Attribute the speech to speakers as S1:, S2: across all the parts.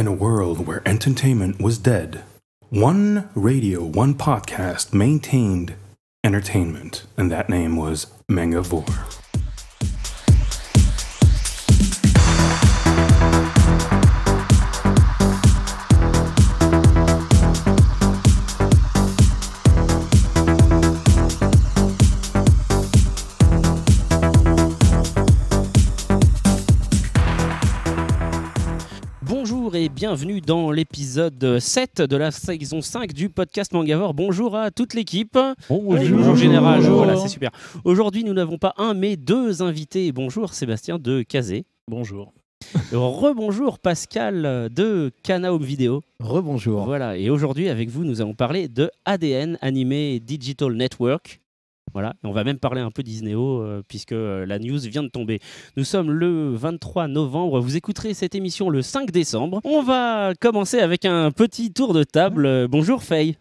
S1: In a world where entertainment was dead, one radio, one podcast maintained entertainment, and that name was Mangavore.
S2: bienvenue dans l'épisode 7 de la saison 5 du podcast Mangavore. Bonjour à toute l'équipe. Bonjour. général. Bonjour. c'est super. Aujourd'hui, nous n'avons pas un mais deux invités. Bonjour Sébastien de Cazé. Bonjour. Rebonjour Pascal de Canaum Vidéo. Rebonjour. Voilà, et aujourd'hui avec vous, nous allons parler de ADN Animé Digital Network on va même parler un peu d'Isneo euh, puisque euh, la news vient de tomber. Nous sommes le 23 novembre, vous écouterez cette émission le 5 décembre. On va commencer avec un petit tour de table. Euh, bonjour Faye.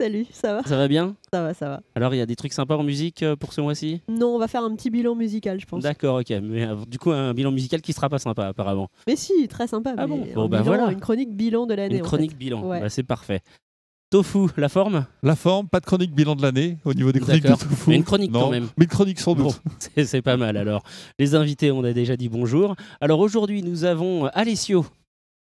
S3: Salut, ça va Ça va bien Ça va, ça va.
S2: Alors, il y a des trucs sympas en musique pour ce mois-ci
S3: Non, on va faire un petit bilan musical, je pense.
S2: D'accord, ok. Mais du coup, un bilan musical qui sera pas sympa, apparemment.
S3: Mais si, très sympa. Ah bon, bah voilà. Une chronique bilan de l'année. Une chronique bilan, bah,
S2: c'est parfait. Tofu, la forme La forme, pas de chronique bilan de l'année au niveau des chroniques de Mais une chronique quand même. Mais une chronique sans doute. c'est pas mal alors. Les invités, on a déjà dit bonjour. Alors aujourd'hui, nous avons Alessio.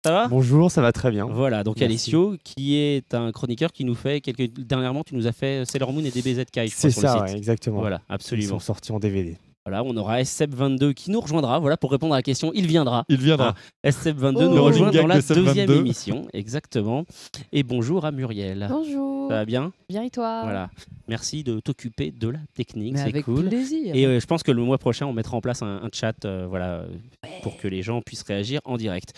S2: Ça va Bonjour, ça va très bien. Voilà, donc Alessio, qui est un chroniqueur qui nous fait quelques dernièrement, tu nous as fait Sailor Moon et DBZ Kai. C'est ça, exactement. Voilà, absolument. Ils sont sortis en DVD on aura SCEP22 qui nous rejoindra. Voilà, pour répondre à la question, il viendra. Il viendra. 22 ah, nous rejoint dans la deuxième émission. Exactement. Et bonjour à Muriel. Bonjour. Ça va bien Bien et toi Voilà. Merci de t'occuper de la technique. C'est cool. plaisir. Et euh, je pense que le mois prochain, on mettra en place un, chat euh, voilà, pour que les gens puissent réagir en direct.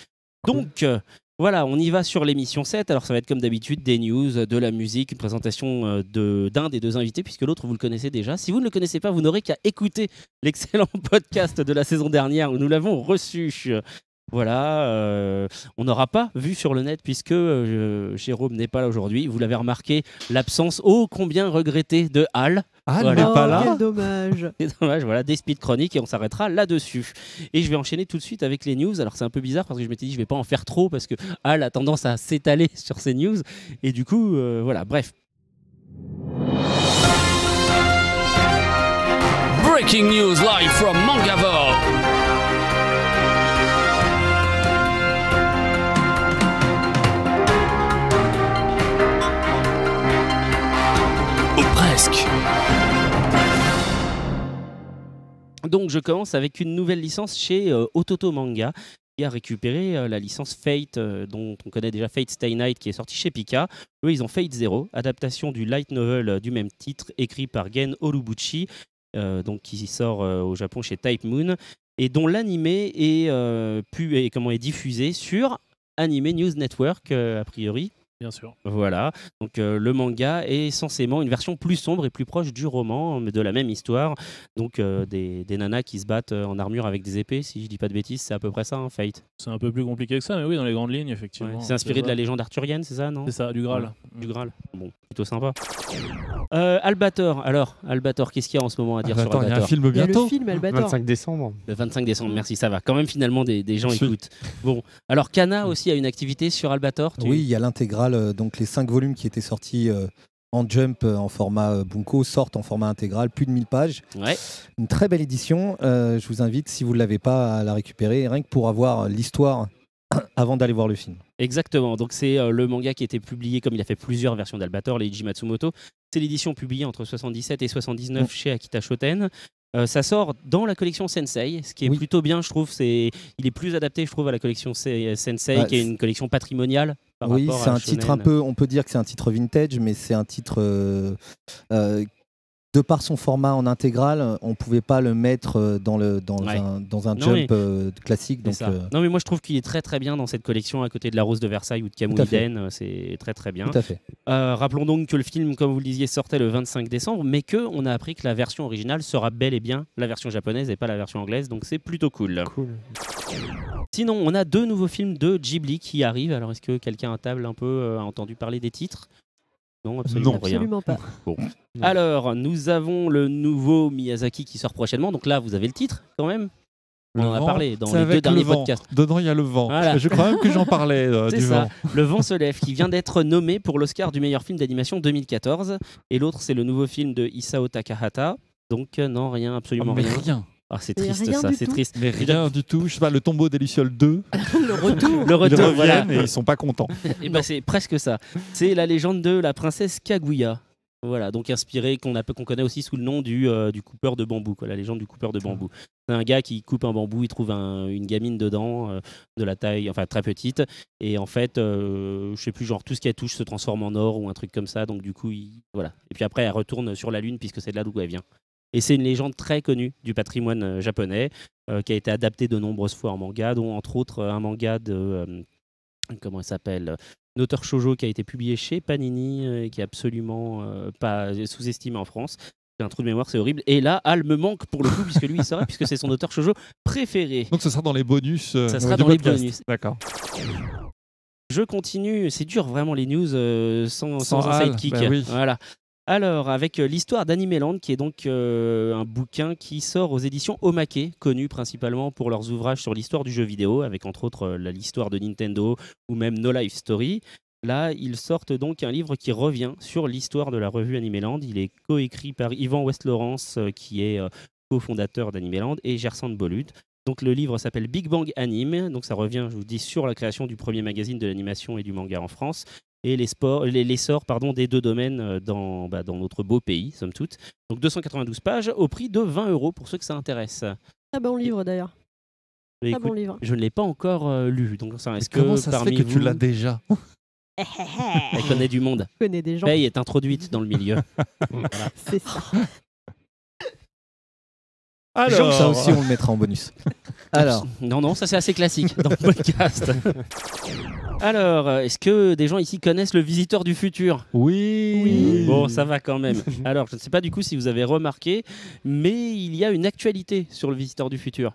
S2: Donc, euh, voilà, on y va sur l'émission 7. Alors ça va être comme d'habitude des news, de la musique, une présentation euh, d'un des deux invités, puisque l'autre, vous le connaissez déjà. Si vous ne le connaissez pas, vous n'aurez qu'à écouter l'excellent podcast de la saison dernière où nous l'avons reçu. Voilà, euh, on n'aura pas vu sur le net puisque euh, Jérôme n'est pas là aujourd'hui. Vous l'avez remarqué, l'absence ô combien regrettée de Hal. Ah, n'est pas là. Oh, quel
S3: dommage.
S2: dommage. Voilà, des speed chroniques et on s'arrêtera là-dessus. Et je vais enchaîner tout de suite avec les news. Alors c'est un peu bizarre parce que je m'étais dit je vais pas en faire trop parce que Hal a tendance à s'étaler sur ses news et du coup euh, voilà. Bref.
S4: Breaking news live from Mangavore.
S2: Donc je commence avec une nouvelle licence chez euh, Ototo Manga qui a récupéré euh, la licence Fate euh, dont on connaît déjà Fate Stay Night qui est sortie chez Pika. Eux ils ont Fate Zero, adaptation du light novel du même titre écrit par Gen Orubuchi donc qui sort au Japon chez Type Moon et dont l'anime est pu et comment est diffusé sur Anime News Network a priori Bien sûr. Voilà. Donc euh, le manga est censément une version plus sombre et plus proche du roman, hein, mais de la même histoire. Donc euh, des, nanas qui se battent euh, en armure avec des épées, si je dis pas de bêtises, c'est à peu près ça, hein, Fate. C'est un peu plus compliqué que ça, mais oui, dans les grandes lignes, effectivement. C'est inspiré de la légende arthurienne, c'est ça, non C'est ça, du Graal. Du mm. Graal. Bon, plutôt sympa. Albator, alors, Albator, qu'est-ce qu'il y a en ce moment à dire sur Albator Il y a un film bientôt. le film Albator. 25 décembre. Le 25 décembre, merci, ça va. Quand même, finalement, des, gens écoutent. Bon, alors Kana aussi a une activité sur Albator. Oui, il y
S5: a l'intégrale euh, donc les cinq volumes qui étaient sortis euh, en jump euh, en format bunko sortent en format intégral, plus de 1000 pages. Une très belle édition. je vous invite, si vous ne l'avez pas, à la récupérer, rien que pour avoir l'histoire avant d'aller voir le film.
S2: Exactement. Donc c'est le manga qui a été publié, comme il a fait plusieurs versions d'Albator, Leiji Matsumoto. C'est l'édition publiée entre 77 et 79 mm. chez Akita Shoten. Euh, ça sort dans la collection Sensei, ce qui est plutôt bien, je trouve. C'est, il est plus adapté, je trouve, à la collection Sensei, euh, bah, qui est une collection patrimoniale. oui, c'est un titre un peu.
S5: On peut dire que c'est un titre vintage, mais c'est un titre euh, de par son format en intégral, on ne pouvait pas le mettre euh, dans, le, dans, un, dans un jump euh, classique. Euh,
S2: non, mais moi je trouve qu'il est très très bien dans cette collection à côté de La Rose de Versailles ou de Camouiden. C'est très très bien. Tout à fait. rappelons donc que le film, comme vous le disiez, sortait le 25 décembre, mais que on a appris que la version originale sera bel et bien la version japonaise et pas la version anglaise. Donc c'est plutôt cool. cool. Sinon, on a deux nouveaux films de Ghibli qui arrivent. Alors est-ce que quelqu'un à table un peu a entendu parler des titres non, absolument, pas. Alors, nous avons le nouveau Miyazaki qui sort prochainement. Donc là, vous avez le titre quand même on en a parlé dans les deux derniers le podcasts.
S6: Dedans, il y a le vent. Je crois même que j'en parlais euh, Le
S2: vent se lève, qui vient d'être nommé pour l'Oscar du meilleur film d'animation 2014. Et l'autre, c'est le nouveau film de Isao Takahata. Donc, euh, non, rien, absolument oh, rien. rien. Ah, c'est triste ça, c'est triste. Mais rien
S6: du tout. Je sais pas, le tombeau des Lucioles 2. le retour. Le retour. Ils reviennent et ils sont pas contents. et
S2: eh ben, c'est presque ça. C'est la légende de la princesse Kaguya. Voilà, donc inspiré, qu'on qu'on connaît aussi sous le nom du, euh, du coupeur de bambou, quoi, la légende du coupeur de bambou. C'est un gars qui coupe un bambou, il trouve une gamine dedans, euh, de la taille, enfin très petite, et en fait, je euh, je sais plus, genre tout ce qu'elle touche se transforme en or ou un truc comme ça, donc du coup, voilà. Et puis après, elle retourne sur la Lune, puisque c'est de là d'où elle vient. Et c'est une légende très connue du patrimoine euh, japonais euh, qui a été adaptée de nombreuses fois en manga, dont entre autres un manga de euh, comment s'appelle un auteur shoujo qui a été publié chez Panini et qui est absolument pas sous-estimé en France. C'est un trou de mémoire, c'est horrible. Et là, Al me manque pour le coup, puisque lui, il sera, puisque c'est son auteur shoujo préféré.
S6: Donc ce sera dans les bonus.
S2: ça sera dans les bonus. D'accord. Je continue, c'est dur vraiment les news sans, sans, sidekick. Bah voilà. Alors, avec euh, l'histoire d'Animeland, qui est donc euh, un bouquin qui sort aux éditions Omake, connu principalement pour leurs ouvrages sur l'histoire du jeu vidéo, avec entre autres euh, l'histoire de Nintendo ou même No Life Story. Là, ils sortent donc un livre qui revient sur l'histoire de la revue Animeland. Il est coécrit par Yvan West-Laurence, qui est cofondateur d'Animeland, et Gersand Bolut. Donc le livre s'appelle Big Bang Anime, donc ça revient, je vous dis, sur la création du premier magazine de l'animation et du manga en France et l'essor les, les pardon, des deux domaines euh, dans, bah, dans notre beau pays, somme toute. Donc 292 pages au prix de 20 euros pour ceux que ça intéresse. un
S3: bon livre d'ailleurs.
S2: Je ne l'ai pas encore euh, lu. Donc, est-ce que comment ça se fait que tu l'as déjà
S7: Elle connaît du
S2: monde. Elle des gens. Elle est introduite dans le milieu. C'est ça.
S7: Alors... Ça aussi,
S2: on le
S5: mettra en bonus. Alors.
S2: Non, non, ça c'est assez classique dans le podcast. Alors, euh, est-ce que des gens ici connaissent le visiteur du futur oui. oui. Bon, ça va quand même. Alors, je ne sais pas du coup si vous avez remarqué, mais il y a une actualité sur le visiteur
S6: du futur.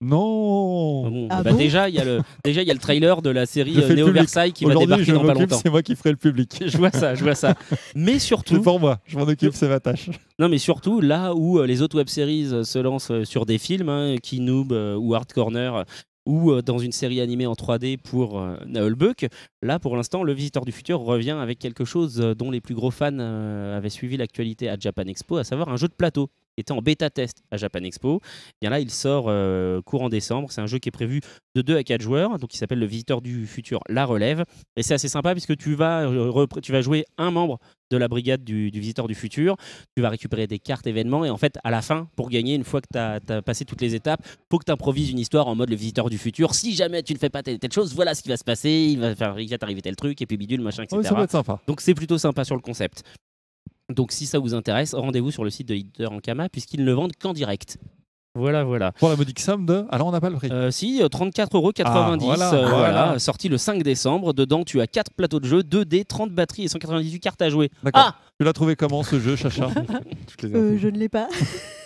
S6: Non. Ah ah bah, déjà
S2: il y a le déjà il y a le trailer de la série euh, Néo Versailles qui va débarquer dans pas longtemps. C'est moi qui ferai le public. je vois ça, je vois ça.
S6: Mais surtout. C'est pour moi. Je m'en occupe, c'est ma tâche.
S2: Non mais surtout là où euh, les autres web-séries euh, se lancent sur des films, hein, Kinoob ou Hard Corner ou dans une série animée en 3D pour euh, Buck. Là, pour l'instant, le Visiteur du Futur revient avec quelque chose dont les plus gros fans avaient suivi l'actualité à Japan Expo, à savoir un jeu de plateau était en bêta test à Japan Expo. Eh bien là, il sort euh, courant décembre. C'est un jeu qui est prévu de 2 à 4 joueurs, donc il s'appelle Le Visiteur du Futur, la relève. Et c'est assez sympa puisque tu vas, euh, tu vas jouer un membre de la brigade du, visiteur du futur. Tu vas récupérer des cartes événements et en fait, à la fin, pour gagner, une fois que tu as, passé toutes les étapes, faut que tu improvises une histoire en mode le visiteur du futur. Si jamais tu ne fais pas telle, chose, voilà ce qui va se passer, il va, va t'arriver tel truc et puis bidule, machin, etc. Donc c'est plutôt sympa sur le concept. Donc si ça vous intéresse, rendez-vous sur le site de Leader en Kama puisqu'ils ne vendent qu'en direct. Voilà, voilà. Pour la modique somme de. Alors, ah, on n'a pas le prix. Euh, si, 34,90€. Euh, ah, euh, voilà, Sorti le 5 décembre. Dedans, tu as 4 plateaux de jeu, 2 dés, 30 batteries et 198 cartes à jouer. Ah Tu l'as trouvé comment ce jeu, Chacha
S3: Je ne l'ai pas.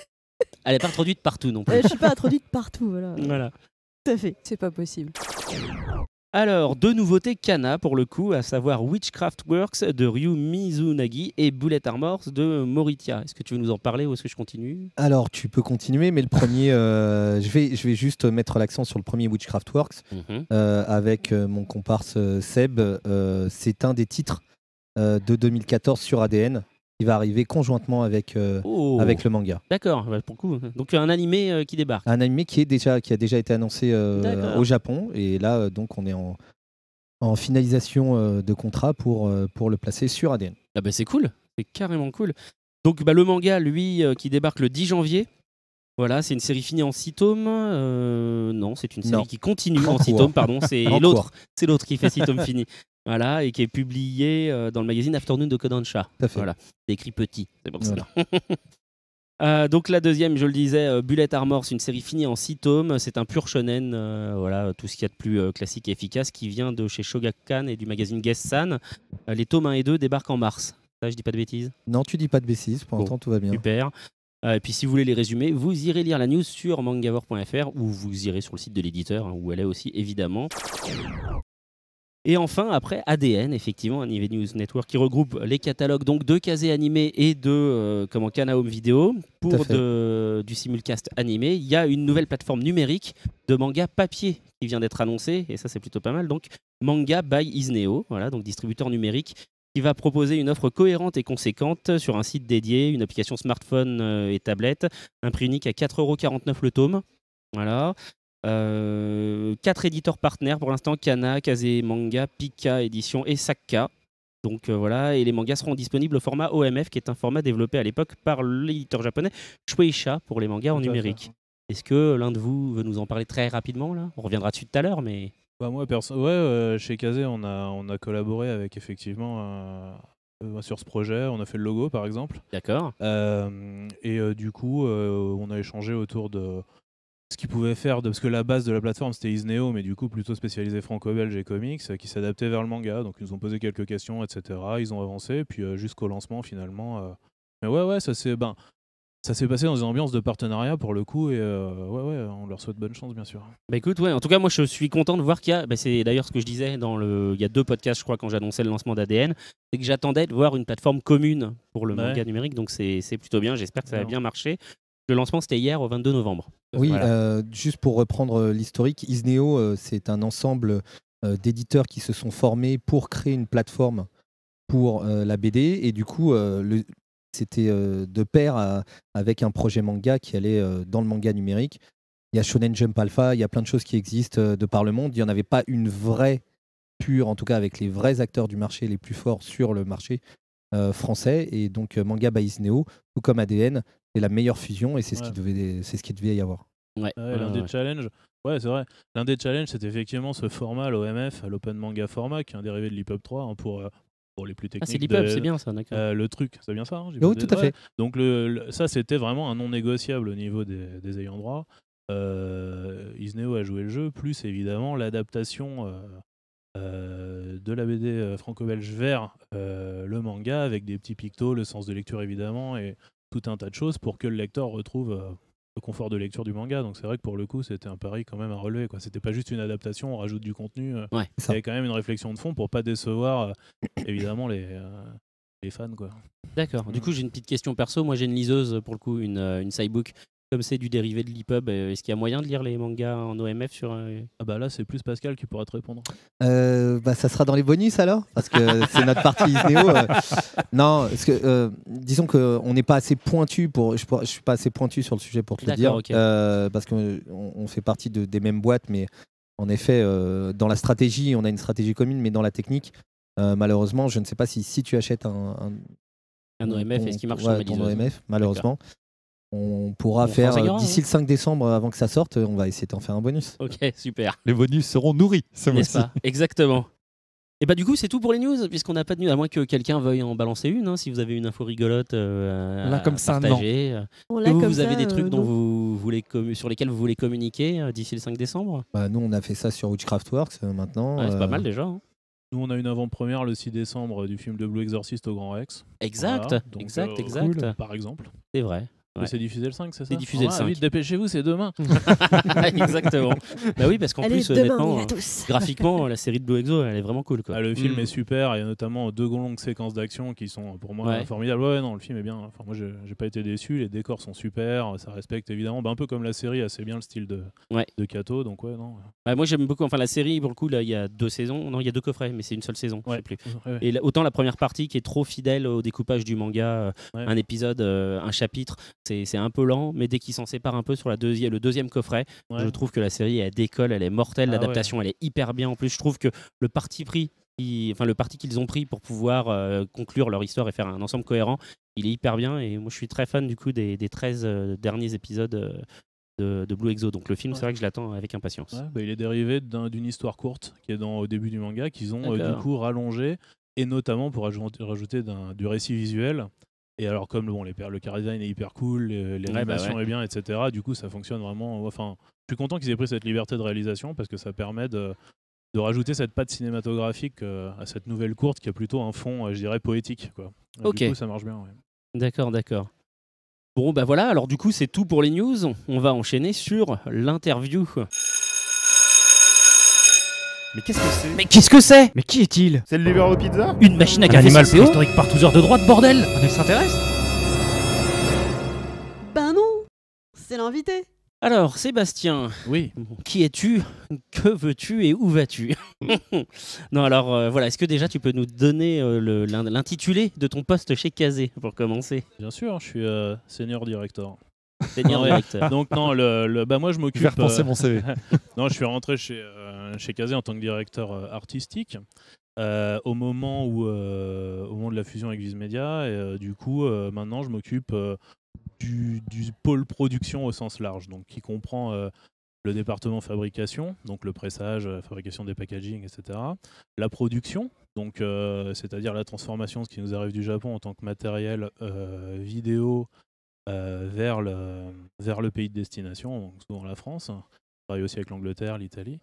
S2: Elle n'est pas introduite partout non plus. je ne suis pas
S3: introduite partout, voilà. Voilà. Tout à fait. C'est pas possible.
S2: Alors, deux nouveautés Kana pour le coup, à savoir Witchcraft Works de Ryu Mizunagi et Bullet Armor de Moritia. Est-ce que tu veux nous en parler ou est-ce que je continue
S5: Alors, tu peux continuer, mais le premier, euh, je, vais, je vais juste mettre l'accent sur le premier Witchcraft Works mhm. euh, avec euh, mon comparse Seb. C'est un des titres de 2014 sur ADN. Il va arriver conjointement avec, euh, oh. avec le manga.
S2: D'accord, bah, pour coup. Hein. Donc un animé euh, qui débarque.
S5: Un animé qui, est déjà, qui a déjà été annoncé euh, au Japon. Et là, donc, on est en, en finalisation de contrat pour, pour le placer sur ADN. Ah bah, c'est cool, c'est carrément
S2: cool. Donc bah, le manga, lui, qui débarque le 10 janvier. Voilà, c'est une série finie en 6 tomes. Euh, non, c'est une série qui continue en 6 tomes, pardon. C'est l'autre, qui fait 6 tomes finis. Voilà, et qui est publié euh, dans le magazine Afternoon de Kodansha. Voilà, c'est écrit petit, c'est euh, donc la deuxième, je le disais, Bullet Armor, c'est une série finie en six tomes. C'est un pur shonen, voilà, tout ce qu'il y a de plus classique et efficace, qui vient de chez Shogakukan et du magazine Gessan. les tomes 1 et 2 débarquent en mars. Ça, je dis pas de bêtises
S5: Non, tu dis pas de bêtises. Pour l'instant, tout va bien.
S2: Super. Euh, et puis si vous voulez les résumer, vous irez lire la news sur mangavor.fr ou vous irez sur le site de l'éditeur hein, où elle est aussi évidemment. Et enfin, après ADN, effectivement, un News Network qui regroupe les catalogues donc de casés animés et de euh, comment Home Vidéo pour de, du simulcast animé. Il y a une nouvelle plateforme numérique de manga papier qui vient d'être annoncée et ça c'est plutôt pas mal. Donc Manga by Isneo, voilà donc distributeur numérique va proposer une offre cohérente et conséquente sur un site dédié, une application smartphone euh, et tablette, un prix unique à 4,49€ le tome. Voilà. Euh, quatre éditeurs partenaires pour l'instant Kana, Kaze Manga, Pika Edition et Sakka. Donc euh, voilà, et les mangas seront disponibles au format OMF, qui est un format développé à l'époque par l'éditeur japonais Shueisha pour les mangas en numérique. Est-ce que l'un de vous veut nous en parler très rapidement là On reviendra dessus tout à l'heure, mais.
S8: Bah moi perso, ouais, euh, chez Kazé, on a on a collaboré avec effectivement euh, euh, sur ce projet, on a fait le logo par exemple. D'accord. et du coup, on a échangé autour de ce qu'ils pouvaient faire, parce que la base de la plateforme c'était Isneo, mais du coup plutôt spécialisé franco-belge et comics, qui s'adaptait vers le manga. Donc ils nous ont posé quelques questions, etc. Ils ont avancé, puis jusqu'au lancement finalement. Mais ouais, ouais, ça c'est ben ça s'est passé dans une ambiance de partenariat pour le coup et euh, ouais, ouais, on leur souhaite bonne chance bien sûr. Bah écoute, ouais, en tout cas moi je suis content de voir qu'il y a, bah, c'est d'ailleurs ce que je disais dans
S2: le, il y a deux podcasts je crois quand j'annonçais le lancement d'ADN, c'est que j'attendais de voir une plateforme commune pour le manga numérique donc c'est, plutôt bien, j'espère que ça va bien marcher. Le lancement c'était hier au 22 novembre. Oui,
S5: euh, juste pour reprendre euh, l'historique, Isneo c'est un ensemble d'éditeurs qui se sont formés pour créer une plateforme pour la BD. Et du coup, le, c'était euh, de pair euh, avec un projet manga qui allait euh, dans le manga numérique. Il y a Shonen Jump Alpha, il y a plein de choses qui existent de par le monde. Il n'y en avait pas une vraie pure, en tout cas avec les vrais acteurs du marché les plus forts sur le marché français. Et donc Manga by Neo, tout comme ADN, c'est la meilleure fusion et c'est ce, qui devait, ce qui devait y avoir.
S8: Ouais. l'un des challenges, ouais c'est vrai. L'un des challenges, c'est effectivement ce format, l'OMF, l'Open Manga Format, qui est un dérivé de l'Hip 3, hein, pour, les plus ah, techniques. c'est c'est bien ça, d'accord. Euh, le truc, c'est bien ça. Hein, oui, tout à fait. Donc le, ça, c'était vraiment un non négociable au niveau des, des ayants droit. Euh, Isneo a joué le jeu, plus évidemment l'adaptation euh, de la BD franco-belge vers le manga, avec des petits pictos, le sens de lecture évidemment, et tout un tas de choses pour que le lecteur retrouve confort de lecture du manga. Donc c'est vrai que pour le coup, c'était un pari quand même à relever. Quoi. C'était pas juste une adaptation, on rajoute du contenu. Euh, il avait quand même une réflexion de fond pour pas décevoir euh, évidemment les, euh, les fans. Quoi.
S2: D'accord. Du coup, j'ai une petite question perso. Moi, j'ai une liseuse pour le coup, une, une sidebook comme c'est du dérivé de l'EPUB, est-ce qu'il y a moyen de lire les mangas en OMF sur euh, Ah bah là, c'est plus Pascal qui pourra te répondre.
S5: Euh, bah ça sera dans les bonus alors, parce que c'est notre partie euh. Non, que disons qu'on n'est pas assez pointu pour. Je, suis pas assez pointu sur le sujet pour te le dire, parce qu'on on fait partie des mêmes boîtes, mais en effet, dans la stratégie, on a une stratégie commune, mais dans la technique, malheureusement, je ne sais pas si si tu achètes un, un OMF, est-ce qu'il marche sur ton OMF, malheureusement on pourra faire euh, d'ici hein. le 5 décembre euh, avant que ça sorte, euh, on va essayer d'en faire un bonus. Ok, super. Les bonus seront nourris ce mois-ci.
S2: Exactement. Et bah du coup c'est tout pour les news puisqu'on n'a pas de news à moins que quelqu'un veuille en balancer une hein, si vous avez une info rigolote euh, à, comme ça, partager. vous, avez des trucs dont vous voulez sur lesquels vous voulez
S8: communiquer d'ici le 5 décembre.
S5: Bah, nous on a fait ça sur Witchcraftworks maintenant. c'est pas mal
S8: déjà. Hein. Nous, on a une avant-première le 6 décembre du film de Blue Exorcist au Grand Rex. Exact, exact, exact. par exemple. C'est vrai. Ouais. C'est diffusé le 5, c'est ça C'est le 5. Ah, Vite, dépêchez-vous, c'est demain. Exactement. bah oui, parce qu'en plus, euh, graphiquement, la série de Blue Exo, elle est vraiment cool. Quoi. Ah, le film mm. est super, il y a notamment deux longues séquences d'action qui sont pour moi formidables. Ouais, non, le film est bien. Enfin, moi, j'ai pas été déçu. Les décors sont super, ça respecte évidemment, bah, un peu comme la série, assez bien le style de, de Kato. Donc, ouais, non.
S2: Bah, moi, j'aime beaucoup. Enfin, la série, pour le coup, là, il y a deux saisons. Non, il y a deux coffrets, mais c'est une seule saison. Je sais plus. Et autant la première partie qui est trop fidèle au découpage du manga, euh, un épisode, euh, un chapitre c'est un peu lent, mais dès qu'ils s'en séparent un peu sur la le deuxième coffret, je trouve que la série elle décolle, elle est mortelle, ah l'adaptation elle est hyper bien. En plus, je trouve que le parti pris, enfin le parti qu'ils ont pris pour pouvoir euh, conclure leur histoire et faire un ensemble cohérent, il est hyper bien. Et moi, je suis très fan du coup des, 13 euh, derniers épisodes. Euh, de, Blue Exo. Donc le film, c'est vrai que je l'attends avec impatience.
S8: Bah, il est dérivé d'une histoire courte qui est dans, au début du manga, qu'ils ont du coup rallongé, et notamment pour rajouter, rajouter du récit visuel et alors, comme bon, les, le car design est hyper cool, les, bah réalisations est bien, etc., du coup, ça fonctionne vraiment. Enfin, je suis content qu'ils aient pris cette liberté de réalisation parce que ça permet de, rajouter cette patte cinématographique euh, à cette nouvelle courte qui a plutôt un fond, euh, je dirais, poétique. Quoi. Du coup, ça marche bien. D'accord, d'accord. Bon, bah voilà, alors du coup, c'est tout pour les news. On va enchaîner sur
S2: l'interview. Mais qu'est-ce que c'est Mais qu'est-ce que c'est Mais qui est-il C'est le livreur de pizza Une machine à un animal préhistorique heures de droite, bordel Un extraterrestre
S3: Ben non C'est l'invité
S2: alors, Sébastien, oui. qui es-tu Que veux-tu et où vas-tu Non, alors euh, voilà, est-ce que déjà tu peux nous donner euh, l'intitulé de ton poste chez Kazé pour commencer
S8: Bien sûr, je suis euh, senior directeur. Ah directeur. Donc non, le, bah, moi je m'occupe. Faire mon CV. Euh, non, je suis rentré chez euh, chez Kazé en tant que directeur euh, artistique. au moment où au moment de la fusion avec Viz Media et du coup maintenant je m'occupe du, du pôle production au sens large donc qui comprend le département fabrication donc le pressage la fabrication des packaging etc la production donc c'est-à-dire la transformation de ce qui nous arrive du Japon en tant que matériel vidéo euh, vers, le, vers le pays de destination, donc souvent la France. On hein. travaille aussi avec l'Angleterre, l'Italie.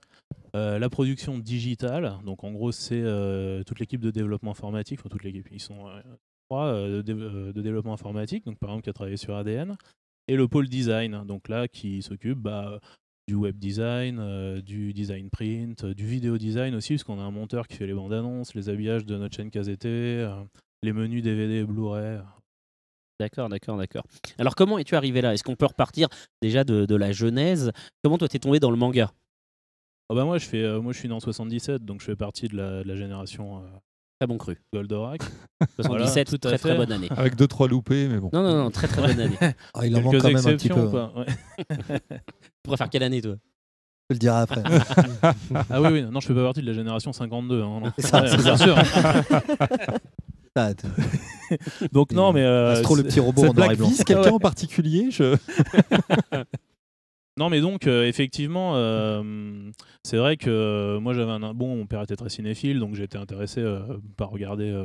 S8: Euh, la production digitale, donc en gros, c'est euh, toute l'équipe de développement informatique, enfin toute l'équipe, ils sont trois de, développement informatique, donc par exemple qui a travaillé sur ADN, et le pôle design, donc là qui s'occupe bah, du web design, du design print, du vidéo design aussi, puisqu'on a un monteur qui fait les bandes annonces, les habillages de notre chaîne KZT, les menus DVD et Blu-ray, D'accord, d'accord, d'accord. Alors comment es-tu arrivé là Est-ce qu'on peut repartir déjà de, la genèse
S2: Comment toi t'es tombé dans le manga
S8: oh bah moi, je fais, euh, moi je suis né en 77, donc je fais partie de la, génération... Euh, très Goldorak. 77, très très bonne année. Avec 2-3
S6: loupés, mais bon. Non, non, non, très très bonne année. Ah, il en manque quand même un petit peu. tu
S8: hein. préfères quelle année toi te le dirai après. ah oui, oui, non, je fais pas partie de la génération 52. Hein, bien sûr. Donc non, mais C'est euh, trop le petit robot cette en blague quelqu'un en particulier. Je... non, mais donc euh, effectivement, euh, c'est vrai que moi j'avais un bon, mon père était très cinéphile, donc j'étais intéressé par regarder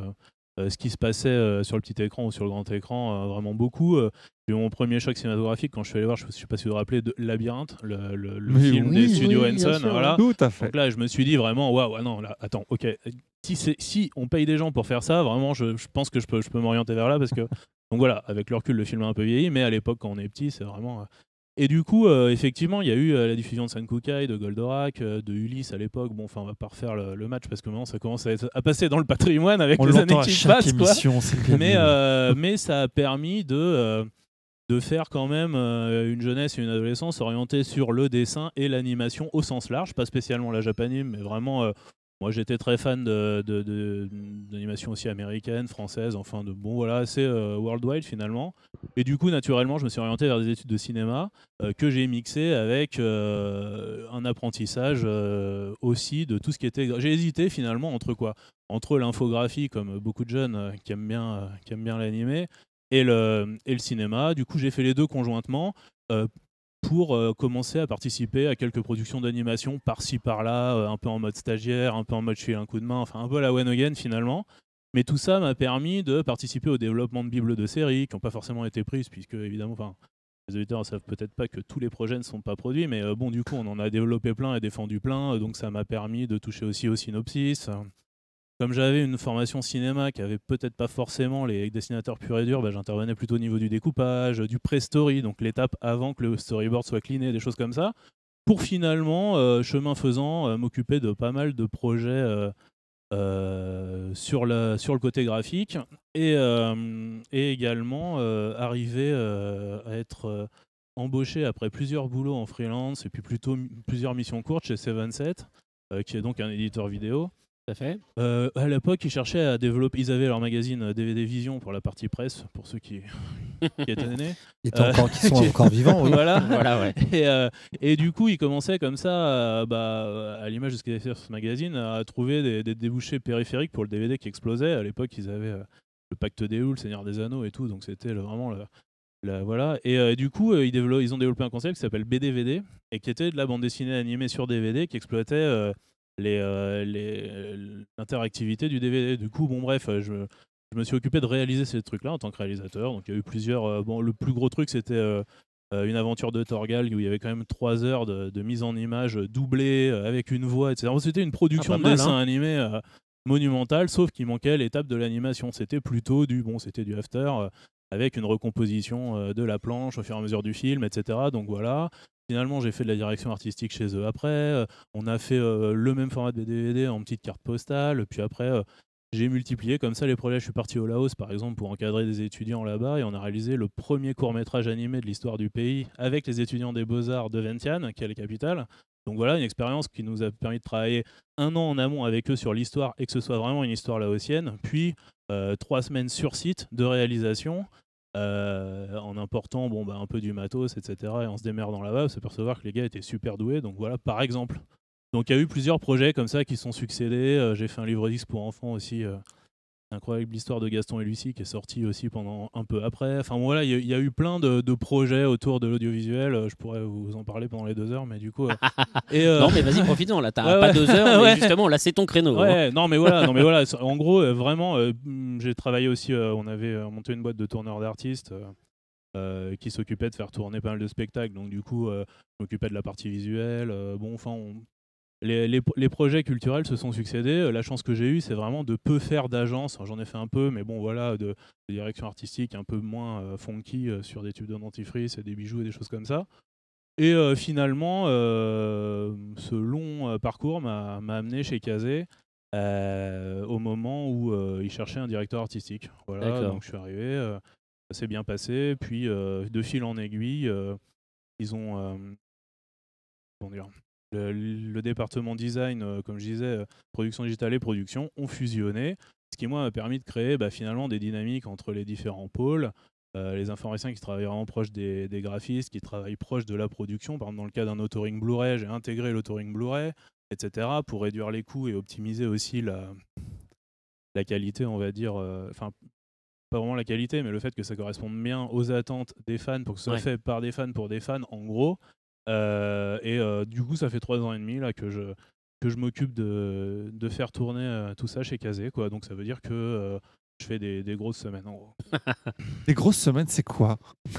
S8: euh, ce qui se passait euh, sur le petit écran ou sur le grand écran, euh, vraiment beaucoup. mon premier choc cinématographique quand je suis allé voir, je ne sais pas si vous vous rappelez, de Labyrinthe, le, film des studios oui, Voilà. Tout à fait. Donc là, je me suis dit vraiment, waouh, ah non, là, attends, ok. Si, si on paye des gens pour faire ça, vraiment, je, pense que je peux, m'orienter vers là parce que. donc voilà, avec le recul, le film a un peu vieilli, mais à l'époque, quand on est petit, c'est vraiment et du coup, euh, effectivement, il y a eu euh, la diffusion de Sankukai, de Goldorak, euh, de Ulysse à l'époque. Bon, enfin, on va pas refaire le, match parce que maintenant, ça commence à, être, à passer dans le patrimoine avec les années qui passent. Mais, mais ça a permis de, de faire quand même une jeunesse et une adolescence orientée sur le dessin et l'animation au sens large, pas spécialement la japanime, mais vraiment moi, j'étais très fan d'animation de, aussi américaine, française, enfin de bon voilà assez euh, worldwide finalement. Et du coup, naturellement, je me suis orienté vers des études de cinéma euh, que j'ai mixé avec euh, un apprentissage aussi de tout ce qui était. J'ai hésité finalement entre quoi Entre l'infographie, comme beaucoup de jeunes qui aiment bien qui bien l'animé, et le cinéma. Du coup, j'ai fait les deux conjointement pour euh, commencer à participer à quelques productions d'animation par-ci par-là, euh, un peu en mode stagiaire, un peu en mode je suis un coup de main, enfin un peu à la one again finalement. Mais tout ça m'a permis de participer au développement de bibles de séries qui n'ont pas forcément été prises, puisque évidemment, enfin, les auditeurs ne savent peut-être pas que tous les projets ne sont pas produits, mais euh, bon, du coup, on en a développé plein et défendu plein, donc ça m'a permis de toucher aussi au synopsis, comme j'avais une formation cinéma qui avait peut-être pas forcément les dessinateurs purs et durs, bah, j'intervenais plutôt au niveau du découpage, du pré-story, donc l'étape avant que le storyboard soit cleané, des choses comme ça, pour finalement, euh, chemin faisant, euh, m'occuper de pas mal de projets euh, sur, le côté graphique et, également arriver à être embauché après plusieurs boulots en freelance et puis plutôt plusieurs missions courtes chez C27, qui est donc un éditeur vidéo à fait. Euh, à l'époque, ils cherchaient à développer. Ils avaient leur magazine DVD euh, Vision pour la partie presse, pour ceux qui, qui étaient nés. encore, qui sont euh, encore vivants, oui. Voilà. et, du coup, ils commençaient comme ça, bah, à l'image de ce qu'ils avaient sur ce magazine, à trouver des, débouchés périphériques pour le DVD qui explosait. À l'époque, ils avaient le Pacte des Houles, le Seigneur des Anneaux et tout. Donc, c'était vraiment le, voilà. Et du coup, ils, ils, ont développé un concept qui s'appelle BDVD et qui était de la bande dessinée animée sur DVD qui exploitait euh, l'interactivité les, du DVD. Du coup, bon, bref, euh, je, je me suis occupé de réaliser ces trucs-là en tant que réalisateur. Donc il y a eu plusieurs. Euh, bon, le plus gros truc, c'était une aventure de Torgal où il y avait quand même trois heures de, mise en image doublée avec une voix, etc. C'était une ah, production de hein. dessin animé monumentale, sauf qu'il manquait l'étape de l'animation. C'était plutôt du bon, c'était du after. avec une recomposition de la planche au fur et à mesure du film, etc. Donc voilà. Finalement, j'ai fait de la direction artistique chez eux après. Euh, on a fait euh, le même format de DVD en petite carte postale. Puis après, euh, j'ai multiplié comme ça les projets. Je suis parti au Laos, par exemple, pour encadrer des étudiants là-bas, et on a réalisé le premier court-métrage animé de l'histoire du pays avec les étudiants des Beaux-Arts de Vientiane, qui est la capitale. Donc voilà, une expérience qui nous a permis de travailler un an en amont avec eux sur l'histoire et que ce soit vraiment une histoire laotienne, puis trois semaines sur site de réalisation euh, en important bon, bah, un peu du matos, etc. Et en se démerdant là-bas, percevoir que les gars étaient super doués. Donc voilà, par exemple. Donc il y a eu plusieurs projets comme ça qui sont succédés. Euh, j'ai fait un livre 10 pour enfants aussi euh, Incroyable l'histoire de Gaston et Lucie qui est sortie aussi pendant un peu après. Enfin voilà, il y, a eu plein de, projets autour de l'audiovisuel. Euh, je pourrais vous en parler pendant les deux heures, mais du coup. Euh, euh, non, mais vas-y, profite profitons. Là, t'as pas deux heures, mais justement, là, c'est ton créneau. Hein. Ouais, non, mais voilà, mais voilà. En gros, vraiment, mm, j'ai travaillé aussi. on avait monté une boîte de tourneurs d'artistes. qui s'occupait de faire tourner pas mal de spectacles. Donc du coup, on je de la partie visuelle. bon, enfin, on les, projets culturels se sont succédés. Euh, la chance que j'ai eue, c'est vraiment de peu faire d'agence. J'en ai fait un peu, mais bon, voilà, de, direction artistique un peu moins euh, funky euh, sur des tubes de dentifrice et des bijoux et des choses comme ça. Et finalement, ce long parcours m'a amené chez Kazé au moment où il cherchait un directeur artistique. Voilà, donc je suis arrivé, ça s'est bien passé. Puis, de fil en aiguille, ils ont. Bon, dire, le, département design, euh, comme je disais, euh, production digitale et production, ont fusionné, ce qui moi m'a permis de créer bah, finalement des dynamiques entre les différents pôles. Euh, les informaticiens qui travaillent vraiment proche des, graphistes, qui travaillent proche de la production. Par exemple, dans le cas d'un autoring Blu-ray, j'ai intégré l'autoring Blu-ray, etc., pour réduire les coûts et optimiser aussi la, la qualité, on va dire. Enfin, pas vraiment la qualité, mais le fait que ça corresponde bien aux attentes des fans pour que ce soit fait par des fans pour des fans, en gros. Euh, et euh, du coup, ça fait trois ans et demi là, que je, que je m'occupe de, de, faire tourner euh, tout ça chez Kazé. Quoi. Donc ça veut dire que je fais des, des, grosses semaines en gros. des grosses
S6: semaines, c'est quoi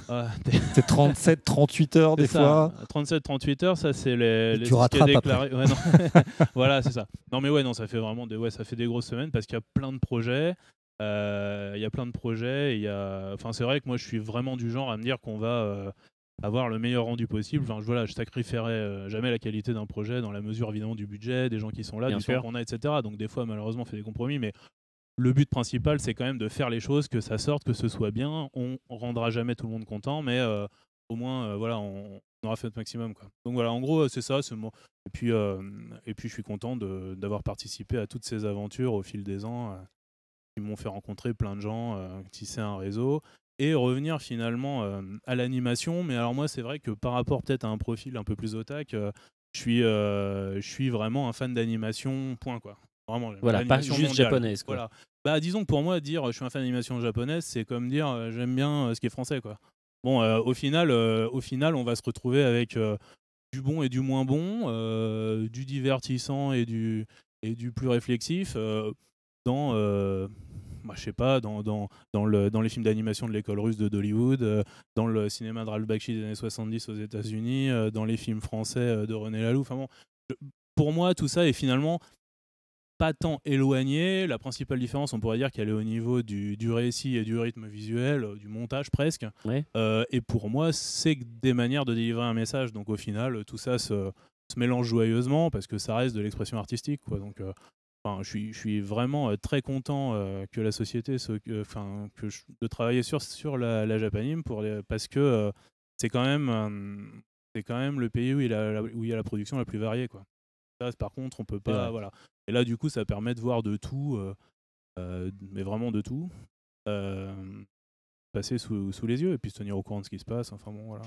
S6: ah, C'est 37, 38 heures des fois
S8: 37, 38 heures, ça c'est les, tu rattrapes déclaré. Ouais, voilà, c'est ça. Non mais ouais, non, ça fait vraiment des, ouais, ça fait des grosses semaines parce qu'il y a plein de projets. Il y a plein de projets. Il a... Enfin, c'est vrai que moi je suis vraiment du genre à me dire qu'on va avoir le meilleur rendu possible. je, voilà, je sacrifierai euh, jamais la qualité d'un projet dans la mesure évidemment du budget, des gens qui sont là, du sûr. temps qu'on a, etc. Donc des fois, malheureusement, on fait des compromis, mais le but principal, c'est quand même de faire les choses, que ça sorte, que ce soit bien. On rendra jamais tout le monde content, mais euh, au moins, euh, voilà, on, aura fait notre maximum. Quoi. Donc voilà, en gros, c'est ça. Et puis, et puis, je suis content d'avoir participé à toutes ces aventures au fil des ans, qui m'ont fait rencontrer plein de gens, tisser un réseau et revenir finalement euh, à l'animation. Mais alors moi, c'est vrai que par rapport peut-être à un profil un peu plus au euh, je suis, euh, je suis vraiment un fan d'animation, point quoi. Vraiment, voilà, pas juste japonaise. Bah, disons que pour moi, dire je suis un fan d'animation japonaise, c'est comme dire euh, j'aime bien ce qui est français. Quoi. Bon, au, final, au final, on va se retrouver avec du bon et du moins bon, du divertissant et du, et du plus réflexif dans je sais pas, dans, dans, dans, le, dans les films d'animation de l'école russe de Dollywood, euh, dans le cinéma de Ralph Bakshi des années 70 aux États-Unis, euh, dans les films français euh, de René Laloux. Enfin pour moi, tout ça est finalement pas tant éloigné. La principale différence, on pourrait dire qu'elle est au niveau du, du, récit et du rythme visuel, du montage presque. et pour moi, c'est des manières de délivrer un message. Donc au final, tout ça se, se mélange joyeusement parce que ça reste de l'expression artistique. Quoi. Donc, je suis, vraiment euh, très content euh, que la société, enfin, que de travailler sur, sur la, la Japanime pour parce que euh, c'est quand même, c'est quand même le pays où il, où il y a la production la plus variée, quoi. par contre, on peut pas, voilà. Et là, du coup, ça permet de voir de tout, mais vraiment de tout, passer sous, les yeux et puis se tenir au courant de ce qui se passe. Enfin bon, voilà.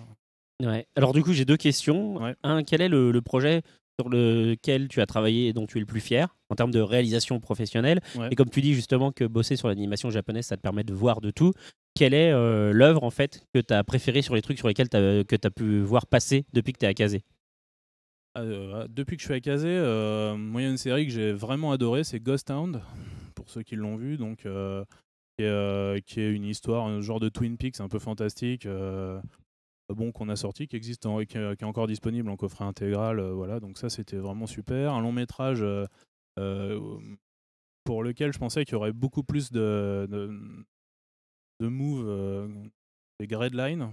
S8: Ouais. Alors du coup, j'ai
S2: deux questions. Un, quel est le projet sur lequel tu as travaillé et dont tu es le plus fier en termes de réalisation professionnelle Et comme tu dis justement que bosser sur l'animation japonaise, ça te permet de voir de tout. Quelle est euh, l'œuvre en fait que tu as préférée sur les trucs sur lesquels que tu as pu voir passer depuis que tu es à Kazé
S8: euh, Depuis que je suis à Kazé, euh, il y a une série que j'ai vraiment adorée, c'est Ghost Hound, pour ceux qui l'ont vu, donc qui, est, une histoire, un genre de Twin Peaks un peu fantastique bon qu'on a sorti, qui existe et euh, qui, est encore disponible en coffret intégral. Euh, voilà, donc ça c'était vraiment super. Un long métrage euh, pour lequel je pensais qu'il y aurait beaucoup plus de, de, de moves, des line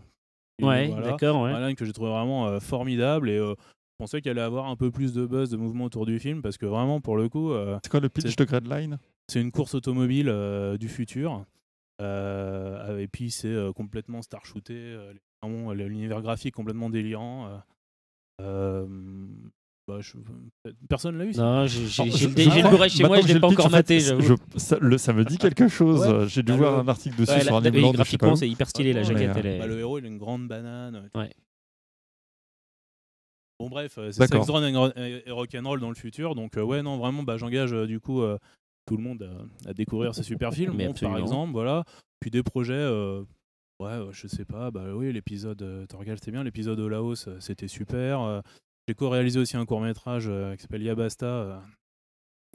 S8: Ouais, voilà, d'accord. Ouais. que j'ai trouvé vraiment formidable et je pensais qu'il allait avoir un peu plus de buzz, de mouvement autour du film, parce que vraiment, pour le coup. c'est quoi le pitch de Gradline C'est une course automobile du futur. et puis, c'est complètement star shooté. Bon, l'univers graphique complètement délirant. Euh, bah, Personne l'a eu. Non, j'ai oh, le, le chez bah, moi, je l'ai pas encore maté. ça,
S6: me dit quelque chose. Euh, j'ai dû bah, voir un article dessus sur un Animal Graphiquement, c'est hyper stylé
S8: la jaquette. Bah, le héros, il a une grande banane. Bon bref, euh, c'est Sex Drone et Rock'n'Roll dans le futur. Donc euh, ouais, non, vraiment, j'engage du coup tout le monde à, découvrir ces super films, par exemple, voilà. Puis des projets Ouais, je sais pas. Bah oui, l'épisode euh, Torgal, c'était bien. L'épisode Olaos Laos, euh, c'était super. Euh. J'ai co-réalisé aussi un court-métrage qui s'appelle Yabasta,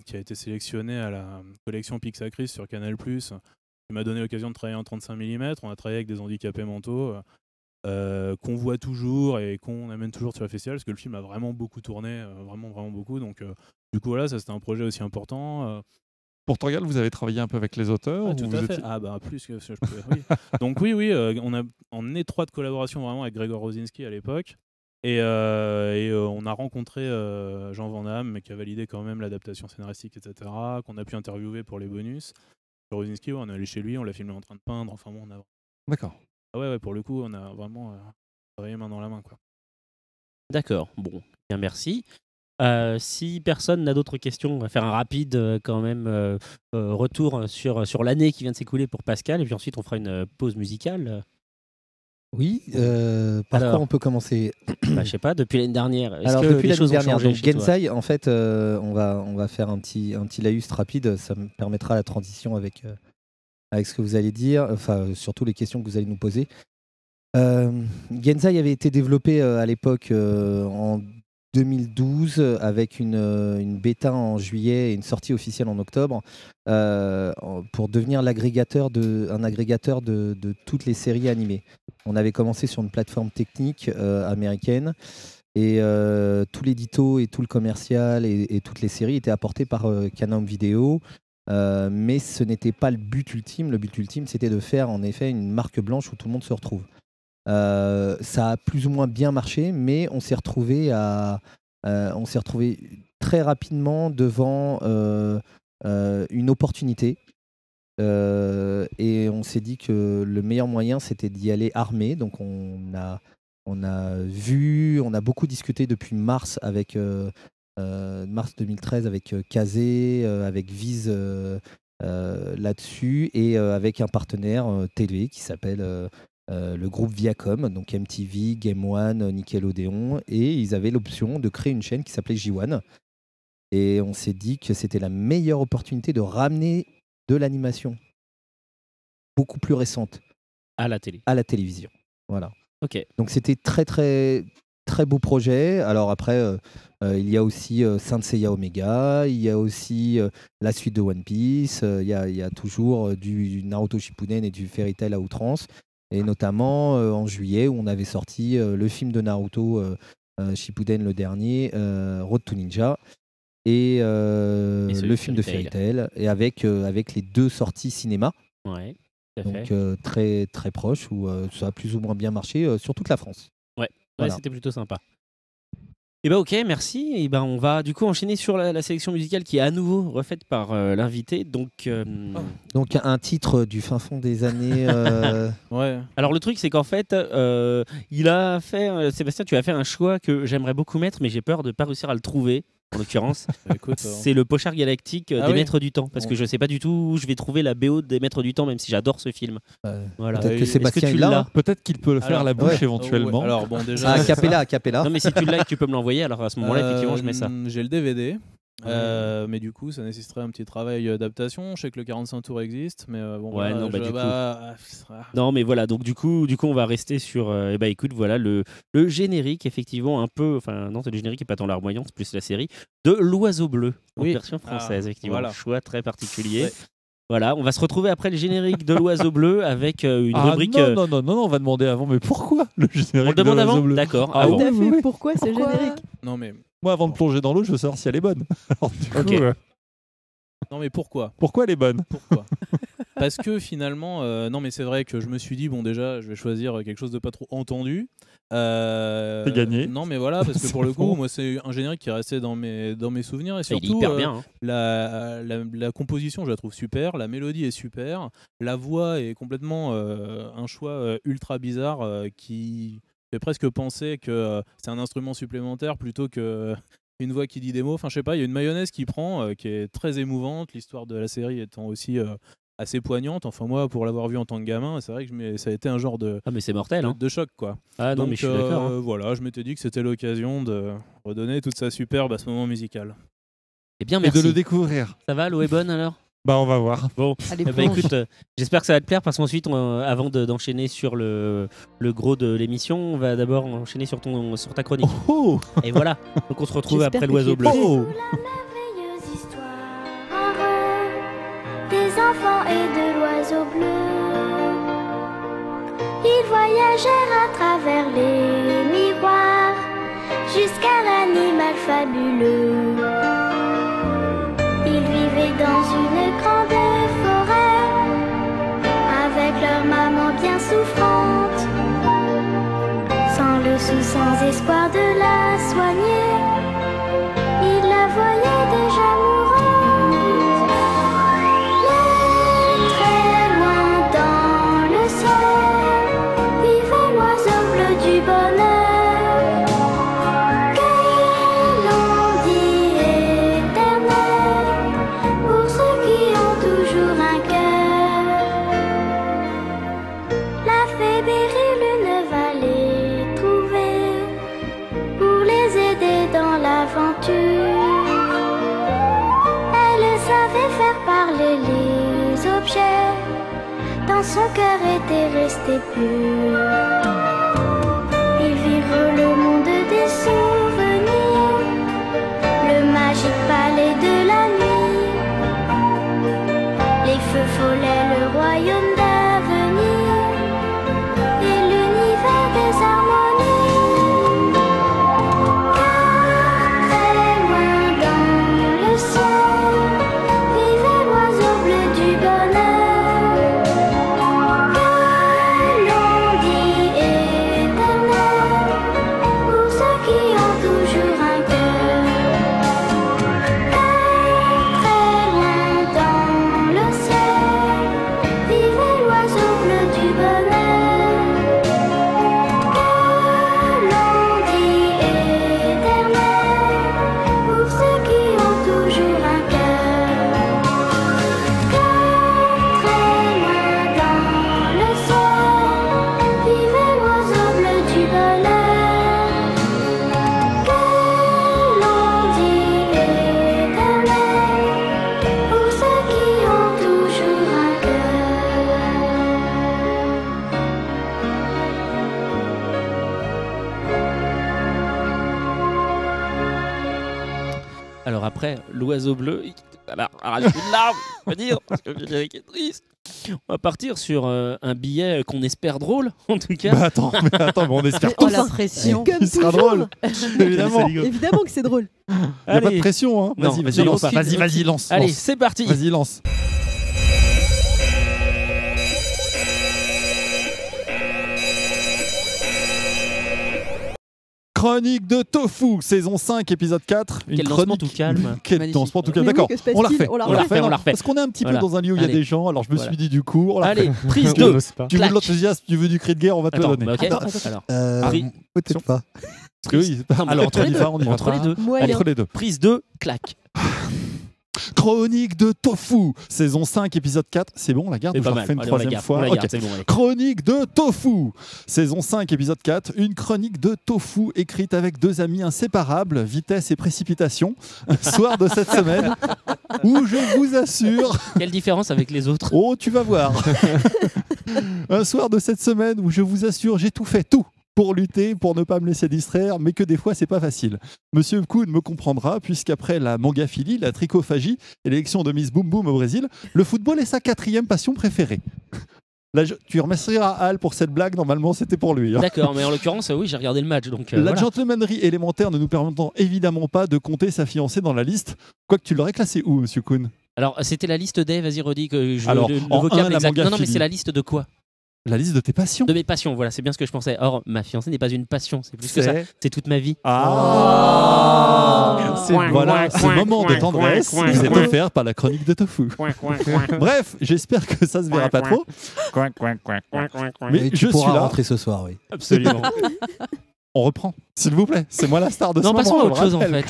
S8: qui a été sélectionné à la collection Pixacris sur Canal+. qui m'a donné l'occasion de travailler en 35 mm. On a travaillé avec des handicapés mentaux qu'on voit toujours et qu'on amène toujours sur la festival, parce que le film a vraiment beaucoup tourné, vraiment, vraiment beaucoup. Donc, du coup, voilà, ça c'était un projet aussi important. Pour Torgal, vous avez travaillé un peu avec les auteurs ah, Tout à fait. Ah, bah, plus que je pouvais. Donc, oui, oui, euh, on a en étroite collaboration vraiment avec Grégoire Rosinski à l'époque. Et, euh, euh, on a rencontré Jean Van Damme, qui a validé quand même l'adaptation scénaristique, etc., qu'on a pu interviewer pour les bonus. Rosinski, on est allé chez lui, on l'a filmé en train de peindre. Enfin, bon, on a. D'accord. Ah, ouais, ouais, pour le coup, on a vraiment travaillé main dans la main, quoi.
S2: D'accord. Bon, bien merci. Euh, si personne n'a d'autres questions, on va faire un rapide euh, quand même euh, retour sur, sur l'année qui vient de s'écouler pour Pascal, et puis ensuite on fera une pause musicale.
S5: Oui, par quoi on peut commencer
S2: bah, Je sais pas, depuis l'année dernière. Alors que depuis l'année dernière, donc, Gensai,
S5: en fait, on, va, on va faire un petit, un petit rapide, ça me permettra la transition avec, avec ce que vous allez dire, enfin surtout les questions que vous allez nous poser. Euh, Gensai avait été développé à l'époque en 2012 euh, avec euh, une, bêta en juillet et une sortie officielle en octobre euh, pour devenir l'agrégateur de, un agrégateur de, toutes les séries animées. On avait commencé sur une plateforme technique américaine et tout l'édito et tout le commercial et, toutes les séries étaient apportées par Canon Video. mais ce n'était pas le but ultime. Le but ultime, c'était de faire en effet une marque blanche où tout le monde se retrouve. Euh, ça a plus ou moins bien marché, mais on s'est retrouvé à, euh, on s'est retrouvé très rapidement devant euh, une opportunité. et on s'est dit que le meilleur moyen, c'était d'y aller armé. Donc on a, on a vu, on a beaucoup discuté depuis mars avec mars 2013 avec Kazé, avec Vise là-dessus, et avec un partenaire télé qui s'appelle euh, le groupe Viacom, donc MTV, Game One, Nickelodeon, et ils avaient l'option de créer une chaîne qui s'appelait J1. Et on s'est dit que c'était la meilleure opportunité de ramener de l'animation beaucoup plus récente à la télé. À la télévision. Voilà. Ok. Donc c'était très très très beau projet. Alors après, euh, euh, il y a aussi euh, Saint Seiya Omega, il y a aussi la suite de One Piece, il y, a, il, y a, toujours du Naruto Shippuden et du Fairy Tail à outrance. Et notamment euh, en juillet, où on avait sorti euh, le film de Naruto euh, Shippuden, le dernier, Road to Ninja, et, le film de Fairy Tail, et avec, avec les deux sorties cinéma. donc très, très proche, où ça a plus ou moins bien marché sur toute la France. Ouais, c'était plutôt sympa.
S2: Eh ben ok, merci. Et eh ben on va du coup enchaîner sur la, sélection musicale qui est à nouveau refaite par euh, l'invité. Donc euh,
S5: donc un titre euh, du fin fond des années.
S2: Alors le truc c'est qu'en fait il a fait Sébastien, tu as fait un choix que j'aimerais beaucoup mettre, mais j'ai peur de pas réussir à le trouver en l'occurrence. Bah, hein. c'est le pochard galactique euh, ah des Maîtres du Temps, parce ah que je ne sais pas du tout où je vais trouver la BO des Maîtres du Temps, même si j'adore ce film.
S4: Euh,
S6: voilà. Peut-être
S2: là. Peut-être qu'il peut le faire la bouche éventuellement. Alors bon, déjà. Ah, euh, capella, capella. Non, mais si tu l'as tu peux me l'envoyer, alors à ce moment-là, effectivement, je mets ça.
S8: J'ai le DVD. Euh, mais du coup, ça nécessiterait un petit travail d'adaptation. Je sais que le 45 tours existe, mais euh, bon. Ouais, non, bah, ah, non,
S2: mais voilà. Donc du coup, du coup, on va rester sur. Euh, eh et ben, bah écoute, voilà le, le générique, effectivement, un peu. Enfin, non, c'est le générique et pas tant c'est plus la série de l'oiseau bleu en version ah, française, effectivement. Voilà. Un choix très particulier. Voilà, on va se retrouver après le générique de l'oiseau bleu avec une ah, rubrique. Non, non, non,
S6: non, on va demander avant, mais pourquoi le générique On demande avant D'accord. Avant. ah bon.
S3: pourquoi, pourquoi ce générique
S8: Non, mais
S6: moi, avant de plonger dans l'eau, je veux savoir si elle est bonne.
S8: Euh, non mais pourquoi pourquoi elle est bonne Pourquoi Parce que finalement, euh, non mais c'est vrai que je me suis dit bon déjà, je vais choisir quelque chose de pas trop entendu. Euh, gagné. Non mais voilà parce que pour le coup, moi c'est un générique qui est resté dans mes dans mes souvenirs et surtout hyper euh, bien. Hein. la, composition, je la trouve super, la mélodie est super, la voix est complètement un choix ultra bizarre qui j'ai presque pensé que euh, c'est un instrument supplémentaire plutôt que une voix qui dit des mots. Enfin, je sais pas, il y a une mayonnaise qui prend, euh, qui est très émouvante. L'histoire de la série étant aussi euh, assez poignante. Enfin, moi, pour l'avoir vu en tant que gamin, c'est vrai que ça a été un genre de. Ah, hein. De choc, quoi. Ah, non, mais je suis d'accord. Hein. Voilà, je m'étais dit que c'était l'occasion de redonner toute sa superbe à ce moment musical. Et eh bien, merci. Et de le découvrir. Ça va, l'eau est bonne alors
S2: bah, on va voir. Bon, eh ben, écoute, euh, j'espère que ça va te plaire parce qu'ensuite, euh, avant de, d'enchaîner sur le, le gros de l'émission, on va d'abord enchaîner sur, ton, sur ta chronique. Oh, oh. Et voilà, donc on se retrouve après l'oiseau bleu. Oh.
S4: des enfants et de l'oiseau bleu. Ils voyagèrent à travers les miroirs jusqu'à l'animal fabuleux. espoir de la soigner. dans son cœur était resté pur. Il vit le monde des souvenirs, le magique palais de la nuit, les feux follets, le royaume.
S2: oiseau bleu. Alors, arrache une larme, on va dire, parce que Frédéric est triste. On va partir sur euh, un billet euh, qu'on espère drôle,
S3: en tout cas. Bah attends, mais attends, on espère pas. Oh hein. la pression. Comme sera drôle. Évidemment. Évidemment que c'est drôle. Il n'y a pas de pression, hein. Vas-y, vas-y, lance. vas Allez, c'est parti. Vas-y,
S6: lance. Chronique de Tofu, saison 5, épisode 4. Quel lancement tout calme. Quel tout calme. D'accord, on la refait. On la Parce qu'on est un petit peu dans un lieu où il y a des gens, alors je me suis dit du coup, on Allez, prise 2. Tu veux de l'enthousiasme, tu veux du cri de guerre, on va te le donner. Alors, euh,
S4: peut-être pas. Alors, entre les deux. Entre les deux. Prise
S6: 2, claque. Chronique de Tofu, saison 5, épisode 4. C'est bon, la garde, je faire une troisième fois. chronique de Tofu, saison 5, épisode 4. Une chronique de Tofu écrite avec deux amis inséparables, vitesse et précipitation, soir de cette semaine, où je vous assure.
S2: Quelle différence avec les autres
S6: Oh, tu vas voir. un soir de cette semaine où je vous assure, j'ai tout fait, tout pour lutter, pour ne pas me laisser distraire, mais que des fois, c'est pas facile. Monsieur Kuhn me comprendra, puisqu'après la mangaphilie, la tricophagie et l'élection de Miss Boom Boom au Brésil, le football est sa quatrième passion préférée. tu remercieras Al pour cette blague, normalement c'était pour lui. Hein. D'accord, mais en
S2: l'occurrence, oui, j'ai regardé le match. Donc, euh, la
S6: voilà. élémentaire ne nous permettant évidemment pas de compter sa fiancée dans la liste, quoique tu l'aurais classé où, monsieur Kuhn
S2: Alors, c'était la liste des, vas-y, redis que je, Alors, le, le en vocable un, non, mais c'est la liste de quoi la liste de tes passions. De mes passions, voilà, c'est bien ce que je pensais. Or, ma fiancée n'est pas une passion, c'est plus que ça. C'est toute ma vie. Ah c'est, Voilà, moment de tendresse vous offert
S6: par la chronique de Tofu. Bref, j'espère que ça se verra pas trop. Mais, tu je pourras suis là. rentrer ce soir, oui. Absolument. on reprend. S'il vous plaît, c'est moi la star de ce moment. Non, passons à autre chose en fait.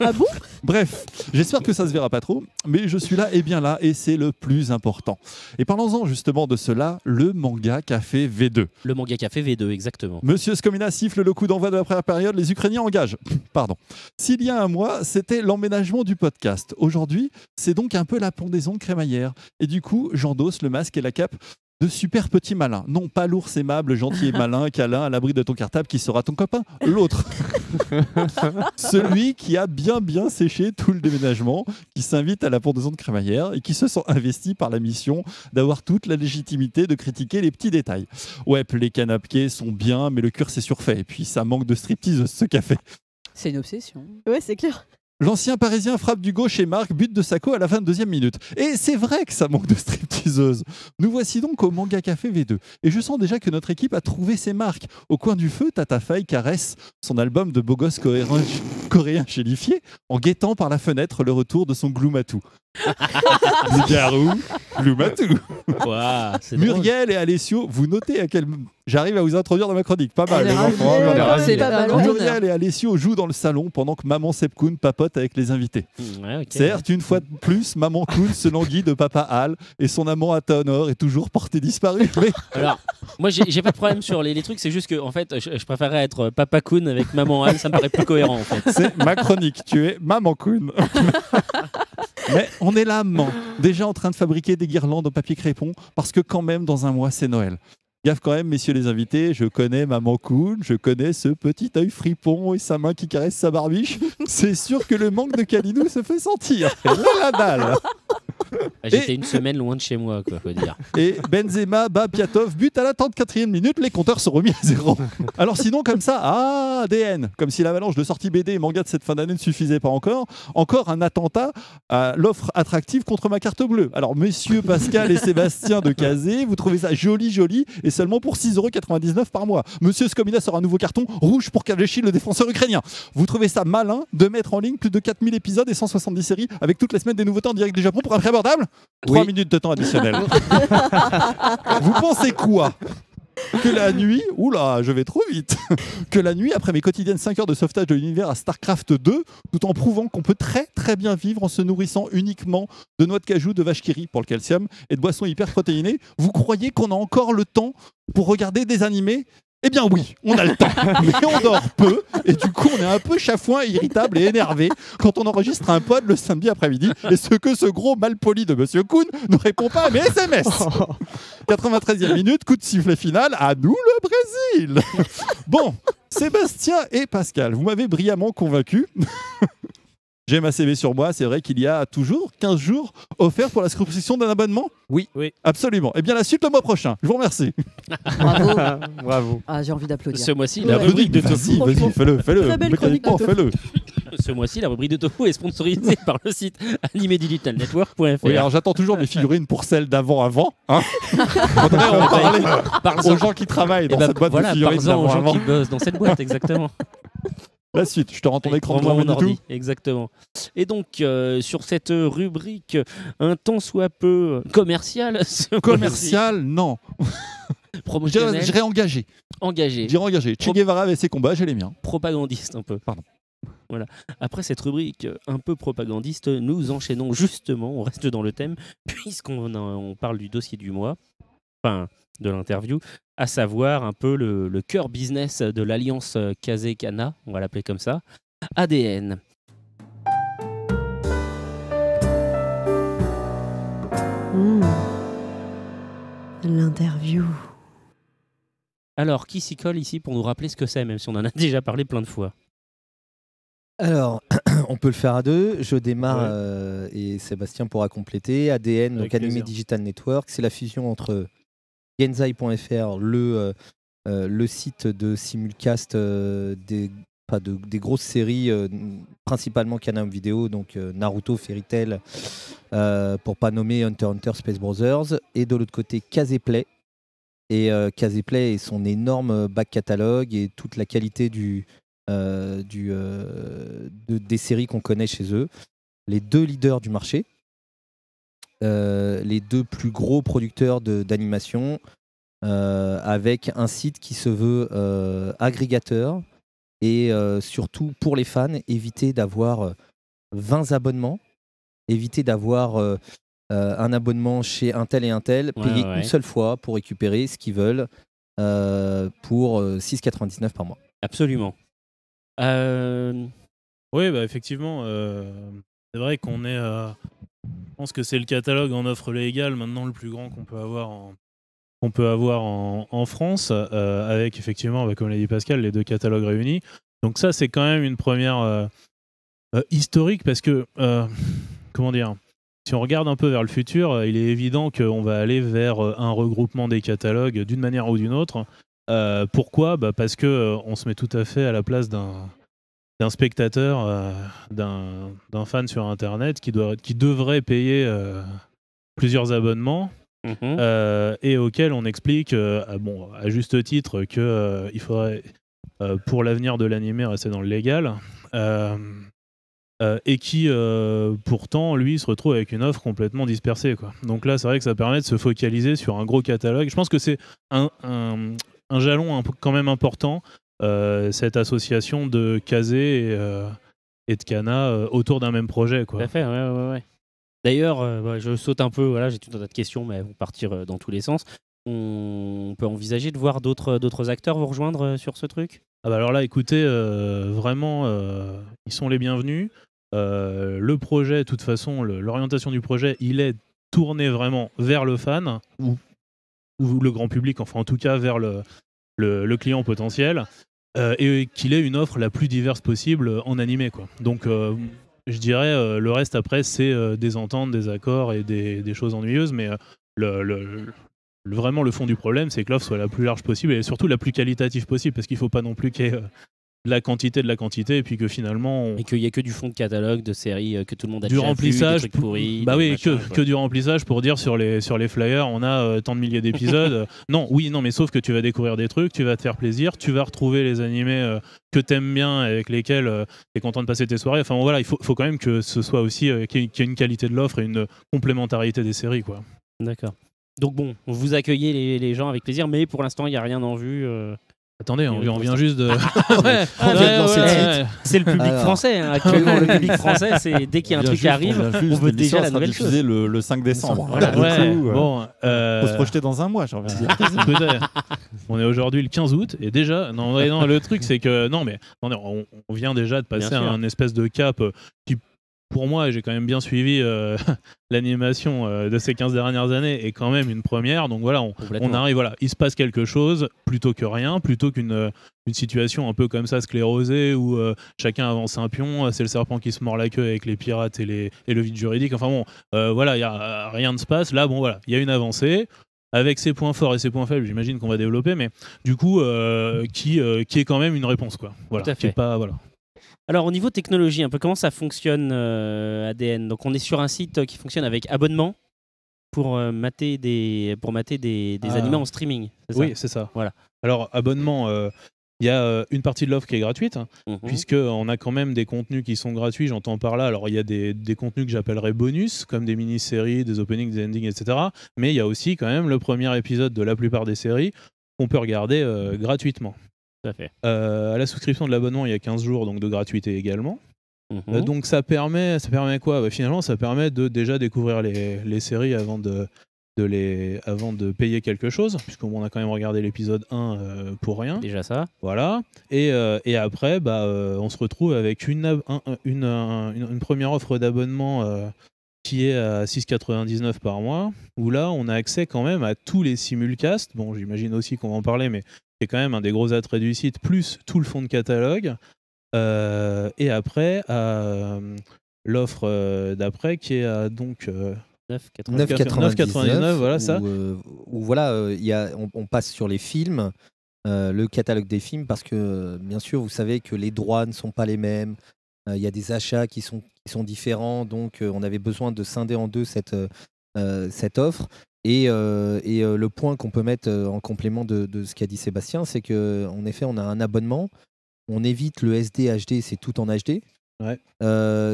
S6: ah bon Bref, j'espère que ça se verra pas trop, mais je suis là et bien là, et c'est le plus important. Et parlons-en justement de cela, le manga Café V2. Le manga Café V2, exactement. Monsieur Skomina siffle le coup d'envoi de la première période, les Ukrainiens engagent. Pardon. S'il y a un mois, c'était l'emménagement du podcast. Aujourd'hui, c'est donc un peu la pendaison de crémaillère. Et du coup, j'endosse le masque et la cape de super petits malins. Non, pas l'ours aimable, gentil et malin, câlin, à l'abri de ton cartable, qui sera ton copain. L'autre. Celui qui a bien bien séché tout le déménagement, qui s'invite à la porte de crémaillère et qui se sent investi par la mission d'avoir toute la légitimité de critiquer les petits détails. Ouais, les canapés sont bien, mais le cuir c'est surfait. Et puis ça manque de striptease, ce café.
S3: C'est une obsession. Ouais, c'est clair.
S6: L'ancien parisien frappe du gauche et Marc but de Sako à la 22e minute. Et c'est vrai que ça manque de stripteaseuse. Nous voici donc au Manga Café V2. Et je sens déjà que notre équipe a trouvé ses marques. Au coin du feu, Tata caresse son album de beau gosse coréen, chélifié en guettant par la fenêtre le retour de son Gloumatou. Loumatou. Muriel et Alessio, vous notez à quel. J'arrive à vous introduire dans ma chronique. Pas mal, les Muriel et Alessio jouent dans le salon pendant que Maman Sepkoun papote avec les invités. Mmh, Certes, une fois de plus, Maman Koun se languit de Papa Al et son amant Atanor est toujours porté disparu.
S2: moi, j'ai pas de problème sur les, trucs, c'est juste que, en fait, je, préférerais être euh, Papa Koun avec Maman Al ça me paraît plus cohérent, C'est ma chronique,
S6: tu es Maman Koun. Mais on est là, déjà en train de fabriquer des guirlandes en papier crépon, parce que quand même, dans un mois, c'est Noël. Gaffe quand même, messieurs les invités, je connais Maman Coon, je connais ce petit œil fripon et sa main qui caresse sa barbiche. C'est sûr que le manque de calinou se fait sentir. la dalle
S7: J'étais
S2: une semaine loin de chez moi, quoi,
S6: dire. Et Benzema Babiatov but à la 34e minute, les compteurs sont remis à zéro. Alors sinon, comme ça, ah, DN, comme si l'avalanche de sorties BD et manga de cette fin d'année ne suffisait pas encore, encore un attentat à l'offre attractive contre ma carte bleue. Alors, monsieur Pascal et Sébastien de Cazé, vous trouvez ça joli, joli, et seulement pour 6,99€ par mois. Monsieur Skomina sort un nouveau carton rouge pour Kalechi, le défenseur ukrainien. Vous trouvez ça malin de mettre en ligne plus de 4000 épisodes et 170 séries avec toutes les semaines des nouveautés en direct du Japon pour un abordable. 3 minutes de temps additionnel. Vous pensez quoi que la nuit, oula, je vais trop vite, que la nuit, après mes quotidiennes 5 heures de sauvetage de l'univers à StarCraft 2, tout en prouvant qu'on peut très très bien vivre en se nourrissant uniquement de noix de cajou, de vache kiri pour le calcium et de boissons hyper protéinées, vous croyez qu'on a encore le temps pour regarder des animés eh bien oui, on a le temps, mais on dort peu, et du coup on est un peu chafouin, irritable et énervé quand on enregistre un pod le samedi après-midi, et ce que ce gros malpoli de Monsieur Kuhn ne répond pas à mes SMS. 93e minute, coup de sifflet final, à nous le Brésil Bon, Sébastien et Pascal, vous m'avez brillamment convaincu j'ai ma CV sur moi. C'est vrai qu'il y a toujours 15 jours offerts pour la scrupulation d'un abonnement. Oui, oui. Absolument. Et eh bien la suite le mois prochain. Je vous remercie. Bravo. Bravo. Ah,
S2: j'ai envie
S9: d'applaudir. Ce mois-ci, la rubrique de Tofu. vas le fais-le.
S2: Ce mois-ci, la rubrique de Tofu est sponsorisée par le site animedigitalnetwork.fr. Oui, alors
S6: j'attends toujours mes figurines pour celles d'avant-avant. Hein on parler aux gens qui travaillent dans eh ben, cette boîte de figurines. Voilà, aux gens qui bossent dans cette boîte, exactement. La suite, je te rends ton écran devant mon ordi.
S2: Exactement. Et donc, euh, sur cette rubrique, un tant soit peu commercial. Commercial,
S6: non. Je J'irai engagé. Engagé. j'ai engagé. Che Guevara avait ses combats, j'ai les miens. Propagandiste un peu. Pardon. Voilà.
S2: Après cette rubrique euh, un peu propagandiste, nous enchaînons justement, on reste dans le thème, puisqu'on on parle du dossier du mois. Enfin, de l'interview, à savoir un peu le, cœur business de l'alliance Kazekana, on va l'appeler comme ça, ADN.
S3: Mmh. L'interview.
S2: Alors, qui s'y colle ici pour nous rappeler ce que c'est, même si on en a déjà parlé plein de fois
S5: alors, on peut le faire à deux. Je démarre euh, et Sébastien pourra compléter. ADN, donc Anime Digital Network, c'est la fusion entre Genzai.fr, le, euh, euh, le site de simulcast euh, des, pas des grosses séries, principalement Canam Vidéo, donc Naruto, Fairy Tail, pour pas nommer Hunter Hunter, Space Brothers, et de l'autre côté Caseplay. Et Caseplay et son énorme back catalogue et toute la qualité du, du, des séries qu'on connaît chez eux, les deux leaders du marché, euh, les deux plus gros producteurs d'animation euh, avec un site qui se veut euh, agrégateur et surtout pour les fans éviter d'avoir 20 abonnements, éviter d'avoir un abonnement chez un tel et un tel, payer une seule fois pour récupérer ce qu'ils veulent euh, pour 6,99 par mois.
S8: Absolument. Oui, bah, effectivement, c'est vrai qu'on est je pense que c'est le catalogue en offre légale maintenant le plus grand qu'on peut avoir en, qu'on peut avoir en, France, euh, avec effectivement, bah, comme l'a dit Pascal, les deux catalogues réunis. Donc ça, c'est quand même une première euh, euh, historique parce que, comment dire, si on regarde un peu vers le futur, il est évident qu'on va aller vers un regroupement des catalogues d'une manière ou d'une autre. pourquoi bah, Parce que on se met tout à fait à la place d'un d'un spectateur, euh, d'un fan sur Internet qui, devrait payer euh, plusieurs abonnements. Mhm. Euh, et auquel on explique, bon, à juste titre, qu'il faudrait, pour l'avenir de l'animé, rester dans le légal, et qui, pourtant, lui, se retrouve avec une offre complètement dispersée. Quoi. Donc là, c'est vrai que ça permet de se focaliser sur un gros catalogue. Je pense que c'est un, jalon quand même important euh, cette association de Kazé et, euh, de Cana euh, autour d'un même projet. Quoi. D'ailleurs, bah, je saute un peu, voilà,
S2: j'ai tout un tas de questions, mais elles vont partir dans tous les sens. On peut envisager de voir d'autres acteurs vous rejoindre sur ce truc
S8: ah bah Alors là, écoutez, vraiment, ils sont les bienvenus. le projet, de toute façon, l'orientation du projet, il est tourné vraiment vers le fan ou, le grand public, enfin en tout cas vers le, le client potentiel. Euh, et qu'il ait une offre la plus diverse possible euh, en animé. Quoi. Donc euh, je dirais, le reste après, c'est des ententes, des accords et des, choses ennuyeuses, mais le, vraiment le fond du problème, c'est que l'offre soit la plus large possible et surtout la plus qualitative possible, parce qu'il ne faut pas non plus qu'il de la quantité de la quantité et puis que finalement et qu'il n'y a que du fond de catalogue de séries euh, que tout le monde a du déjà remplissage vu, des bah oui que, que, du remplissage pour dire sur les sur les flyers on a euh, tant de milliers d'épisodes euh, non oui non mais sauf que tu vas découvrir des trucs tu vas te faire plaisir tu vas retrouver les animés que t'aimes bien avec lesquels tu es t'es content de passer tes soirées enfin voilà il faut, faut, quand même que ce soit aussi qu'il y, ait une qualité de l'offre et une complémentarité des séries quoi d'accord
S2: donc bon vous accueillez les, les, gens avec plaisir mais pour l'instant il n'y a rien en vue
S8: Attendez, on, vient juste de. ouais, c'est le public français. Hein, actuellement, le public français, c'est dès qu'il y a un truc qui arrive, on, veut déjà la nouvelle chose. Le, le 5 décembre. Voilà, euh, bon, euh... Faut se projeter dans un mois, j'ai envie on est aujourd'hui le 15 août et déjà, non, non le truc, c'est que non, mais on, vient déjà de passer un espèce de cap euh, qui pour moi, j'ai quand même bien suivi euh, l'animation euh, de ces 15 dernières années et quand même une première. Donc voilà, on, arrive, voilà, il se passe quelque chose plutôt que rien, plutôt qu'une euh, une situation un peu comme ça sclérosée où chacun avance un pion, c'est le serpent qui se mord la queue avec les pirates et, les, le vide juridique. Enfin bon, voilà, y a, rien ne se passe. Là, bon voilà, il y a une avancée. Avec ses points forts et ses points faibles, j'imagine qu'on va développer, mais du coup, qui, qui est quand même une réponse, quoi. Voilà, Tout à fait. pas, voilà. Alors au niveau technologie, un
S2: peu comment ça fonctionne euh, ADN Donc on est sur un site euh, qui fonctionne avec abonnement
S8: pour euh, mater des pour mater des, animés ah. en streaming. Oui, c'est ça. Voilà. Alors abonnement. Il y a une partie de l'offre qui est gratuite, puisqu'on hein, mhm. puisque on a quand même des contenus qui sont gratuits, j'entends par là. Alors il y a des, contenus que j'appellerais bonus, comme des mini-séries, des openings, des endings, etc. Mais il y a aussi quand même le premier épisode de la plupart des séries qu'on peut regarder gratuitement à euh, à la souscription de l'abonnement, il y a 15 jours donc de gratuité également. Mhm. Euh, donc ça permet, ça permet quoi bah, Finalement, ça permet de déjà découvrir les, séries avant de, de les, avant de payer quelque chose, puisqu'on a quand même regardé l'épisode 1 euh, pour rien. Déjà ça. Voilà. Et, après, bah, on se retrouve avec une, une, première offre d'abonnement qui est à 6,99 par mois, où là, on a accès quand même à tous les simulcasts. Bon, j'imagine aussi qu'on va en parler, mais qui est quand même un des gros attraits du site, plus tout le fond de catalogue. Euh, et après, euh, l'offre euh, d'après qui est à euh, donc. 9,99, voilà ça.
S5: ou voilà, y a, on, passe sur les films, le catalogue des films, parce que bien sûr, vous savez que les droits ne sont pas les mêmes, il y a des achats qui sont, qui sont différents, donc on avait besoin de scinder en deux cette, cette offre. Et, euh, euh, le point qu'on peut mettre euh, en complément de, ce qu'a dit Sébastien, c'est qu'en effet, on a un abonnement. On évite le SD HD, c'est tout en HD. Ouais.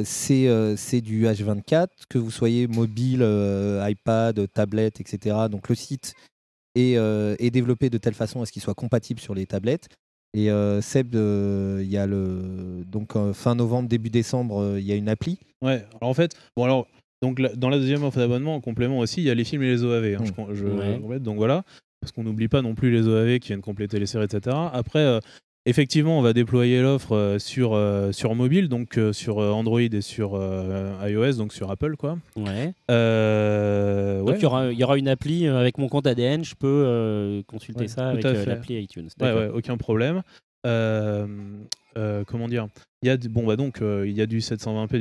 S5: c'est du H24, que vous soyez mobile, iPad, tablette, etc. Donc le site est, est développé de telle façon à ce qu'il soit compatible sur les tablettes. Et Seb, il y a le donc fin novembre, début
S8: décembre, il y a une appli. Ouais. Alors en fait, bon alors donc dans la deuxième offre d'abonnement, en complément aussi, il y a les films et les OAV. Hein, je, hmm. donc voilà, parce qu'on n'oublie pas non plus les OAV qui viennent compléter les séries, etc. Après, euh, effectivement, on va déployer l'offre euh, sur, euh, sur mobile, donc sur Android et sur iOS, donc sur Apple, quoi. Ouais. donc il y, aura, une appli avec mon compte ADN, je peux consulter ça avec l'appli iTunes. Ouais, aucun problème. Euh, euh, comment dire il y a du, bon bah donc euh, il y a du 720p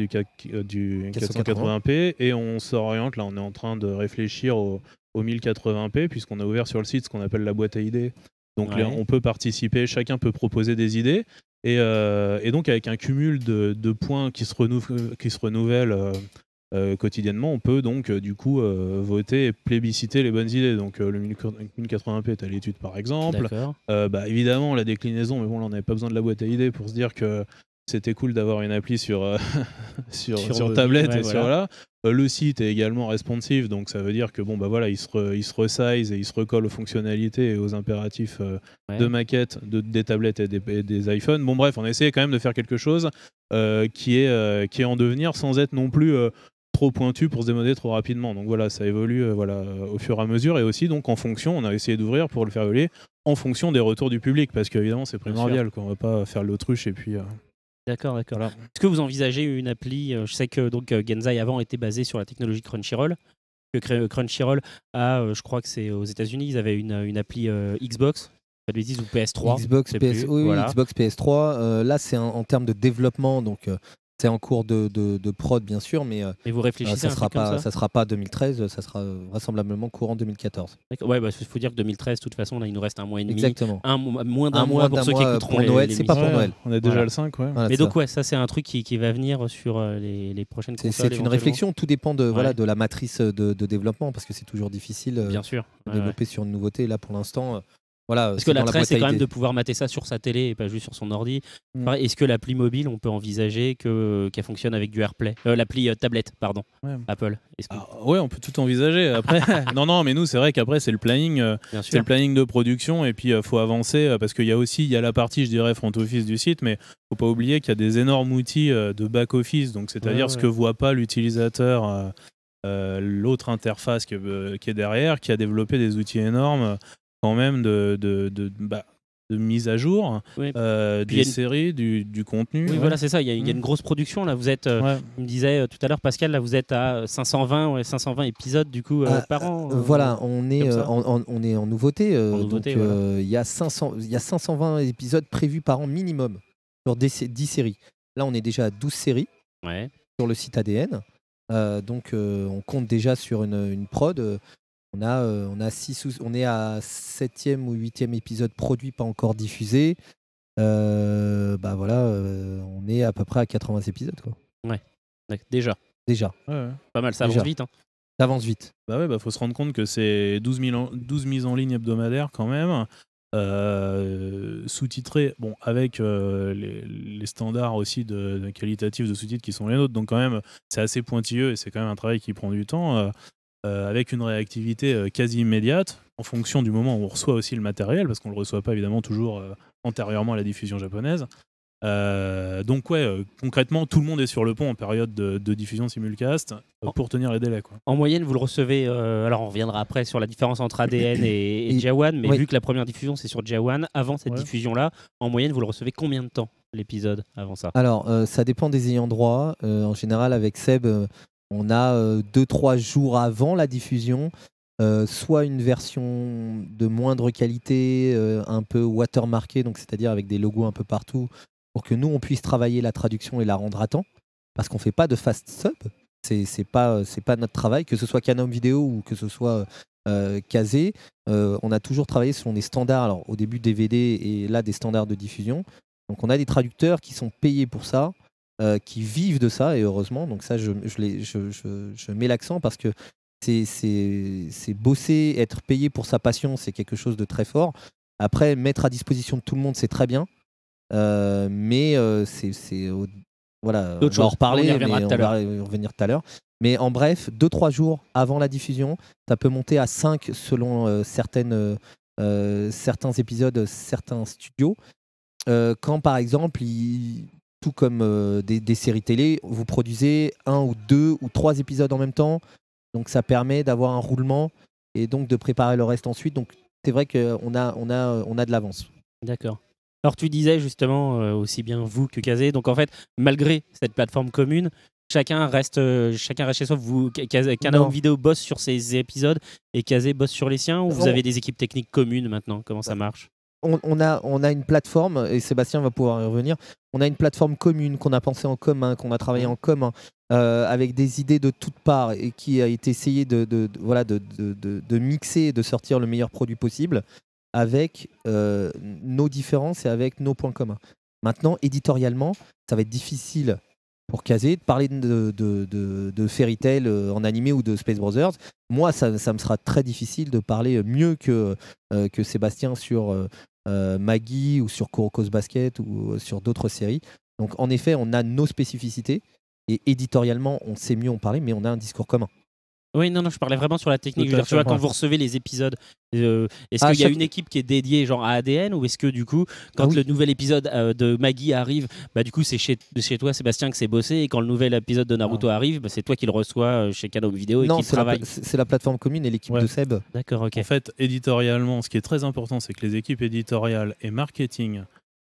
S8: du, 480. p et on s'oriente là on est en train de réfléchir au, 1080p puisqu'on a ouvert sur le site ce qu'on appelle la boîte à idées donc là, on peut participer chacun peut proposer des idées et, donc avec un cumul de, points qui se, qui se renouvellent euh, quotidiennement, on peut donc euh, du coup euh, voter et plébisciter les bonnes idées. Donc le 1080p est à l'étude par exemple. bah, évidemment, la déclinaison, mais bon, là on n'avait pas besoin de la boîte à idées pour se dire que c'était cool d'avoir une appli sur, sur, tablette et sur là. Le site est également responsive, donc ça veut dire que bon bah voilà, il se, il se resize et il se recolle aux fonctionnalités et aux impératifs de maquette de, des tablettes et des, des, iPhones. Bon bref, on essayait quand même de faire quelque chose qui, est, qui est en devenir sans être non plus trop pointu pour se démoder trop rapidement. Donc voilà, ça évolue euh, voilà, euh, au fur et à mesure. Et aussi, donc en fonction, on a essayé d'ouvrir pour le faire évoluer en fonction des retours du public, parce qu'évidemment, c'est primordial. Quoi. On va pas faire l'autruche et puis. Euh, d'accord, d'accord. Alors, Est-ce que vous envisagez
S2: une appli Je sais que donc Gensai avant était basé sur la technologie Crunchyroll. Que Crunchyroll a, je crois que c'est aux États-Unis, ils avaient une, appli Xbox ou PS3 Xbox, PS... oui, Xbox
S5: PS3 là c'est en termes de développement donc c'est en cours de, prod, bien sûr, mais, euh, vous euh, ça ne sera, pas, ça sera pas 2013, ça sera euh, vraisemblablement courant 2014.
S2: Ouais, bah, il faut dire que 2013, de toute façon, là, il nous reste un mois et demi. Exactement. Un, moins d'un mois, pour ceux qui écouteront. Pour c'est pas pour Noël. On est déjà le 5, ouais. mais donc, ça. ouais, ça, c'est un truc qui, va venir sur les, prochaines consoles. C'est une réflexion, tout dépend de, voilà, de
S5: la matrice de, développement, parce que c'est toujours difficile bien sûr. de développer sur une nouveauté. Là, pour l'instant, voilà, Parce que la l'attrait, c'est quand même de
S2: pouvoir mater ça sur sa télé et pas juste sur son ordi. Mm. Est-ce que l'appli mobile, on peut envisager qu'elle
S8: fonctionne avec du AirPlay euh, L'appli euh, tablette, pardon, Apple. Ah, oui on peut tout envisager. Après, non, non, mais nous, c'est vrai qu'après, c'est le planning, euh, c'est le planning de production et puis il faut avancer parce qu'il y a aussi, il y a la partie, je dirais, front office du site, mais il ne faut pas oublier qu'il y a des énormes outils de back office, donc c'est-à-dire ce que voit pas l'utilisateur. l'autre interface qui, est derrière, qui a développé des outils énormes même de, de, de, bah, mise à jour euh, des séries, du, du contenu. Oui, voilà, c'est ça. Il y, a, mm. une grosse production. Là, vous êtes, euh,
S2: me disait euh, tout à l'heure, Pascal, là, vous êtes à 520, euh, ouais, 520 épisodes du coup ah, par
S5: an. voilà, on est en, on est en nouveauté. donc, il y a 500, il y a 520 épisodes prévus par an minimum sur des, 10 séries. Là, on est déjà à 12 séries sur le site ADN. donc, on compte déjà sur une, une prod on, a, euh, on, a on est à 7e ou 8e épisode produit, pas encore diffusé. Euh, bah voilà, euh, on est à peu près à 80 épisodes. Quoi.
S8: Ouais, déjà. Déjà. Pas mal, ça avance vite. Hein. Ça avance vite. Bah, bah faut se rendre compte que c'est 12, mises en ligne hebdomadaires quand même. sous-titré, bon, avec les, standards aussi de, qualitatifs de sous-titres qui sont les nôtres, donc quand même, c'est assez pointilleux et c'est quand même un travail qui prend du temps. Euh, avec une réactivité euh, quasi immédiate en fonction du moment où on reçoit aussi le matériel, parce qu'on ne le reçoit pas évidemment toujours euh, antérieurement à la diffusion japonaise. donc ouais, concrètement, tout le monde est sur le pont en période de, diffusion simulcast pour tenir les délais. Quoi. En moyenne, vous le recevez, alors
S2: on reviendra après sur la différence entre ADN et, et Jawan, mais vu que la première diffusion c'est sur Jawan, avant cette diffusion-là, en moyenne, vous le recevez combien de temps l'épisode avant ça Alors,
S5: ça dépend des ayants droit. en général, avec Seb, on a euh, deux trois jours avant la diffusion, euh, soit une version de moindre qualité, euh, un peu watermarkée, donc c'est-à-dire avec des logos un peu partout, pour que nous on puisse travailler la traduction et la rendre à temps, parce qu'on fait pas de fast sub. C'est c'est pas c'est pas notre travail, que ce soit Canon Vidéo ou que ce soit Casé, on a toujours travaillé selon des standards. Alors au début DVD et là des standards de diffusion. Donc on a des traducteurs qui sont payés pour ça. Euh, qui vivent de ça, et heureusement. Donc ça, je, je, mets l'accent parce que c'est bosser, être payé pour sa passion, c'est quelque chose de très fort. Après, mettre à disposition de tout le monde, c'est très bien. Euh, mais euh, c'est... Voilà, on va en reparler, on, mais on va revenir tout à l'heure. Mais en bref, 2-3 jours avant la diffusion, ça peut monter à 5 selon certaines, certains épisodes, certains studios. quand par exemple, il, comme euh, des, séries télé, vous produisez un ou deux ou trois épisodes en même temps. Donc ça permet d'avoir un roulement et donc de préparer le reste ensuite. Donc c'est vrai qu'on a, on a, euh, on a de l'avance. D'accord.
S2: Alors tu disais justement, euh, aussi bien vous que Kazé, donc en fait, malgré cette plateforme commune, chacun reste, chacun reste chez soi. Vous, Canal Vidéo bosse sur ses épisodes et Kazé bosse sur les siens ou vous avez des équipes techniques communes maintenant Comment ça bah, marche
S5: on, a, on a une plateforme, et Sébastien va pouvoir y revenir, on a une plateforme commune qu'on a pensée en commun, qu'on a travaillé en commun, euh, avec des idées de toutes parts, et qui a été essayé de, de, mixer et de sortir le meilleur produit possible avec euh, nos différences et avec nos points communs. Maintenant, éditorialement, ça va être difficile pour Kazé de parler de, de, fairy tale euh, en animé ou de Space Brothers. Moi, ça, me sera très difficile de parler mieux que, que Sébastien sur, euh, Maggie ou sur Kuroko's Basket ou euh, sur d'autres séries. Donc en effet, on a nos spécificités et éditorialement, on sait mieux en parler, mais on a un discours commun.
S2: Oui, non, non, je parlais vraiment sur la technique. quand vous recevez
S5: les épisodes, euh, est-ce ah, qu'il y a une
S2: équipe qui est dédiée genre à ADN ou est-ce que du coup, ah quand le nouvel épisode euh, de Maggie arrive, bah du coup c'est chez, chez toi Sébastien que c'est bossé et quand
S8: le nouvel épisode de Naruto ah. arrive, bah, c'est toi qui le reçois euh, chez Canom Vidéo et non, qui travaille. C'est
S5: la plateforme commune et l'équipe de Seb. D'accord, ok. En
S8: fait, éditorialement, ce qui est très important, c'est que les équipes éditoriales et marketing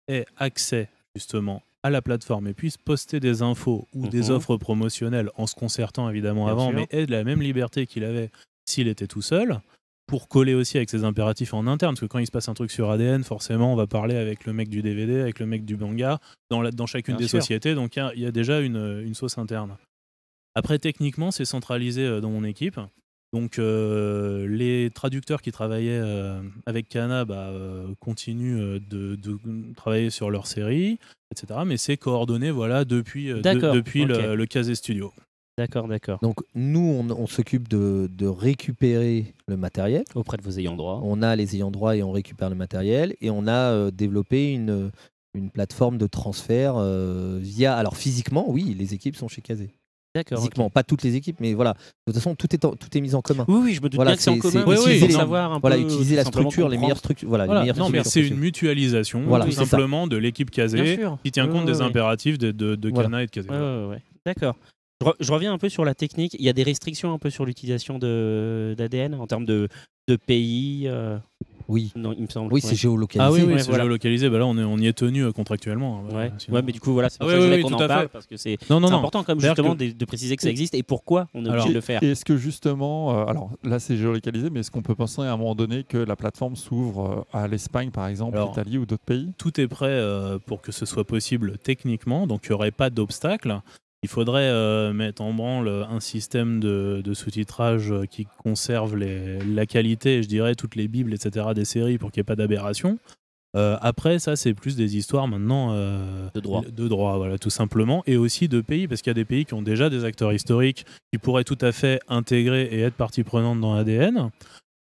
S8: aient accès justement à la plateforme et puisse poster des infos ou des mhm. offres promotionnelles en se concertant évidemment avant, mais ait la même liberté qu'il avait s'il était tout seul, pour coller aussi avec ses impératifs en interne, parce que quand il se passe un truc sur ADN, forcément, on va parler avec le mec du DVD, avec le mec du manga, dans, chacune des sociétés, donc il y, a déjà une, une, sauce interne. Après, techniquement, c'est centralisé euh, dans mon équipe. Donc euh, les traducteurs qui travaillaient euh, avec Kana bah, continuent de, travailler sur leur série. Mais c'est coordonné voilà, depuis, euh, depuis le, le Casé Studio. D'accord, d'accord.
S5: Donc nous, on, s'occupe de, récupérer le matériel. Auprès de vos ayants droit. On a les ayants droit et on récupère le matériel. Et on a euh, développé une, plateforme de transfert euh, via... Alors physiquement, oui, les équipes sont chez Casé physiquement. Pas toutes les équipes, mais voilà. De toute façon, tout est, tout est mis en commun. Oui, oui, je me doute bien que c'est en commun. utiliser, voilà, utiliser la structure, les meilleures structures. Voilà, c'est une
S8: mutualisation tout simplement de l'équipe casée qui tient compte des impératifs de, de, et de
S2: D'accord. Je, reviens un peu sur la technique. Il y a des restrictions un peu sur l'utilisation d'ADN
S8: en termes de, de pays. Euh, oui. Oui, c'est géolocalisé. Ah oui, c'est géolocalisé. Bah là, on, est, on y est tenu euh, contractuellement. Hein, mais du coup, voilà, c'est ah pour ça oui, oui, qu'on en parle parce c'est important, comme justement, de, préciser que ça existe et pourquoi on est obligé de le faire. Est-ce que justement, euh, alors là, c'est
S6: géolocalisé, mais est-ce qu'on peut penser à un moment donné que la plateforme s'ouvre euh, à l'Espagne, par exemple, l'Italie ou d'autres
S8: pays Tout est prêt pour que ce soit possible techniquement, donc il n'y aurait pas d'obstacle. Il faudrait euh, mettre en branle un système de, sous-titrage qui conserve la qualité, je dirais, toutes les bibles, etc., des séries pour qu'il n'y ait pas d'aberration. Euh, après, ça, c'est plus des histoires maintenant euh, de droit, de droit, voilà, tout simplement, et aussi de pays, parce qu'il y a des pays qui ont déjà des acteurs historiques qui pourraient tout à fait intégrer et être partie prenante dans l'ADN.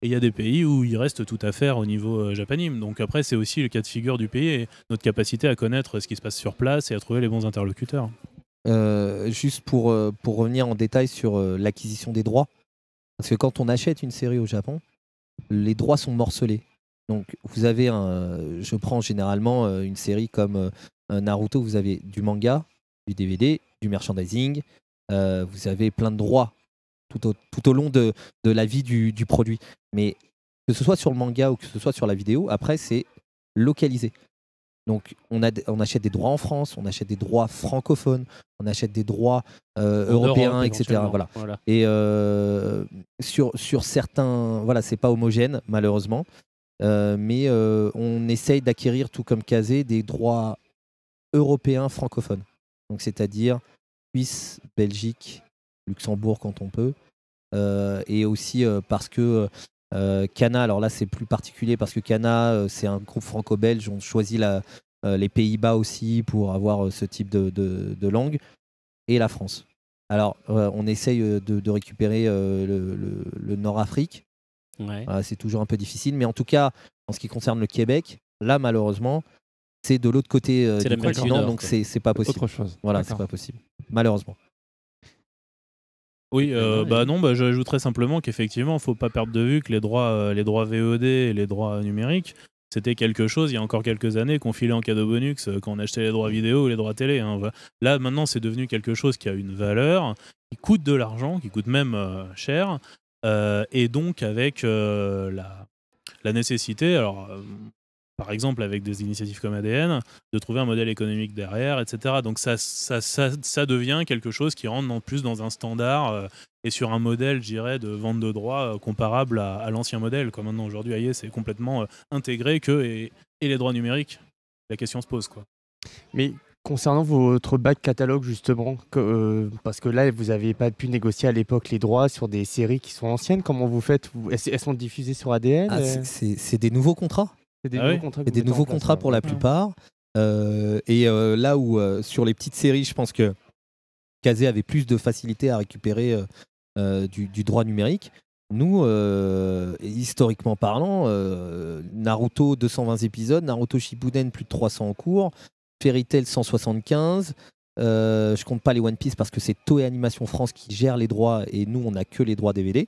S8: Et il y a des pays où il reste tout à faire au niveau euh, Donc après, c'est aussi le cas de figure du pays et notre capacité à connaître ce qui se passe sur place et à trouver les bons interlocuteurs. Euh,
S5: juste pour, euh, pour revenir en détail sur euh, l'acquisition des droits. Parce que quand on achète une série au Japon, les droits sont morcelés. Donc vous avez un, je prends généralement une série comme Naruto, vous avez du manga, du DVD, du merchandising, vous avez plein de droits tout au, long de, la vie du, produit. Mais que ce soit sur le manga ou que ce soit sur la vidéo, après c'est localisé. Donc, on, achète des droits en France, on achète des droits francophones, on achète des droits euh, européens, etc. Voilà. Et euh, sur, certains, voilà, c'est pas homogène, malheureusement. Euh, mais on essaye d'acquérir, tout comme Kazé, des droits européens francophones. Donc, c'est-à-dire Suisse, Belgique, Luxembourg quand on peut. et aussi parce que euh, Cana, alors là c'est plus particulier parce que Cana euh, c'est un groupe franco-belge, on choisit euh, les Pays-Bas aussi pour avoir ce type de, langue, et la France. Alors, on essaye de, récupérer le, Nord-Afrique. c'est toujours un peu difficile, mais en tout cas, en ce qui concerne le Québec, là, malheureusement, c'est de l'autre côté du continent, donc c'est pas possible. chose. Voilà, c'est pas possible,
S8: malheureusement. Oui, ah euh, bah non, bah, j'ajouterais simplement qu'effectivement, il ne faut pas perdre de vue que les droits, euh, les droits VOD e et les droits numériques, c'était quelque chose il y a encore quelques années qu'on filait en cadeau bonus euh, quand on achetait les droits vidéo ou les droits télé. Hein, Là, maintenant, c'est devenu quelque chose qui a une valeur, qui coûte de l'argent, qui coûte même cher, et donc avec la, la nécessité, alors par exemple avec des initiatives comme ADN, de trouver un modèle économique derrière, etc. Donc ça, ça, ça, devient quelque chose qui rentre en plus dans un standard euh, et sur un modèle, je dirais, de vente de droits euh, comparable à, l'ancien modèle. Comme maintenant, aujourd'hui, AIE, c'est complètement euh, intégré que et, les droits numériques, la question se pose. Quoi. Mais concernant votre bac catalogue, justement,
S5: parce que là, vous n'avez pas pu négocier à l'époque les droits sur des séries qui sont anciennes, comment vous faites Elles sont diffusées sur ADN ah, C'est des nouveaux contrats c'est des, ah nouveaux, contrats, pour la plupart. Euh, et euh, là où euh, sur les petites séries, je pense que Kazé avait plus de facilité à récupérer du, droit numérique. Nous, historiquement parlant, Naruto 220 épisodes, Naruto Shippuden plus de 300 en cours, Fairy Tail 175. je compte pas les One Piece parce que c'est Toei Animation France qui gère les droits et nous on n'a que les droits DVD.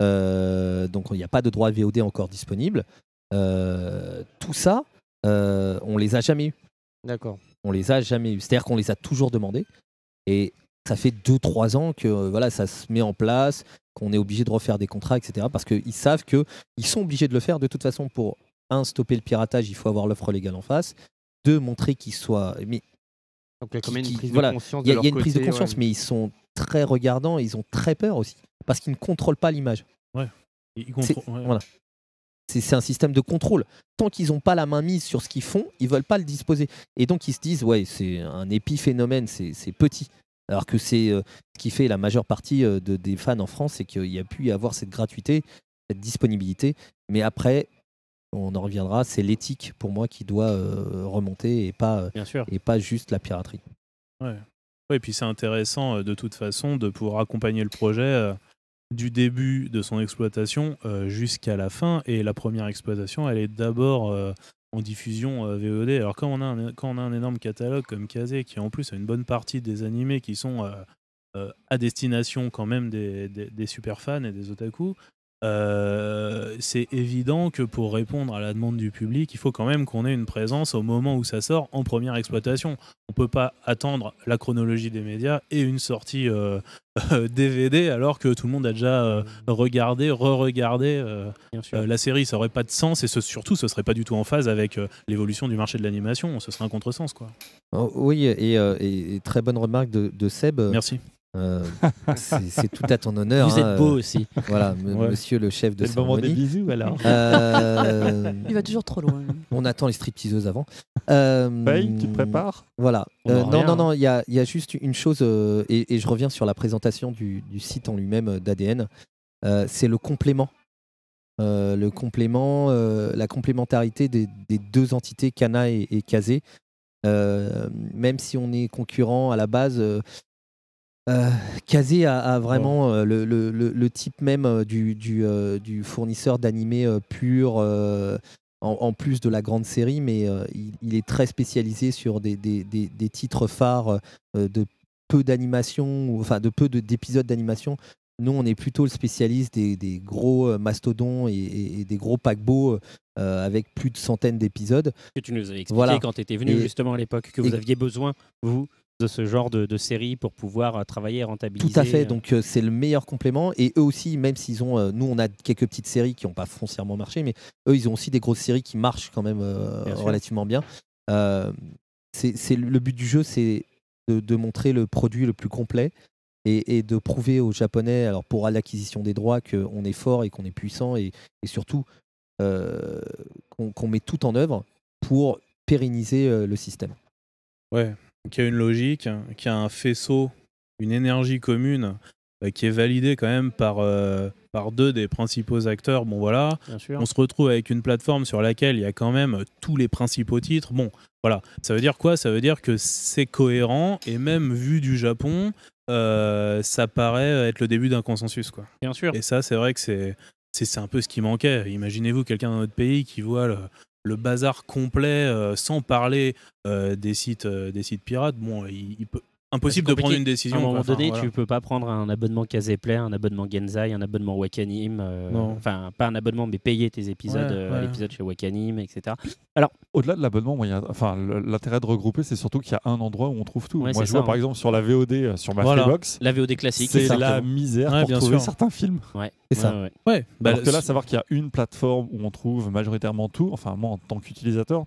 S5: donc il n'y a pas de droits VOD encore disponibles. Euh, tout ça, euh, on les a jamais eu. D'accord. On les a jamais eu. C'est-à-dire qu'on les a toujours demandé. Et ça fait 2-3 ans que euh, voilà, ça se met en place, qu'on est obligé de refaire des contrats, etc. Parce qu'ils savent qu'ils sont obligés de le faire. De toute façon, pour un, stopper le piratage, il faut avoir l'offre légale en face. Deux, montrer qu'ils soient. Mais,
S7: Donc il y a quand même une prise de conscience. Il y a, une prise de conscience, mais
S5: ils sont très regardants et ils ont très peur aussi. Parce qu'ils ne contrôlent pas l'image. Ouais. Ils contrôlent. Voilà c'est un système de contrôle. Tant qu'ils n'ont pas la main mise sur ce qu'ils font, ils veulent pas le disposer. Et donc ils se disent, ouais, c'est un épiphénomène, c'est petit. Alors que c'est euh, ce qui fait la majeure partie euh, des fans en France, c'est qu'il y a pu y avoir cette gratuité, cette disponibilité. Mais après, on en reviendra, c'est l'éthique pour moi qui doit euh, remonter et pas, et pas juste la piraterie.
S8: Ouais. et puis c'est intéressant de toute façon de pouvoir accompagner le projet du début de son exploitation euh, jusqu'à la fin. Et la première exploitation, elle est d'abord euh, en diffusion euh, VOD. Alors quand on, a un, quand on a un énorme catalogue comme Kazé, qui en plus a une bonne partie des animés qui sont à destination quand même des, des super fans et des otaku, euh, c'est évident que pour répondre à la demande du public, il faut quand même qu'on ait une présence au moment où ça sort en première exploitation. On peut pas attendre la chronologie des médias et une sortie DVD euh, alors que tout le monde a déjà euh, regardé, re-regardé la série. Ça aurait pas de sens et surtout, ce serait pas du tout en phase avec l'évolution du marché de l'animation. Ce serait un contresens, quoi.
S5: Oh, oui, et, très bonne remarque de, de Seb. Merci. Euh,
S8: c'est tout à ton honneur. Vous êtes hein, beau euh, aussi. Voilà, monsieur le chef de cérémonie. le moment
S5: euh,
S9: Il va toujours trop loin.
S5: On attend les stripteaseuses avant. Euh... tu prépares Voilà. non, non, non, hein. il y a, juste une chose, et, je reviens sur la présentation du, site en lui-même d'ADN. c'est le complément. le complément, la complémentarité des, deux entités, Cana et, et Kazé. même si on est concurrent à la base, euh, Kazé a, vraiment euh, le, type même euh, du, du, fournisseur d'animés pur, en, plus de la grande série, mais il, est très spécialisé sur des, titres phares de peu d'animation, enfin de peu d'épisodes d'animation. Nous, on est plutôt le spécialiste des, gros mastodons et, des gros paquebots avec plus de centaines d'épisodes. Que tu nous avais expliqué quand tu étais venu justement à l'époque, que vous aviez besoin, vous, de ce genre de, de série pour pouvoir euh, travailler et rentabiliser. Tout à fait, euh, donc euh, c'est le meilleur complément. Et eux aussi, même s'ils ont, nous on a quelques petites séries qui n'ont pas foncièrement marché, mais eux ils ont aussi des grosses séries qui marchent quand même relativement bien. c'est le but du jeu, c'est de, montrer le produit le plus complet. Et, de prouver aux Japonais, alors pour l'acquisition des droits, qu'on est fort et qu'on est puissant et, surtout qu'on met tout en œuvre pour
S8: pérenniser le système. Ouais, qui a une logique, qui a un faisceau, une énergie commune, euh, qui est validée quand même par, euh, par deux des principaux acteurs. Bon voilà, on se retrouve avec une plateforme sur laquelle il y a quand même euh, tous les principaux titres. Bon, voilà, ça veut dire quoi Ça veut dire que c'est cohérent et même vu du Japon, ça paraît être le début d'un consensus, quoi. Bien sûr. Et ça, c'est vrai que c'est c'est un peu ce qui manquait. Imaginez-vous quelqu'un dans notre pays qui voit le, le bazar complet, euh, sans parler euh, des, sites, euh, des sites pirates, bon, il, il peut, Impossible de prendre une décision. À un moment donné, tu tu
S2: peux pas prendre un abonnement Caseplay, un abonnement Genzai, un abonnement Wakanim. Euh, enfin, pas un abonnement, mais payer tes épisodes, euh, l'épisode chez Wakanim, etc.
S6: Alors, au-delà de l'abonnement, enfin, l'intérêt de regrouper, c'est surtout qu'il y a un endroit où on trouve tout. moi, je vois par hein. exemple sur la VOD, euh, sur ma Freebox, la VOD classique, c'est la misère pour trouver certains films. Ouais. ça. Ouais. Bah, que là, savoir qu'il y a une plateforme où on trouve majoritairement tout. Enfin, moi, en tant qu'utilisateur,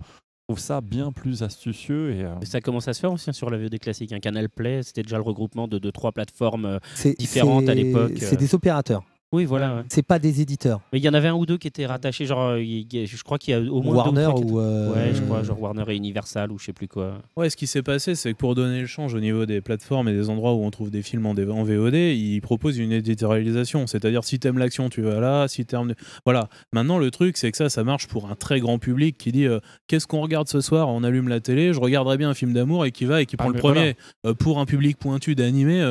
S6: trouve ça bien plus astucieux. Et, euh, ça commence à se faire aussi hein, sur la VOD classique. Un hein. Canal Play, c'était déjà le regroupement
S2: de, de trois plateformes euh, différentes à l'époque. C'est euh. des
S5: opérateurs. Oui, voilà. Ce euh, C'est pas des éditeurs.
S2: Mais il y en avait un ou deux qui étaient rattachés, genre, euh, je crois qu'il y a au moins Warner ou, euh, ouais, je crois, genre Warner et Universal ou je sais plus quoi.
S8: Ouais, ce qui s'est passé, c'est que pour donner le change au niveau des plateformes et des endroits où on trouve des films en, VOD, ils proposent une éditorialisation, c'est-à-dire si t'aimes l'action, tu vas là, si voilà. Maintenant, le truc, c'est que ça, ça marche pour un très grand public qui dit, qu'est-ce qu'on regarde ce soir On allume la télé, je regarderais bien un film d'amour et qui va et qui ah, prend le premier. pour un public pointu d'animé,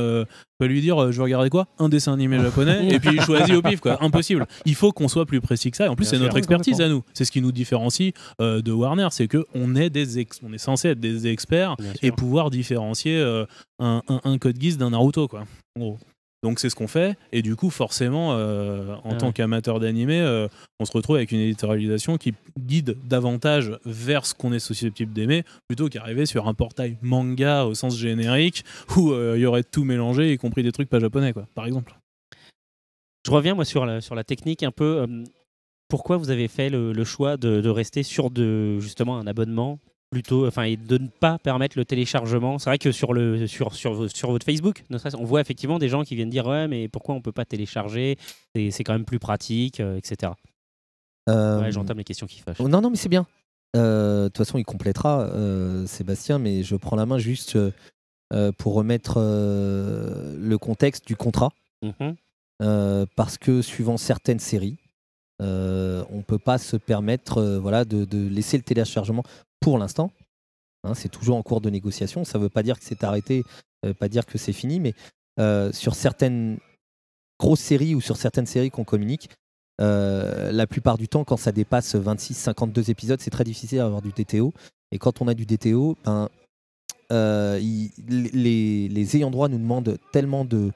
S8: tu peux lui dire, euh, je vais regarder quoi Un dessin animé japonais, et puis il choisit au pif, quoi. Impossible. Il faut qu'on soit plus précis que ça. Et en plus, c'est notre expertise à nous. C'est ce qui nous différencie euh, de Warner, c'est qu'on est, des ex est censé être des experts et pouvoir différencier euh, un, un, code guise d'un Naruto, quoi. En gros. Donc c'est ce qu'on fait. Et du coup, forcément, euh, en ah tant qu'amateur d'animé, euh, on se retrouve avec une éditorialisation qui guide davantage vers ce qu'on est susceptible d'aimer, plutôt qu'arriver sur un portail manga au sens générique où euh, il y aurait tout mélangé, y compris des trucs pas japonais, quoi, par exemple.
S2: Je reviens moi sur la, sur la technique un peu. pourquoi vous avez fait le, choix de, de, rester sur de, justement un abonnement plutôt, enfin, et de ne pas permettre le téléchargement. C'est vrai que sur, le, sur, sur, sur votre Facebook, on voit effectivement des gens qui viennent dire Ouais, mais pourquoi on ne peut pas télécharger C'est quand même plus pratique, etc.
S5: Euh... euh j'entame les questions qui fâchent. Non, non, mais c'est bien. Euh, de toute façon, il complétera, euh, Sébastien, mais je prends la main juste pour remettre le contexte du contrat. Mm-hmm. parce que suivant certaines séries, euh, on ne peut pas se permettre euh, voilà, de, laisser le téléchargement pour l'instant. Hein, c'est toujours en cours de négociation. Ça ne veut pas dire que c'est arrêté, pas dire que c'est fini, mais euh, sur certaines grosses séries ou sur certaines séries qu'on communique, la plupart du temps, quand ça dépasse 26, 52 épisodes, c'est très difficile d'avoir du DTO. Et quand on a du DTO, ben, les, ayants droit nous demandent tellement de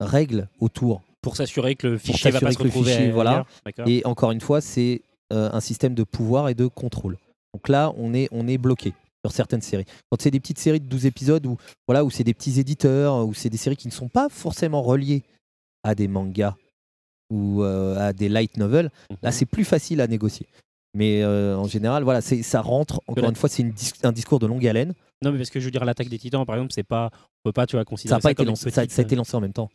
S5: règles autour pour s'assurer que le fichier va pas se retrouver. voilà. Et encore une fois, c'est euh, un système de pouvoir et de contrôle. Donc là, on est, on est bloqué sur certaines séries. Quand c'est des petites séries de 12 épisodes où, voilà, où c'est des petits éditeurs, où c'est des séries qui ne sont pas forcément reliées à des mangas ou euh, à des light novels, là mhm. c'est plus facile à négocier. Mais euh, en général, voilà, ça rentre, encore une fois, c'est un discours de longue haleine.
S2: Non, mais parce que je veux dire, l'attaque des titans, par exemple, c'est pas, on peut pas, tu vois, considérer ça. comme lancé, ça, a été
S5: lancé en même temps.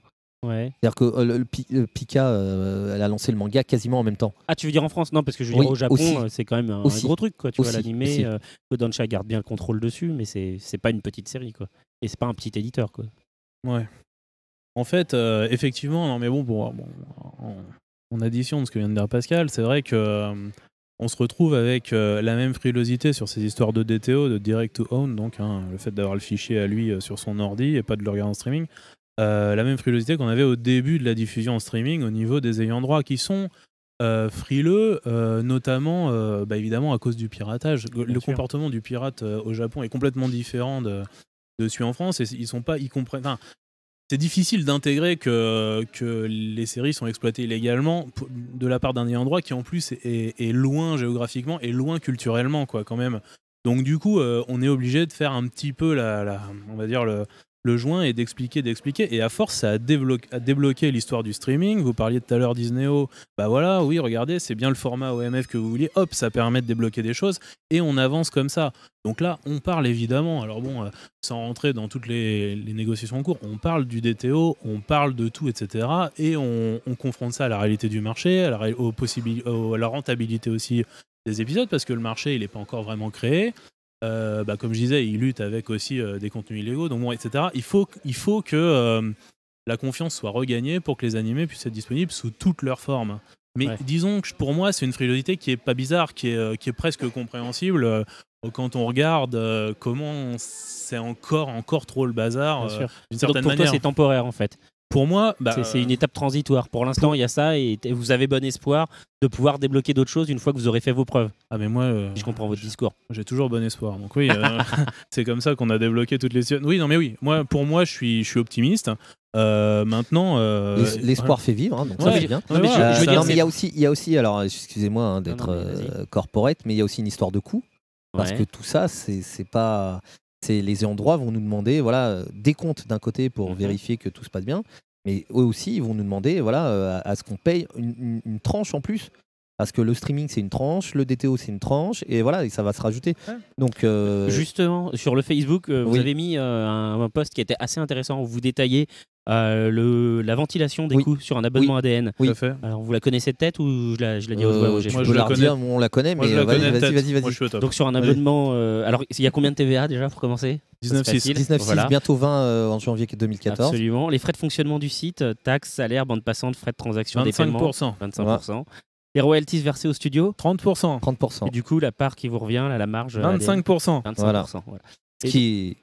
S5: C'est-à-dire que euh, le, euh, Pika, euh, elle a lancé le manga quasiment en même temps.
S2: Ah, tu veux dire en France Non, parce que je veux dire au Japon, c'est quand même un, gros truc. Quoi. Tu vois, l'animé, garde bien le contrôle dessus, mais c'est pas une petite série. quoi. Et c'est pas un petit éditeur. quoi.
S8: Ouais. En fait, effectivement, non, mais bon, bon, bon en, addition de ce que vient de dire Pascal, c'est vrai que on se retrouve avec la même frilosité sur ces histoires de DTO, de direct to own, donc hein, le fait d'avoir le fichier à lui sur son ordi et pas de le regarder en streaming. Euh, la même frilosité qu'on avait au début de la diffusion en streaming au niveau des ayants droit qui sont euh, frileux, euh, notamment bah, évidemment à cause du piratage. le comportement du pirate au Japon est complètement différent de, celui en France et ils sont pas, ils comprennent. c'est difficile d'intégrer que, les séries sont exploitées illégalement de la part d'un ayant droit qui en plus est, loin géographiquement et loin culturellement quoi quand même. Donc du coup, on est obligé de faire un petit peu la on va dire le, le joint est d'expliquer, d'expliquer. Et à force, ça a, débloqué, l'histoire du streaming. Vous parliez tout à l'heure d'Isneo. Bah voilà, oui, regardez, c'est bien le format OMF que vous vouliez. Hop, ça permet de débloquer des choses. Et on avance comme ça. Donc là, on parle évidemment, alors bon, euh, sans rentrer dans toutes les, négociations en cours, on parle du DTO, on parle de tout, etc. Et on, confronte ça à la réalité du marché, à la, à la rentabilité aussi des épisodes, parce que le marché, il n'est pas encore vraiment créé. Euh, bah, comme je disais, ils luttent avec aussi euh, des contenus illégaux, donc bon, etc. Il faut, il faut que euh, la confiance soit regagnée pour que les animés puissent être disponibles sous toutes leurs formes. Mais disons que pour moi, c'est une frilosité qui est pas bizarre, qui est, qui est presque compréhensible quand on regarde comment c'est encore, encore trop le bazar. D'une certaine pour manière. c'est
S2: temporaire en fait. Pour moi, bah, c'est une étape transitoire. Pour l'instant, il y a ça et vous avez bon espoir
S8: de pouvoir débloquer d'autres choses une fois que vous aurez fait vos preuves. Ah mais moi, euh, je comprends votre discours. J'ai toujours bon espoir. Donc oui, euh, c'est comme ça qu'on a débloqué toutes les. Oui, non mais oui. Moi, pour moi, je suis, je suis optimiste. Euh, maintenant, l'espoir fait vivre, hein, donc ça bien. mais, il y a aussi,
S5: il y a aussi, alors excusez-moi hein, d'être corporate, mais il y a aussi une histoire de coût parce que tout ça, c'est pas c'est les endroits vont nous demander voilà des comptes d'un côté pour mhm. vérifier que tout se passe bien, mais eux aussi ils vont nous demander voilà euh, à, ce qu'on paye une, tranche en plus. Parce que le streaming c'est une tranche, le DTO c'est une tranche, et voilà, et ça va se rajouter. Donc euh,
S2: justement sur le Facebook, euh, vous avez mis un, un, post qui était assez intéressant où vous détaillez euh, le, la ventilation des coûts sur un abonnement ADN. Oui. Alors vous la connaissez peut-être ou je la, je la dis aux euh, je la connais on la connaît, mais je vas-y, Donc sur un abonnement. Euh, alors il y a combien de TVA déjà pour commencer 19,6. 19,6, bientôt
S5: 20 en janvier 2014.
S2: Absolument. Les frais de fonctionnement du site, taxes, salaires, bande passante, frais de transaction, des 25%. Les royalties versées au studio. 30%. 30%. Et du coup, la part qui vous revient, la marge. 25%. Voilà. Ce qui,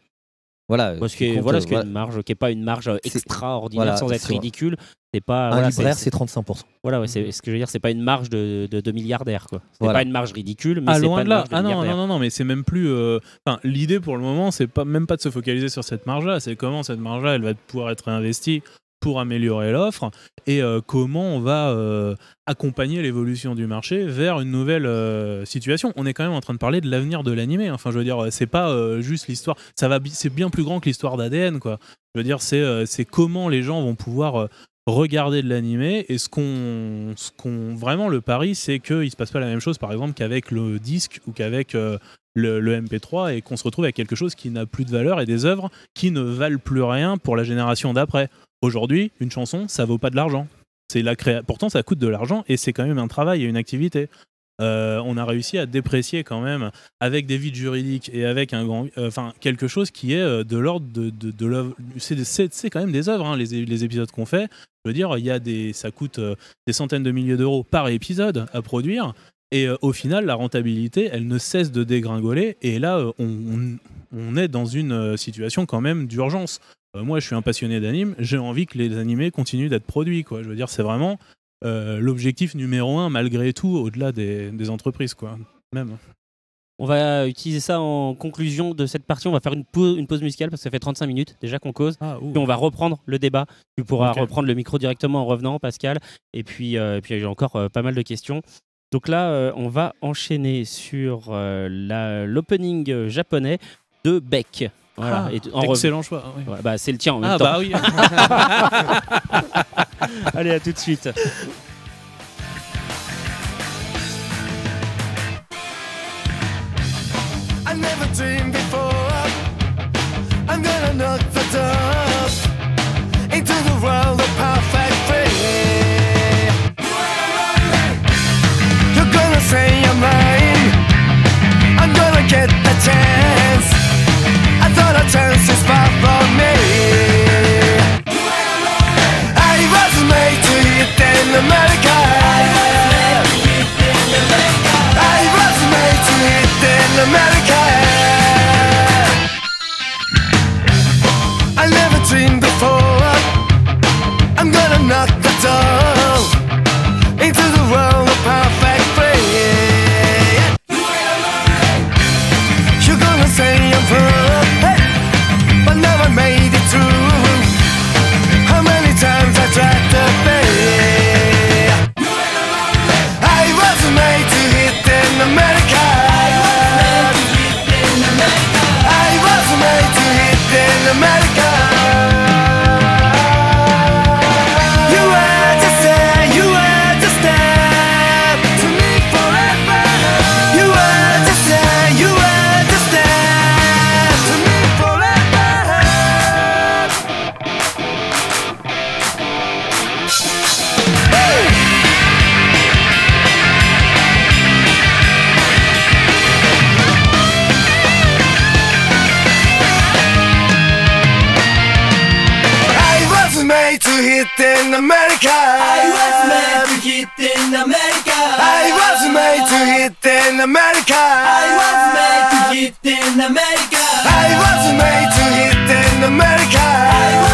S2: voilà, parce que, voilà, euh, une marge qui n'est pas une marge euh, extraordinaire sans être ridicule. C'est pas, un voilà, c'est 35%. Voilà, c'est ce que je veux dire, c'est pas une marge de, de, milliardaire. quoi. C'est pas une marge ridicule, mais ah, c'est pas une marge de ah, non, non,
S8: non, non, mais c'est même plus. Euh, l'idée pour le moment, c'est pas, même pas de se focaliser sur cette marge-là, c'est comment cette marge-là, elle va pouvoir être réinvestie pour améliorer l'offre et euh, comment on va euh, accompagner l'évolution du marché vers une nouvelle euh, situation. On est quand même en train de parler de l'avenir de l'animé. Hein. Enfin, je veux dire, c'est pas juste l'histoire. Ça va, c'est bien plus grand que l'histoire d'ADN, quoi. Je veux dire, c'est c'est comment les gens vont pouvoir regarder de l'animé et ce qu'on ce qu'on vraiment le pari c'est qu'il se passe pas la même chose par exemple qu'avec le disque ou qu'avec le, le, MP3 et qu'on se retrouve avec quelque chose qui n'a plus de valeur et des œuvres qui ne valent plus rien pour la génération d'après. Aujourd'hui, une chanson, ça vaut pas de l'argent. C'est la Pourtant, ça coûte de l'argent et c'est quand même un travail et une activité. Euh, on a réussi à déprécier quand même avec des vides juridiques et avec un euh, enfin quelque chose qui est euh, de l'ordre de, de, l'œuvre. C'est quand même des œuvres, hein, les, épisodes qu'on fait. Je veux dire, il y a des, ça coûte des centaines de milliers d'euros par épisode à produire. Et euh, au final, la rentabilité, elle ne cesse de dégringoler. Et là, euh, on, est dans une euh, situation quand même d'urgence. moi, je suis un passionné d'anime. J'ai envie que les animés continuent d'être produits. Quoi. Je veux dire, c'est vraiment l'objectif numéro un, malgré tout, au-delà des, entreprises. Quoi. Même. On va utiliser ça
S2: en conclusion de cette partie. On va faire une pause, une pause musicale parce que ça fait 35 minutes déjà qu'on cause. Ah, on va reprendre le débat. Tu pourras reprendre le micro directement en revenant, Pascal. Et puis, puis j'ai encore pas mal de questions. Donc là, euh, on va enchaîner sur euh, l'opening euh, japonais de Beck. Voilà. Ah, et excellent choix. Oui. bah, c'est le tien en même ah, Bah, oui. Allez, à tout de suite.
S1: I never dreamed before I'm gonna knock the door Into the world of power say I'm mine I'm gonna get the chance I thought a chance is far from me I was made to hit in America I was made to hit in America hit in America. I was made to hit in America. I was made to hit in America. I was made to hit in America. I was made to hit in America.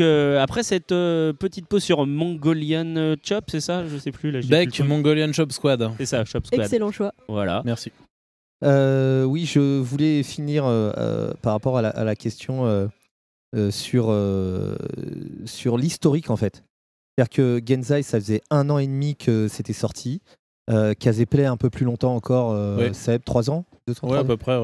S2: Euh, après cette euh, petite pause sur Mongolian euh, Chop, c'est ça Je sais plus. Là,
S8: Mongolian Chop Squad. C'est ça, Chop Squad. Excellent choix. Voilà. Merci.
S5: oui, je voulais finir par rapport à la, question sur, sur l'historique en fait. C'est-à-dire que Genzai, ça faisait un an et demi que c'était sorti. Kazeplay un peu plus longtemps encore, ça Seb, trois ans à peu près,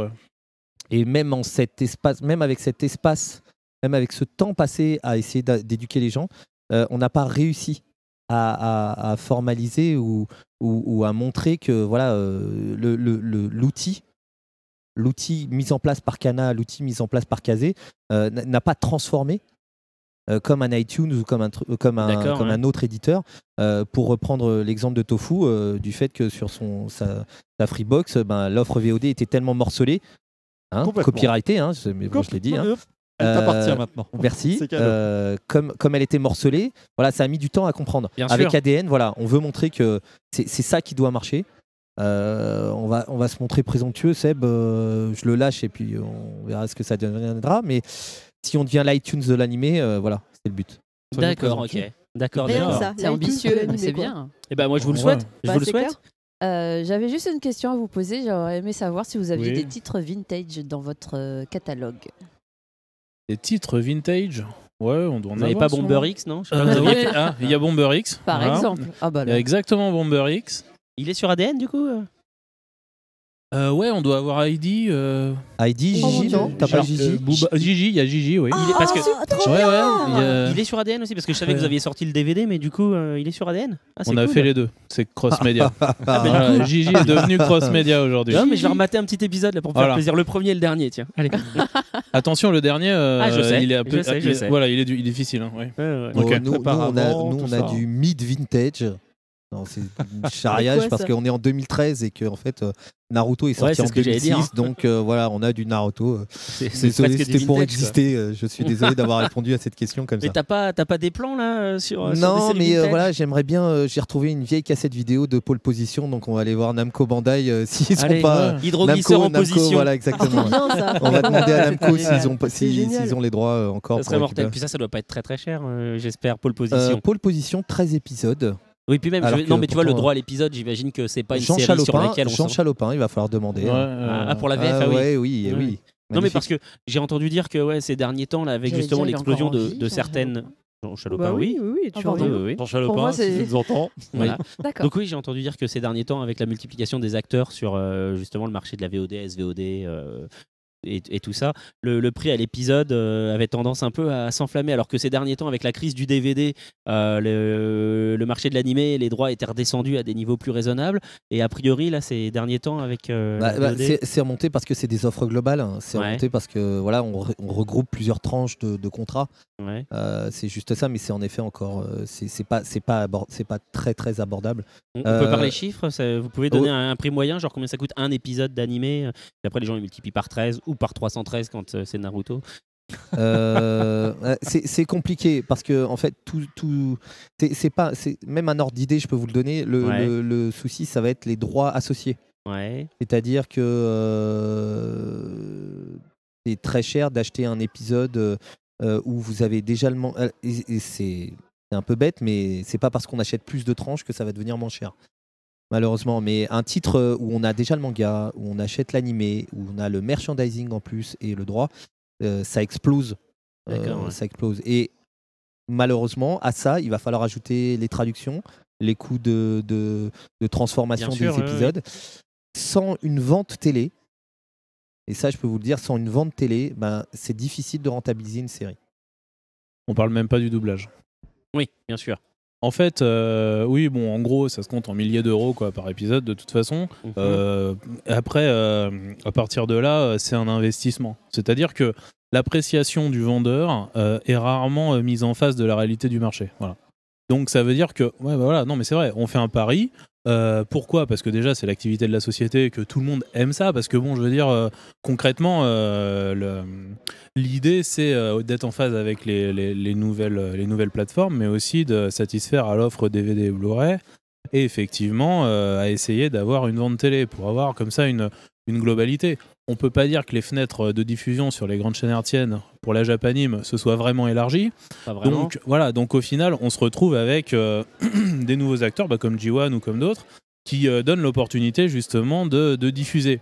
S5: Et même, en cet espace, même avec cet espace même avec ce temps passé à essayer d'éduquer les gens, euh, on n'a pas réussi à, formaliser ou, ou, à montrer que voilà euh, l'outil l'outil mis en place par Cana, l'outil mis en place par Kazé, euh, n'a pas transformé comme un iTunes ou comme un, comme un, comme un autre éditeur. pour reprendre l'exemple de Tofu, du fait que sur son, sa, Freebox, ben, l'offre VOD était tellement morcelée Hein, copyrighté, hein, mais je l'ai dit. Hein. Elle euh, partir maintenant. Merci. Euh, comme, comme elle était morcelée, voilà, ça a mis du temps à comprendre. Avec ADN, voilà, on veut montrer que c'est ça qui doit marcher. Euh, on, va, on va se montrer présomptueux, Seb. je le lâche et puis on verra ce que ça deviendra. Mais si on devient l'iTunes de l'animé, voilà, c'est le but. D'accord, ok. D'accord,
S9: c'est ambitieux, c'est bien. Et eh ben moi je vous le souhaite. Bah, je vous le souhaite. J'avais juste une question à vous poser. J'aurais aimé savoir si vous aviez des titres vintage dans votre catalogue.
S8: Des titres vintage Ouais, on doit en avoir, pas Bomber X, non pas. Euh, ah, il y a Bomber X. Par exemple. Ah bah Il y a exactement Bomber X. Il est sur ADN du coup euh euh, ouais, on doit avoir Heidi. Euh... Heidi, oh Gigi, non T'as pas euh, Gigi Gigi, il y a Gigi, oui. Ah, oh, il est... Parce il, est sur
S2: ADN aussi, parce que je savais que vous aviez sorti le DVD, mais du coup, euh, il est sur ADN. Ah, on cool. a fait les deux,
S8: c'est cross-média. Ah, Gigi est devenu cross-média aujourd'hui. Non, mais je vais remater un petit épisode là, pour faire plaisir. Le premier
S2: et le dernier, tiens. Allez.
S8: Attention, le dernier, il est difficile. Hein, oh, nous, on a du
S5: mid-vintage c'est du charriage parce qu'on est en 2013 et que fait euh, Naruto est sorti en 2006, donc euh, voilà, on a du Naruto. Euh, c'était pour exister. Je suis désolé d'avoir répondu à cette question comme ça. Mais
S2: t'as pas, des plans là sur Non, mais voilà,
S5: j'aimerais bien. J'ai retrouvé une vieille cassette vidéo de Pole Position, donc on va aller voir Namco Bandai s'ils sont pas Namco, Voilà, exactement. Ah, on va demander à Namco s'ils ont, s'ils ont les droits encore. Ça serait mortel. Puis ça,
S2: ça doit pas être très très cher, j'espère. Pole Position. Pole
S5: Position, 13 épisodes. Oui, puis même, non, mais tu vois, le droit à l'épisode, j'imagine que
S2: c'est pas une série sur laquelle on. Jean
S5: Chalopin, il va falloir demander. Hein. Ah, ah, pour la ah, VF, ah oui. oui, oui.
S2: Non, mais parce que j'ai entendu dire que ouais, ces derniers temps, là, avec justement l'explosion de, certaines. Jean Chalopin, bah oui. Oui, oui, tu entends. Jean Chalopin, si tu Donc oui, j'ai entendu dire que ces derniers temps, avec la multiplication des acteurs sur euh, justement le marché de la VOD, SVOD, euh, et, tout ça, le, prix à l'épisode euh, avait tendance un peu à, s'enflammer, alors que ces derniers temps, avec la crise du DVD, euh, le, marché de l'animé, les droits étaient redescendus à des niveaux plus raisonnables. Et a priori, là, ces derniers temps, avec euh, bah, bah
S5: c'est remonté parce que c'est des offres globales. Hein. C'est remonté parce que voilà, on, regroupe plusieurs tranches de, contrats. c'est juste ça, mais c'est en effet encore, c'est pas, c'est pas, pas très très abordable. On, peut parler chiffres.
S2: vous pouvez donner oh. un, prix moyen, genre combien ça coûte un épisode d'animé. Après, les gens ils multiplient par 13 ou ou par 313 quand euh, c'est Naruto euh,
S5: c'est compliqué parce que en fait tout, tout c'est pas c'est même un ordre d'idée je peux vous le donner le, souci ça va être les droits associés c'est à dire que euh, c'est très cher d'acheter un épisode où vous avez déjà le man... c'est un peu bête mais c'est pas parce qu'on achète plus de tranches que ça va devenir moins cher malheureusement. Mais un titre euh, où on a déjà le manga, où on achète l'animé, où on a le merchandising en plus et le droit, euh, ça explose. Euh, ça explose. Et malheureusement, à ça, il va falloir ajouter les traductions, les coûts de, transformation des épisodes. Sans une vente télé, et ça, je peux vous le dire, sans une vente télé, ben, c'est difficile de rentabiliser une
S8: série. On parle même pas du doublage. Oui, bien sûr. En fait, euh, oui, bon, en gros, ça se compte en milliers d'euros quoi par épisode de toute façon. Mhm. Euh, après, euh, à partir de là, c'est un investissement. C'est-à-dire que l'appréciation du vendeur est rarement mise en face de la réalité du marché. Voilà. Donc ça veut dire que, ouais, bah voilà, non, mais c'est vrai, on fait un pari, euh, pourquoi Parce que déjà, c'est l'activité de la société, que tout le monde aime ça. Parce que bon, je veux dire, euh, concrètement, euh, l'idée, c'est d'être en phase avec les, nouvelles, les nouvelles plateformes, mais aussi de satisfaire à l'offre DVD et Blu-ray. Et effectivement, à essayer d'avoir une vente télé pour avoir comme ça une, une globalité on peut pas dire que les fenêtres de diffusion sur les grandes chaînes artiennes pour la Japanime se soient vraiment élargies. Donc voilà, donc au final, on se retrouve avec euh, des nouveaux acteurs, bah, comme G1 ou comme d'autres, qui euh, donnent l'opportunité justement de, diffuser.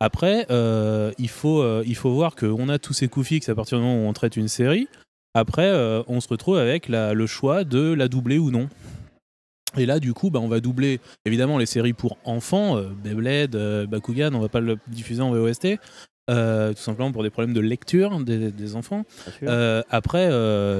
S8: Après, euh, il, faut, il faut voir qu'on a tous ces coups fixes à partir du moment où on traite une série. Après, on se retrouve avec le choix de la doubler ou non. Et là, du coup, bah, on va doubler évidemment les séries pour enfants, euh, Beyblade, euh, Bakugan, on va pas le diffuser en VOST, euh, tout simplement pour des problèmes de lecture des, enfants. Euh, après,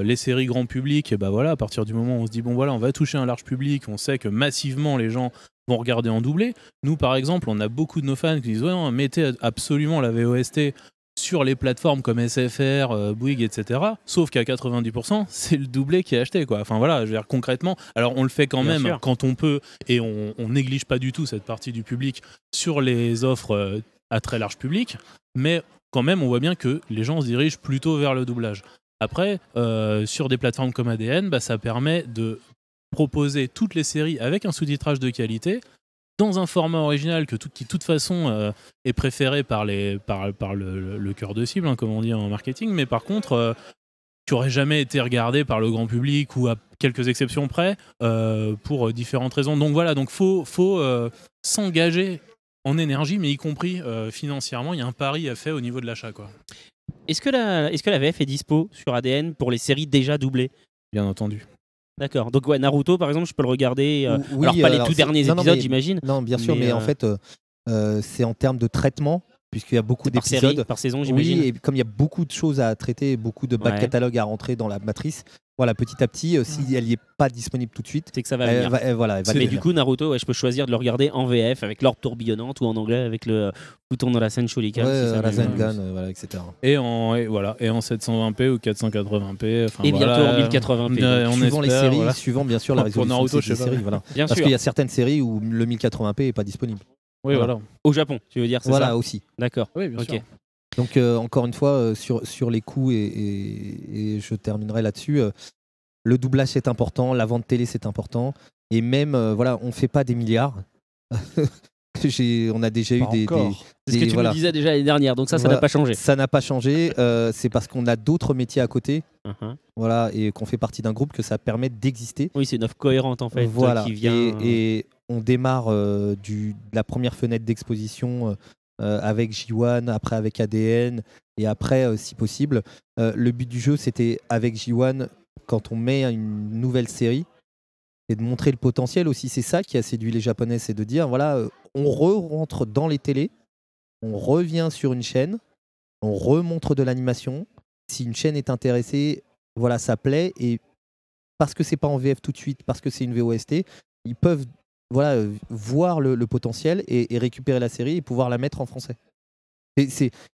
S8: les séries grand public, bah voilà, à partir du moment où on se dit bon voilà, on va toucher un large public, on sait que massivement les gens vont regarder en doublé. Nous, par exemple, on a beaucoup de nos fans qui disent ouais, mettez absolument la VOST sur les plateformes comme SFR, euh, Bouygues, etc. Sauf qu'à 90%, c'est le doublé qui est acheté. Quoi. Enfin voilà, je veux dire concrètement, alors on le fait quand même quand on peut et on, néglige pas du tout cette partie du public sur les offres euh, à très large public, mais quand même, on voit bien que les gens se dirigent plutôt vers le doublage. Après, euh, sur des plateformes comme ADN, bah, ça permet de proposer toutes les séries avec un sous-titrage de qualité dans un format original que tout, qui, de toute façon, euh, est préféré par, les, par, le, cœur de cible, hein, comme on dit en marketing. Mais par contre, tu euh, qui jamais été regardé par le grand public ou à quelques exceptions près euh, pour différentes raisons. Donc voilà, donc faut, faut s'engager en énergie, mais y compris financièrement. Il y a un pari à faire au niveau de l'achat. quoi. Est-ce que, la, est-ce que la VF est dispo
S2: sur ADN pour les séries déjà doublées Bien entendu. D'accord. Donc ouais, Naruto, par exemple, je peux le regarder. Euh, alors pas les euh, tout derniers épisodes, j'imagine. Non, bien sûr, mais en euh, fait,
S5: c'est en termes de traitement puisqu'il y a beaucoup d'épisodes. Par, saison, j'imagine. Oui, et comme il y a beaucoup de choses à traiter, beaucoup de back à rentrer dans la matrice, voilà, petit à petit, euh, si elle n'y est pas disponible tout de suite, c'est que ça va. Elle, va, voilà, va mais du
S2: coup, Naruto, je peux choisir de le regarder en VF avec l'orbe tourbillonnante ou en anglais avec le euh,
S8: bouton dans la scène Shuriken, etc. Et en voilà, et en 720p ou 480p. Et bientôt en 1080p. Euh, suivant les séries, suivant bien sûr la résolution Naruto, séries.
S5: Parce qu'il y a certaines séries où le 1080p est pas disponible. Oui, voilà. Au Japon, tu veux dire, c'est Voilà aussi. D'accord. Oui, bien sûr. Donc euh, encore une fois, euh, sur, sur les coûts, et, et, je terminerai là-dessus, euh, le doublage c'est important, la vente télé c'est important, et même, voilà, on ne fait pas des milliards. on a déjà eu des... c'est ce que tu me disais déjà l'année dernière, donc ça, ça n'a pas changé. Ça n'a pas changé, c'est parce qu'on a d'autres métiers à côté, uh-huh. voilà, et qu'on fait partie d'un groupe que ça permet d'exister. Oui, c'est une offre cohérente en fait. Voilà, qui vient... et on démarre euh, du, de la première fenêtre d'exposition euh, euh, avec J1, après avec ADN et après si possible. le but du jeu, c'était avec J1, quand on met une nouvelle série, c'est de montrer le potentiel aussi. C'est ça qui a séduit les Japonais, c'est de dire voilà, on re-rentre dans les télés, on revient sur une chaîne, on remontre de l'animation. Si une chaîne est intéressée, voilà, ça plaît. Et parce que c'est pas en VF tout de suite, parce que c'est une VOST, ils peuvent voilà, euh, voir le, potentiel et, récupérer la série et pouvoir la mettre en français.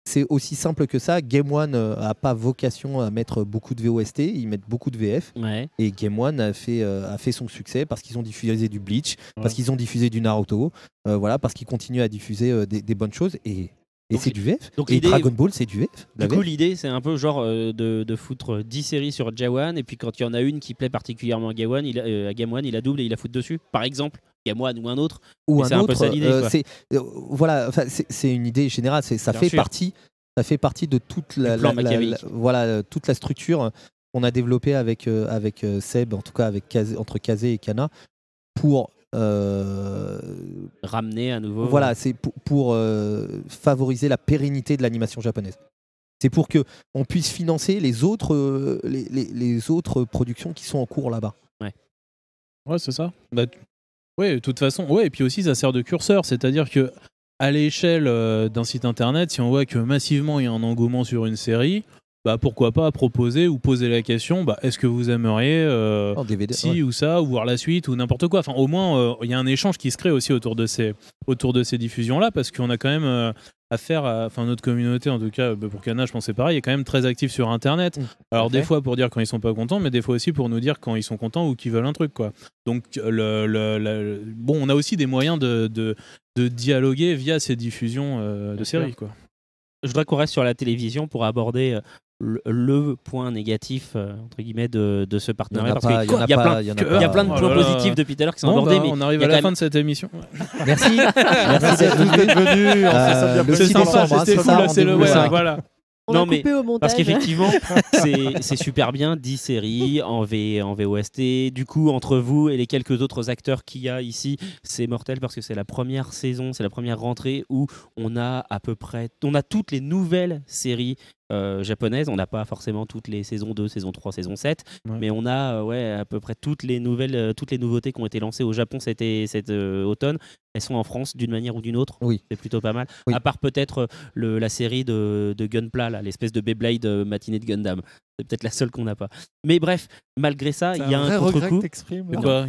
S5: C'est aussi simple que ça. Game One euh, a pas vocation à mettre beaucoup de VOST, ils mettent beaucoup de VF. Et Game One a fait, euh, a fait son succès parce qu'ils ont diffusé du Bleach, parce qu'ils ont diffusé du Naruto, voilà, parce qu'ils continuent à diffuser des, bonnes choses. Et c'est du VF Et Dragon Ball, c'est du VF Du coup,
S2: l'idée, c'est un peu genre de, de, foutre 10 séries sur Jawan, et puis quand il y en a une qui plaît particulièrement à, Gawan, il, à Game One, il la double et il la fout dessus, par exemple moi ou un autre. Ou un c'est
S5: voilà, c'est une idée générale. Ça fait partie. Ça fait partie de toute la, voilà, euh, toute la structure qu'on a développée avec, euh, avec euh, Seb, en tout cas avec entre Kazé et Kana, pour ramener à nouveau. Voilà, c'est pour, pour favoriser la pérennité de l'animation japonaise. C'est pour que on puisse financer les autres, les, les, autres productions qui sont en cours là-bas.
S8: Ouais, c'est ça. Bah, oui, de toute façon, ouais, et puis aussi ça sert de curseur, c'est-à-dire que à l'échelle euh, d'un site internet, si on voit que massivement il y a un engouement sur une série, bah pourquoi pas proposer ou poser la question bah, est-ce que vous aimeriez euh, si ou ça ou voir la suite ou n'importe quoi enfin au moins euh, il y a un échange qui se crée aussi autour de ces autour de ces diffusions là parce qu'on a quand même euh, affaire à enfin notre communauté en tout cas bah, pour Cana je pense c'est pareil est quand même très actif sur internet mmh, alors des fois pour dire quand ils sont pas contents mais des fois aussi pour nous dire quand ils sont contents ou qu'ils veulent un truc quoi donc le, bon on a aussi des moyens de, de, de dialoguer via ces diffusions de séries quoi je voudrais qu'on reste sur la télévision pour aborder le point
S2: négatif euh, entre guillemets de, de ce partenariat parce qu'il y, y, a plein de oh points positifs depuis tout à l'heure qui sont abordés ben, mais on arrive à la fin de
S8: cette émission merci merci d'être venu euh, ah, le 6 fou hein, c'est cool c'est le voilà on non, mais au parce hein. qu'effectivement, c'est
S2: super bien, 10 séries en, v, en VOST. Du coup, entre vous et les quelques autres acteurs qu'il y a ici, c'est mortel parce que c'est la première saison, c'est la première rentrée où on a à peu près, on a toutes les nouvelles séries euh, japonaise. On n'a pas forcément toutes les saisons 2, saison 3, saison 7, mais on a euh, ouais, à peu près toutes les nouvelles, euh, toutes les nouveautés qui ont été lancées au Japon cet, cet automne. Elles sont en France d'une manière ou d'une autre. C'est plutôt pas mal. À part peut-être la série de, de Gunpla, l'espèce de Beyblade matinée de Gundam. C'est peut-être la seule qu'on n'a pas. Mais bref, malgré ça, il y a un, contre-coup. quoi quoi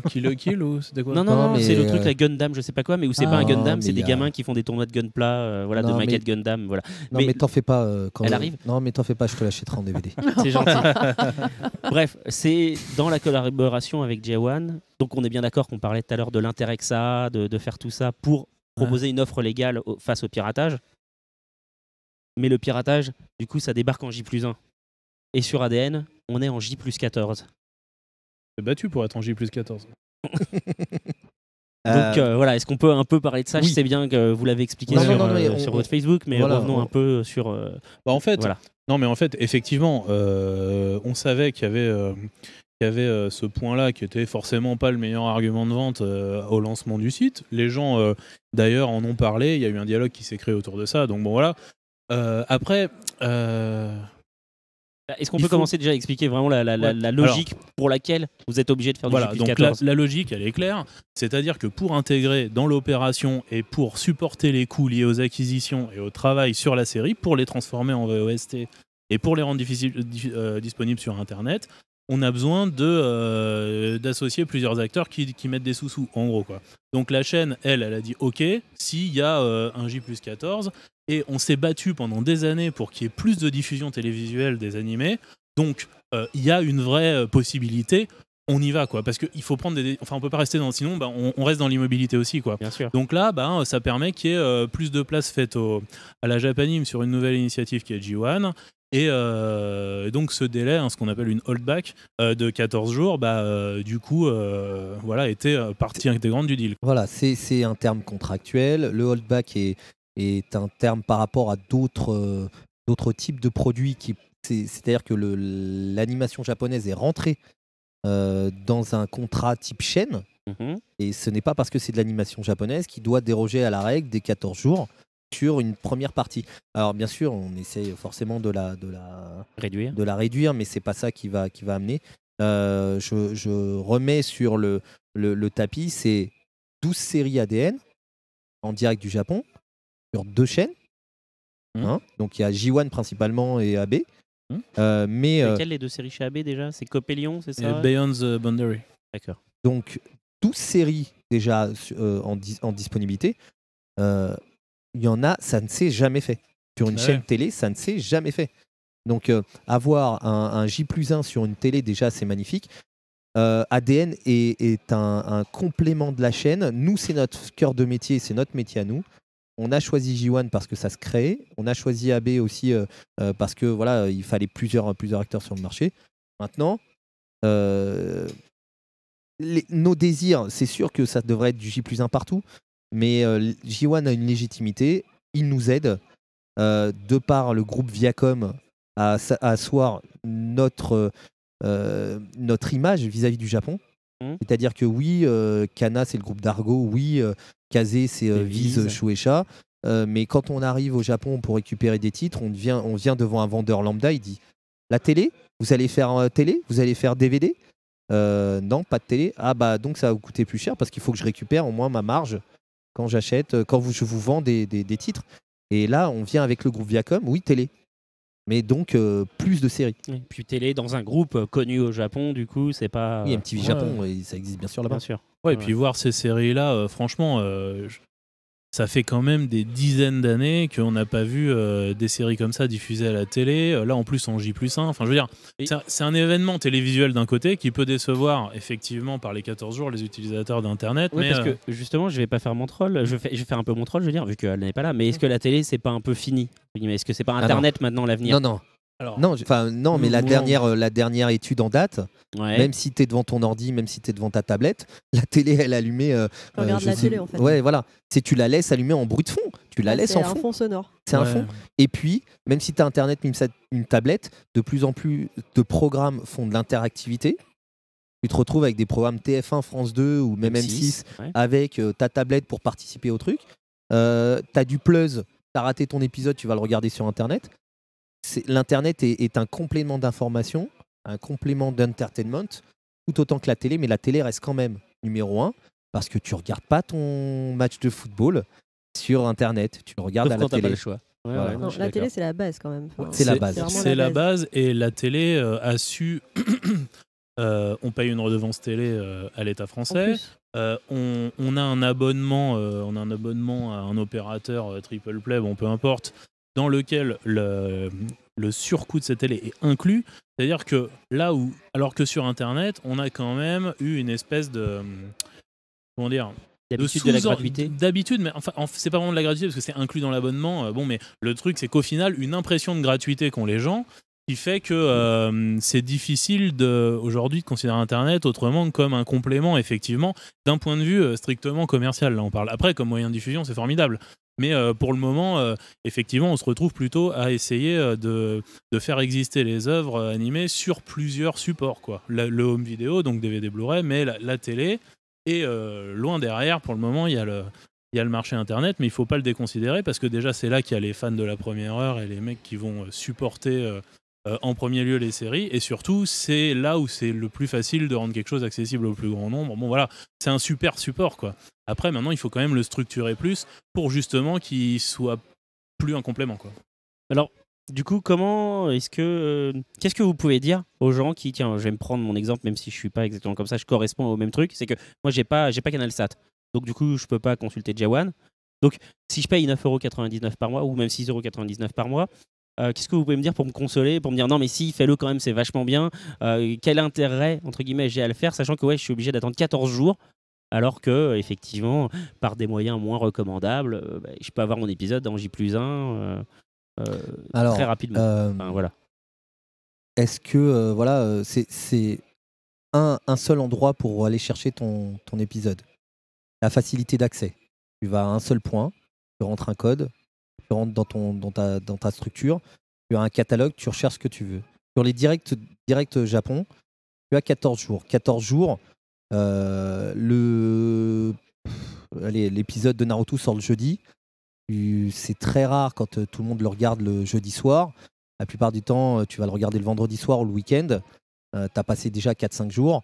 S8: Non, non, non, non c'est le truc, euh, la
S2: Gundam, je sais pas quoi, mais où c'est pas un Gundam, c'est des gamins qui font des tournois de Gunpla, euh, voilà, de maquettes Gundam. Voilà. Non, mais, t'en fais pas euh, quand elle arrive.
S5: Non, mais t'en fais pas, je te l'achèterai en DVD. c'est gentil.
S2: bref, c'est dans la collaboration avec J1. Donc on est bien d'accord qu'on parlait tout à l'heure de l'intérêt que ça a, de, faire tout ça pour proposer une offre légale face au piratage. Mais le piratage, du coup, ça débarque en J1 et sur ADN, on est en J plus 14. C'est battu pour être en J plus 14.
S8: Donc euh, euh, voilà,
S2: est-ce qu'on peut un peu parler de ça Je sais bien que vous l'avez expliqué sur, euh, votre Facebook, mais revenons un peu sur.
S8: Bah, en fait, non mais en fait, effectivement, on savait qu'il y avait, qu'il y avait ce point-là qui était forcément pas le meilleur argument de vente au lancement du site. Les gens, d'ailleurs, en ont parlé. Il y a eu un dialogue qui s'est créé autour de ça. Donc bon voilà. après. Bah, est-ce qu'on peut commencer déjà à expliquer vraiment la, logique pour laquelle vous êtes obligé de faire du donc la, logique, elle est claire. C'est-à-dire que pour intégrer dans l'opération et pour supporter les coûts liés aux acquisitions et au travail sur la série, pour les transformer en VOST et pour les rendre euh, disponibles sur Internet, on a besoin euh, d'associer plusieurs acteurs qui, mettent des sous-sous, en gros quoi. Donc la chaîne, elle, elle a dit ok, s'il y a euh, un J plus 14, et on s'est battu pendant des années pour qu'il y ait plus de diffusion télévisuelle des animés, donc euh, il y a une vraie possibilité. On y va quoi, parce qu'il faut prendre des, enfin on peut pas rester dans, sinon bah, on, reste dans l'immobilité aussi quoi. Donc là, bah, ça permet qu'il y ait plus de place faite à la Japanime sur une nouvelle initiative qui est G1 euh, et donc ce délai, hein, ce qu'on appelle une holdback euh, de 14 jours, bah, euh, du coup, voilà, était partie intégrante du deal.
S5: Voilà, c'est un terme contractuel. Le holdback est, un terme par rapport à d'autres types de produits. C'est-à-dire que l'animation japonaise est rentrée dans un contrat type chaîne. Mm-hmm. Et ce n'est pas parce que c'est de l'animation japonaise qui doit déroger à la règle des 14 jours sur une première partie. Alors bien sûr, on essaye forcément de la, de la réduire, de la réduire mais c'est pas ça qui va, qui va amener. Euh, je, remets sur le, le, tapis, c'est 12 séries ADN en direct du Japon sur deux chaînes. Mmh. Hein, donc il y a J1 principalement et AB. Mmh. Euh, mais euh, les
S7: deux
S2: séries chez AB déjà C'est Copelion, c'est ça Beyond
S5: the Boundary. D'accord. Donc 12 séries déjà en, en disponibilité. Euh, il y en a, ça ne s'est jamais fait. Sur une chaîne télé, ça ne s'est jamais fait. Donc euh, avoir un, J plus 1 sur une télé, déjà, c'est magnifique. Euh, ADN est, un, complément de la chaîne. Nous, c'est notre cœur de métier, c'est notre métier à nous. On a choisi J1 parce que ça se crée. On a choisi AB aussi euh, parce que voilà, il fallait plusieurs, acteurs sur le marché. Maintenant, nos désirs, c'est sûr que ça devrait être du J plus 1 partout mais euh, J1 a une légitimité, il nous aide, euh, de par le groupe Viacom, à, asseoir notre, euh, notre image vis-à-vis du Japon. Mmh. C'est-à-dire que oui, Kana, c'est le groupe d'Argo, oui, Kazé, c'est Viz, Shueisha, mais quand on arrive au Japon pour récupérer des titres, on, on vient devant un vendeur lambda, il dit La télé Vous allez faire télé Vous allez faire DVD non, pas de télé. Ah bah donc ça va vous coûter plus cher parce qu'il faut que je récupère au moins ma marge quand j'achète, euh, quand vous, je vous vends des, titres. Et là, on vient avec le groupe Viacom, oui, télé. Mais donc, euh, plus de séries. Et
S2: puis télé dans
S8: un groupe euh, connu au Japon, du coup, c'est pas. Oui, MTV Japon, ça existe bien sûr là-bas. Bien Ouais, et puis voir ces séries-là, franchement, ça fait quand même des dizaines d'années qu'on n'a pas vu euh, des séries comme ça diffusées à la télé. Euh, là, en plus, en J1. Enfin, je veux dire, c'est un événement télévisuel d'un côté qui peut décevoir, effectivement, par les 14 jours, les utilisateurs d'Internet. parce euh, que justement, je vais pas faire mon troll. Je vais, je vais faire un peu mon troll, je veux dire, vu qu'elle n'est pas là. Mais est-ce que la télé, c'est pas
S2: un peu fini Est-ce que c'est pas ah Internet maintenant l'avenir Non, non
S5: non, mais la dernière, euh, la dernière étude en date, même si tu es devant ton ordi, même si tu es devant ta tablette, la télé, elle allumée. Euh, euh, ouais, voilà. tu la laisses allumer en bruit de fond. Tu la laisses en fond. C'est un fond sonore. C'est un fond. Et puis, même si tu as internet, même si une tablette, de plus en plus de programmes font de l'interactivité. Tu te retrouves avec des programmes TF1, France 2 ou même M6, avec ta tablette pour participer au truc. tu as du plus tu as raté ton épisode, tu vas le regarder sur internet. L'Internet est, un complément d'information, un complément d'entertainment, tout autant que la télé, mais la télé reste quand même numéro un, parce que tu regardes pas ton match de football sur Internet, tu le regardes à la télé. le choix. la
S8: télé, c'est la base quand même. c'est la base. C'est la, base. et la télé euh, a su. Euh, on paye une redevance télé euh, à l'État français. On, a un abonnement, on a un abonnement à un opérateur triple play, bon peu importe, dans lequel le, le surcoût de cette télé est inclus. C'est-à-dire que là où, alors que sur Internet, on a quand même eu une espèce de, euh, comment dire, D'habitude de, la gratuité. D'habitude, mais enfin, c'est pas vraiment de la gratuité parce que c'est inclus dans l'abonnement. Euh, bon, mais le truc, c'est qu'au final, une impression de gratuité qu'ont les gens, qui fait que euh, c'est difficile aujourd'hui de considérer Internet autrement que comme un complément, effectivement, d'un point de vue strictement commercial. Là, on parle. Après, comme moyen de diffusion, c'est formidable. Mais euh, pour le moment, euh, effectivement, on se retrouve plutôt à essayer euh, de, faire exister les œuvres animées sur plusieurs supports. Quoi. le home vidéo, donc DVD Blu-ray, mais la, télé. Et loin derrière, pour le moment, il y a le, marché internet, mais il ne faut pas le déconsidérer parce que déjà c'est là qu'il y a les fans de la première heure et les mecs qui vont supporter euh, en premier lieu les séries et surtout c'est là où c'est le plus facile de rendre quelque chose accessible au plus grand nombre. Bon voilà, c'est un super support quoi. Après maintenant il faut quand même le structurer plus pour justement qu'il soit plus un complément quoi. Alors du coup comment est-ce que euh, qu'est-ce que vous pouvez dire aux
S2: gens qui tiens je vais me prendre mon exemple même si je suis pas exactement comme ça je correspond au même truc c'est que moi j'ai pas pas CanalSat donc du coup je peux pas consulter Jawan donc si je paye 9,99€ par mois ou même 6,99€ par mois euh, qu'est-ce que vous pouvez me dire pour me consoler, pour me dire non mais si, fais-le quand même, c'est vachement bien. Euh, quel intérêt, entre guillemets, j'ai à le faire, sachant que ouais, je suis obligé d'attendre 14 jours, alors que, euh, effectivement, par des moyens moins recommandables, bah, je peux avoir mon épisode dans J plus 1
S5: très rapidement. voilà. Est-ce que, voilà, c'est un, un, seul endroit pour aller chercher ton, ton épisode La facilité d'accès. Tu vas à un seul point, tu rentres un code, rentre dans, ton, dans, ta, structure, tu as un catalogue, tu recherches ce que tu veux. Sur les directs, directs Japon, tu as 14 jours. 14 jours, euh, le l'épisode de Naruto sort le jeudi. C'est très rare quand euh, tout le monde le regarde le jeudi soir. La plupart du temps, euh, tu vas le regarder le vendredi soir ou le week-end. tu as passé déjà 4-5 jours.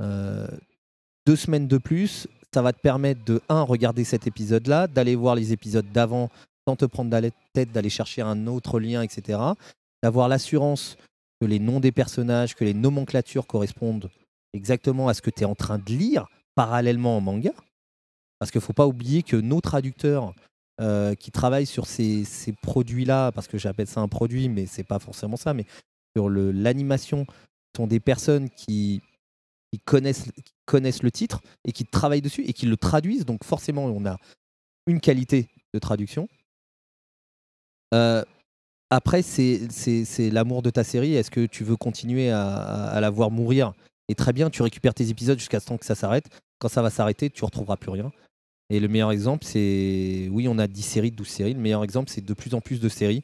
S5: deux semaines de plus, ça va te permettre de, un, regarder cet épisode-là, d'aller voir les épisodes d'avant te prendre la tête d'aller chercher un autre lien, etc. D'avoir l'assurance que les noms des personnages, que les nomenclatures correspondent exactement à ce que tu es en train de lire parallèlement en manga. Parce qu'il ne faut pas oublier que nos traducteurs euh, qui travaillent sur ces, ces produits-là, parce que j'appelle ça un produit, mais c'est pas forcément ça, mais sur l'animation, sont des personnes qui, qui, connaissent, qui connaissent le titre et qui travaillent dessus et qui le traduisent. Donc forcément, on a une qualité de traduction euh, après, c'est l'amour de ta série. Est-ce que tu veux continuer à, la voir mourir Et très bien, tu récupères tes épisodes jusqu'à ce temps que ça s'arrête. Quand ça va s'arrêter, tu retrouveras plus rien. Et le meilleur exemple, c'est. Oui, on a 10 séries, 12 séries. Le meilleur exemple, c'est de plus en plus de séries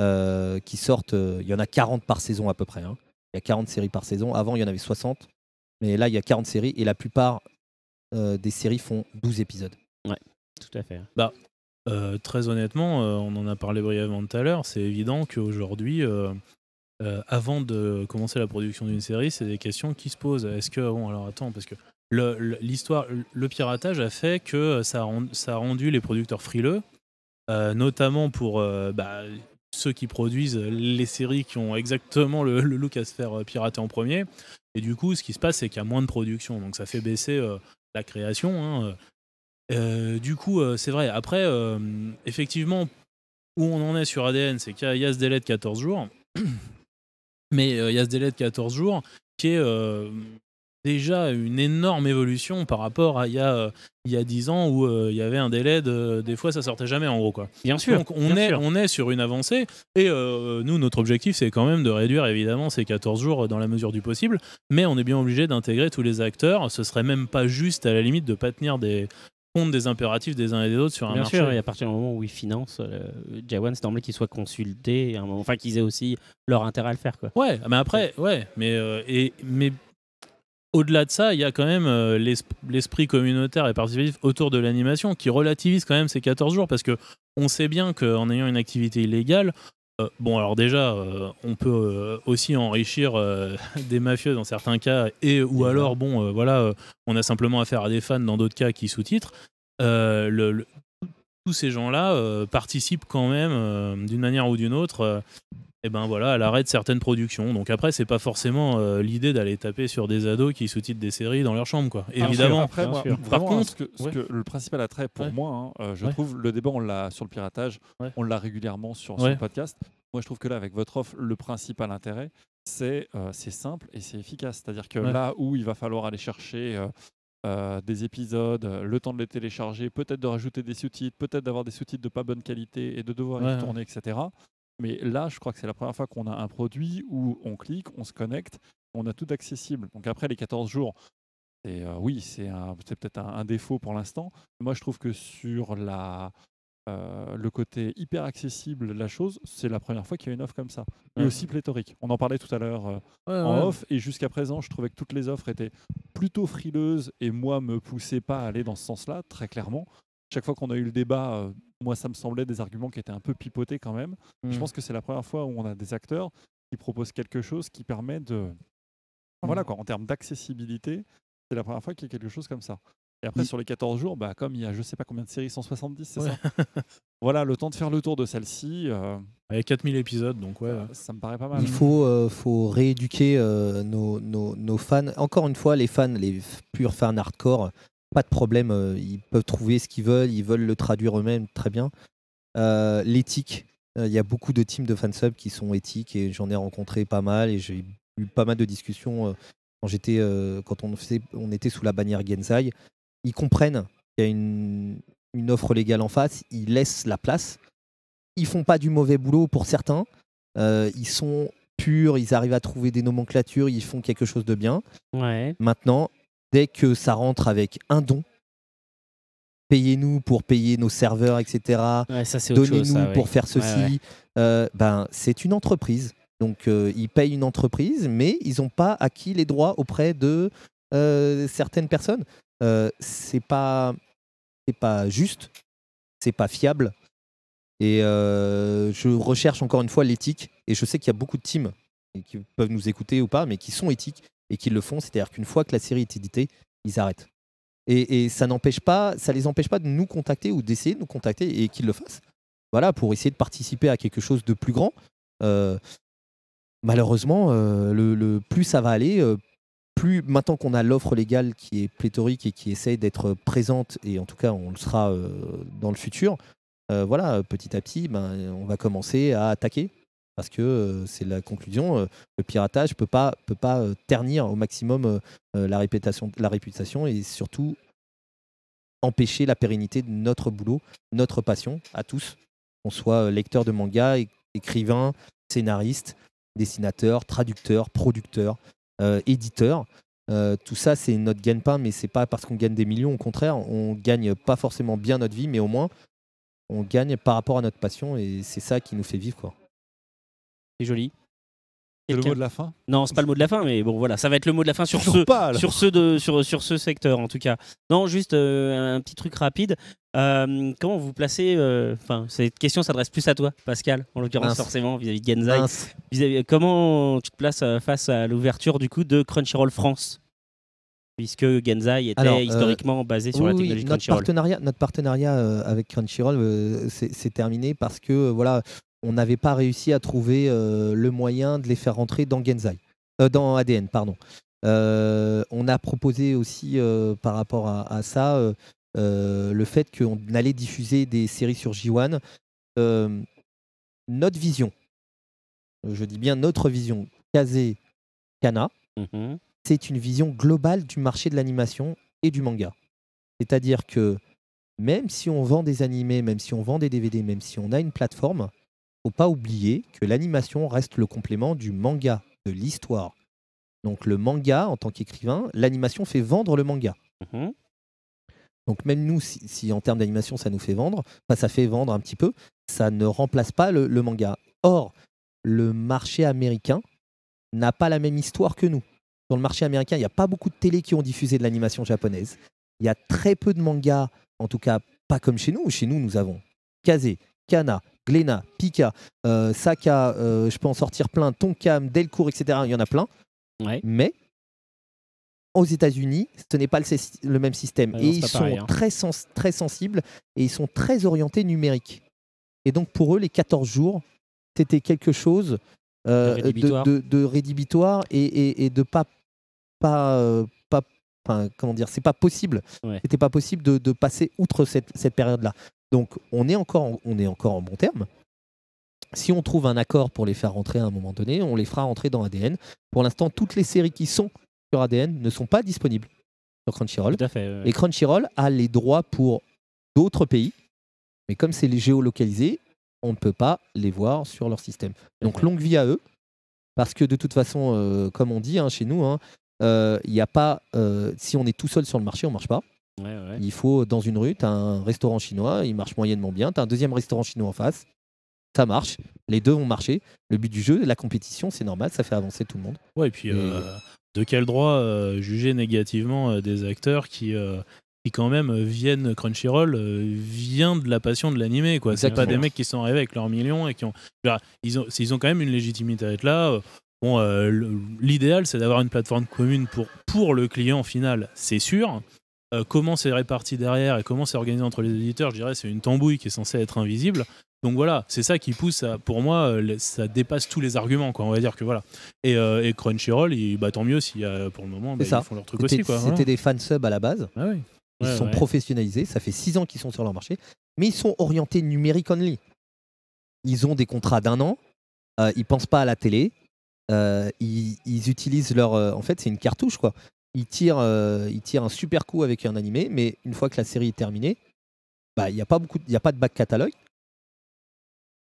S5: euh, qui sortent. Euh, il y en a 40 par saison à peu près. Hein. Il y a 40 séries par saison. Avant, il y en avait 60. Mais là, il y a 40 séries et la plupart des
S8: séries font 12 épisodes. Ouais, tout à fait. Bah, euh, très honnêtement, euh, on en a parlé brièvement tout à l'heure, c'est évident qu'aujourd'hui, euh, avant de commencer la production d'une série, c'est des questions qui se posent. Est-ce que, bon, alors attends, parce que l'histoire, le, piratage a fait que ça a, rendu, ça a rendu les producteurs frileux, notamment pour bah, ceux qui produisent les séries qui ont exactement le, look à se faire pirater en premier. Et du coup, ce qui se passe, c'est qu'il y a moins de production, donc ça fait baisser la création. Hein, euh, du coup, euh, c'est vrai. Après, euh, effectivement, où on en est sur ADN, c'est qu'il y a ce délai de 14 jours. Mais il y a ce délai de 14 jours qui est déjà une énorme évolution par rapport à il y a, il 10 ans où il y avait un délai de. Des fois, ça sortait jamais, en gros. Quoi. Bien sûr. Donc, on, est, on est sur une avancée. Et nous, notre objectif, c'est quand même de réduire, évidemment, ces 14 jours dans la mesure du possible. Mais on est bien obligé d'intégrer tous les acteurs. Ce serait même pas juste, à la limite, de pas tenir des, compte des impératifs des uns et des autres sur un marché. Bien sûr, et à partir du
S2: moment où ils financent, euh, Jawan c'est normal qu'ils soient consultés, enfin qu'ils aient aussi leur intérêt à le faire. Quoi. Ouais, mais après, ouais, mais,
S8: euh, et, mais au-delà de ça, il y a quand même euh, l'esprit communautaire et participatif autour de l'animation qui relativise quand même ces 14 jours parce que on sait bien qu'en ayant une activité illégale, euh, bon, alors déjà, euh, on peut euh, aussi enrichir des mafieux dans certains cas, et ou alors, bon, voilà, on a simplement affaire à des fans dans d'autres cas qui sous-titrent. tous ces gens-là participent quand même, d'une manière ou d'une autre, et eh ben voilà, elle arrête certaines productions. Donc après, c'est pas forcément euh, l'idée d'aller taper sur des ados qui sous-titrent des séries dans leur chambre, quoi. Évidemment. Par contre, que, le principal attrait pour moi, hein, euh, je trouve le débat on l'a sur le piratage, on l'a
S6: régulièrement sur, le podcast. Moi, je trouve que là, avec votre offre, le principal intérêt, c'est euh, c'est simple et c'est efficace. C'est-à-dire que là où il va falloir aller chercher des épisodes, le temps de les télécharger, peut-être de rajouter des sous-titres, peut-être d'avoir des sous-titres de pas bonne qualité et de devoir y retourner, etc. Mais là, je crois que c'est la première fois qu'on a un produit où on clique, on se connecte, on a tout accessible. Donc après les 14 jours, euh, oui, c'est peut-être un, défaut pour l'instant. Moi, je trouve que sur la, euh, le côté hyper accessible de la chose, c'est la première fois qu'il y a une offre comme ça. Et aussi pléthorique. On en parlait tout à l'heure euh, en off, et jusqu'à présent, je trouvais que toutes les offres étaient plutôt frileuses, et moi, me poussais pas à aller dans ce sens-là, très clairement. Chaque fois qu'on a eu le débat, moi ça me semblait des arguments qui étaient un peu pipotés quand même. Je mmh. pense que c'est la première fois où on a des acteurs qui proposent quelque chose qui permet de... Voilà mmh. quoi, en termes d'accessibilité, c'est la première fois qu'il y a quelque chose comme ça. Et après, mmh. sur les 14 jours, bah, comme il y a je sais pas combien de séries, 170, c'est ça Voilà, le temps de faire le tour de celle-ci.
S8: y Avec 4000 épisodes, donc ouais. ça me paraît pas mal. Il
S5: faut, euh, faut rééduquer euh, nos, nos, fans. Encore une fois, les fans, les purs fans hardcore, pas de problème. Euh, ils peuvent trouver ce qu'ils veulent. Ils veulent le traduire eux-mêmes, très bien. Euh, l'éthique. Euh, il y a beaucoup de teams de fansub qui sont éthiques et j'en ai rencontré pas mal et j'ai eu pas mal de discussions quand j'étais quand on, on était sous la bannière Gensai. Ils comprennent qu'il y a une, offre légale en face. Ils laissent la place. Ils font pas du mauvais boulot pour certains. ils sont purs, ils arrivent à trouver des nomenclatures, ils font quelque chose de bien. Maintenant, dès que ça rentre avec un don, payez-nous pour payer nos serveurs, etc. Donnez-nous pour faire ceci. Euh, ben, c'est une entreprise. Donc, euh, ils payent une entreprise, mais ils n'ont pas acquis les droits auprès de euh, certaines personnes. c'est pas, c'est pas juste, c'est pas fiable. Et je recherche encore une fois l'éthique. Et je sais qu'il y a beaucoup de teams qui peuvent nous écouter ou pas, mais qui sont éthiques et qu'ils le font. C'est-à-dire qu'une fois que la série est éditée, ils arrêtent. Et, ça n'empêche pas, ça les empêche pas de nous contacter ou d'essayer de nous contacter et qu'ils le fassent. Voilà, pour essayer de participer à quelque chose de plus grand. Euh, malheureusement, euh, le, plus ça va aller, euh, plus maintenant qu'on a l'offre légale qui est pléthorique et qui essaye d'être présente, et en tout cas on le sera dans le futur, voilà, petit à petit, ben, on va commencer à attaquer parce que euh, c'est la conclusion. Euh, le piratage ne peut pas, peut pas euh, ternir au maximum la, réputation, la réputation et surtout empêcher la pérennité de notre boulot, notre passion à tous, qu'on soit lecteur de manga, écrivain, scénariste, dessinateur, traducteur, producteur, éditeur. tout ça, c'est notre gagne-pain, mais c'est pas parce qu'on gagne des millions. Au contraire, on gagne pas forcément bien notre vie, mais au moins, on gagne par rapport à notre passion et c'est ça qui nous fait vivre. Quoi joli.
S6: C'est le mot de la fin
S5: Non, c'est pas le mot de la fin,
S2: mais bon, voilà, ça va être le mot de la fin sur, ce, sur, ce, de, sur, sur ce secteur, en tout cas. Non, juste euh, un petit truc rapide. Euh, comment vous placez euh, Enfin, cette question s'adresse plus à toi, Pascal, en l'occurrence, forcément, vis-à-vis de Genzai. comment tu te places face à l'ouverture, du coup, de Crunchyroll France Puisque Genzai était historiquement basé sur la technologie notre Crunchyroll.
S5: Partenariat, notre partenariat avec Crunchyroll s'est terminé parce que, voilà, on n'avait pas réussi à trouver euh, le moyen de les faire rentrer dans euh, dans ADN, pardon. Euh, on a proposé aussi par rapport à, ça le fait qu'on allait diffuser des séries sur J1. notre vision, je dis bien notre vision, Kazé Kana, mhm. c'est une vision globale du marché de l'animation et du manga. C'est-à-dire que même si on vend des animés, même si on vend des DVD, même si on a une plateforme, faut pas oublier que l'animation reste le complément du manga, de l'histoire. Donc le manga, en tant qu'écrivain, l'animation fait vendre le manga. Mhm. Donc même nous, si, en termes d'animation ça nous fait vendre, enfin, ça fait vendre un petit peu, ça ne remplace pas le, manga. Or, le marché américain n'a pas la même histoire que nous. Dans le marché américain, il n'y a pas beaucoup de télé qui ont diffusé de l'animation japonaise. Il y a très peu de mangas, en tout cas pas comme chez nous. Chez nous, nous avons Kaze, Kana, Glena, Pika, euh, Saka, euh, je peux en sortir plein, Tonkam, Delcourt, etc. Il y en a plein. Mais aux États-Unis, ce n'est pas le, même système. et ils sont hein. très, sensibles et ils sont très orientés numériques. Et donc pour eux, les 14 jours, c'était quelque chose euh, de, rédhibitoire. et, de pas, pas, pas comment dire, c'est pas possible. C'était pas possible de, passer outre cette période-là. Donc on est encore en, on est encore en bon terme. Si on trouve un accord pour les faire rentrer à un moment donné, on les fera rentrer dans ADN. Pour l'instant, toutes les séries qui sont sur ADN ne sont pas disponibles sur Crunchyroll. Et Crunchyroll a les droits pour d'autres pays, mais comme c'est géolocalisés, on ne peut pas les voir sur leur système. Donc longue vie à eux, parce que de toute façon, euh, comme on dit hein, chez nous, hein, euh, il a pas, euh, si on est tout seul sur le marché, on ne marche pas. Il faut, dans une rue, tu as un restaurant chinois, il marche moyennement bien, tu as un deuxième restaurant chinois en face, ça marche, les deux vont marcher Le but du jeu, la compétition, c'est normal, ça fait avancer tout le monde.
S8: Ouais, et puis euh, de quel droit euh, juger négativement euh, des acteurs qui, qui quand même viennent Crunchyroll vient de la passion de l'animé quoi c'est pas des mecs qui sont arrivés avec leurs millions et qui ont ils ont ils quand même une légitimité à être là bon l'idéal c'est d'avoir une plateforme commune pour pour le client final c'est sûr euh, comment c'est réparti derrière et comment c'est organisé entre les éditeurs, je dirais, c'est une tambouille qui est censée être invisible. Donc voilà, c'est ça qui pousse, pour moi, euh, ça dépasse tous les arguments, On va dire que voilà. Et, euh, Crunchyroll, bah, tant mieux si pour le moment bah, ils font leur truc aussi. C'était des fansubs à la base. Ah ils se sont
S5: professionnalisés, ça fait six ans qu'ils sont sur leur marché, mais ils sont orientés numérique only. Ils ont des contrats d'un an, ils pensent pas à la télé, ils, ils, utilisent leur. en fait, c'est une cartouche quoi. Euh, il tire, un super coup avec un animé, mais une fois que la série est terminée, bah il n'y a pas beaucoup, il a pas de back catalogue.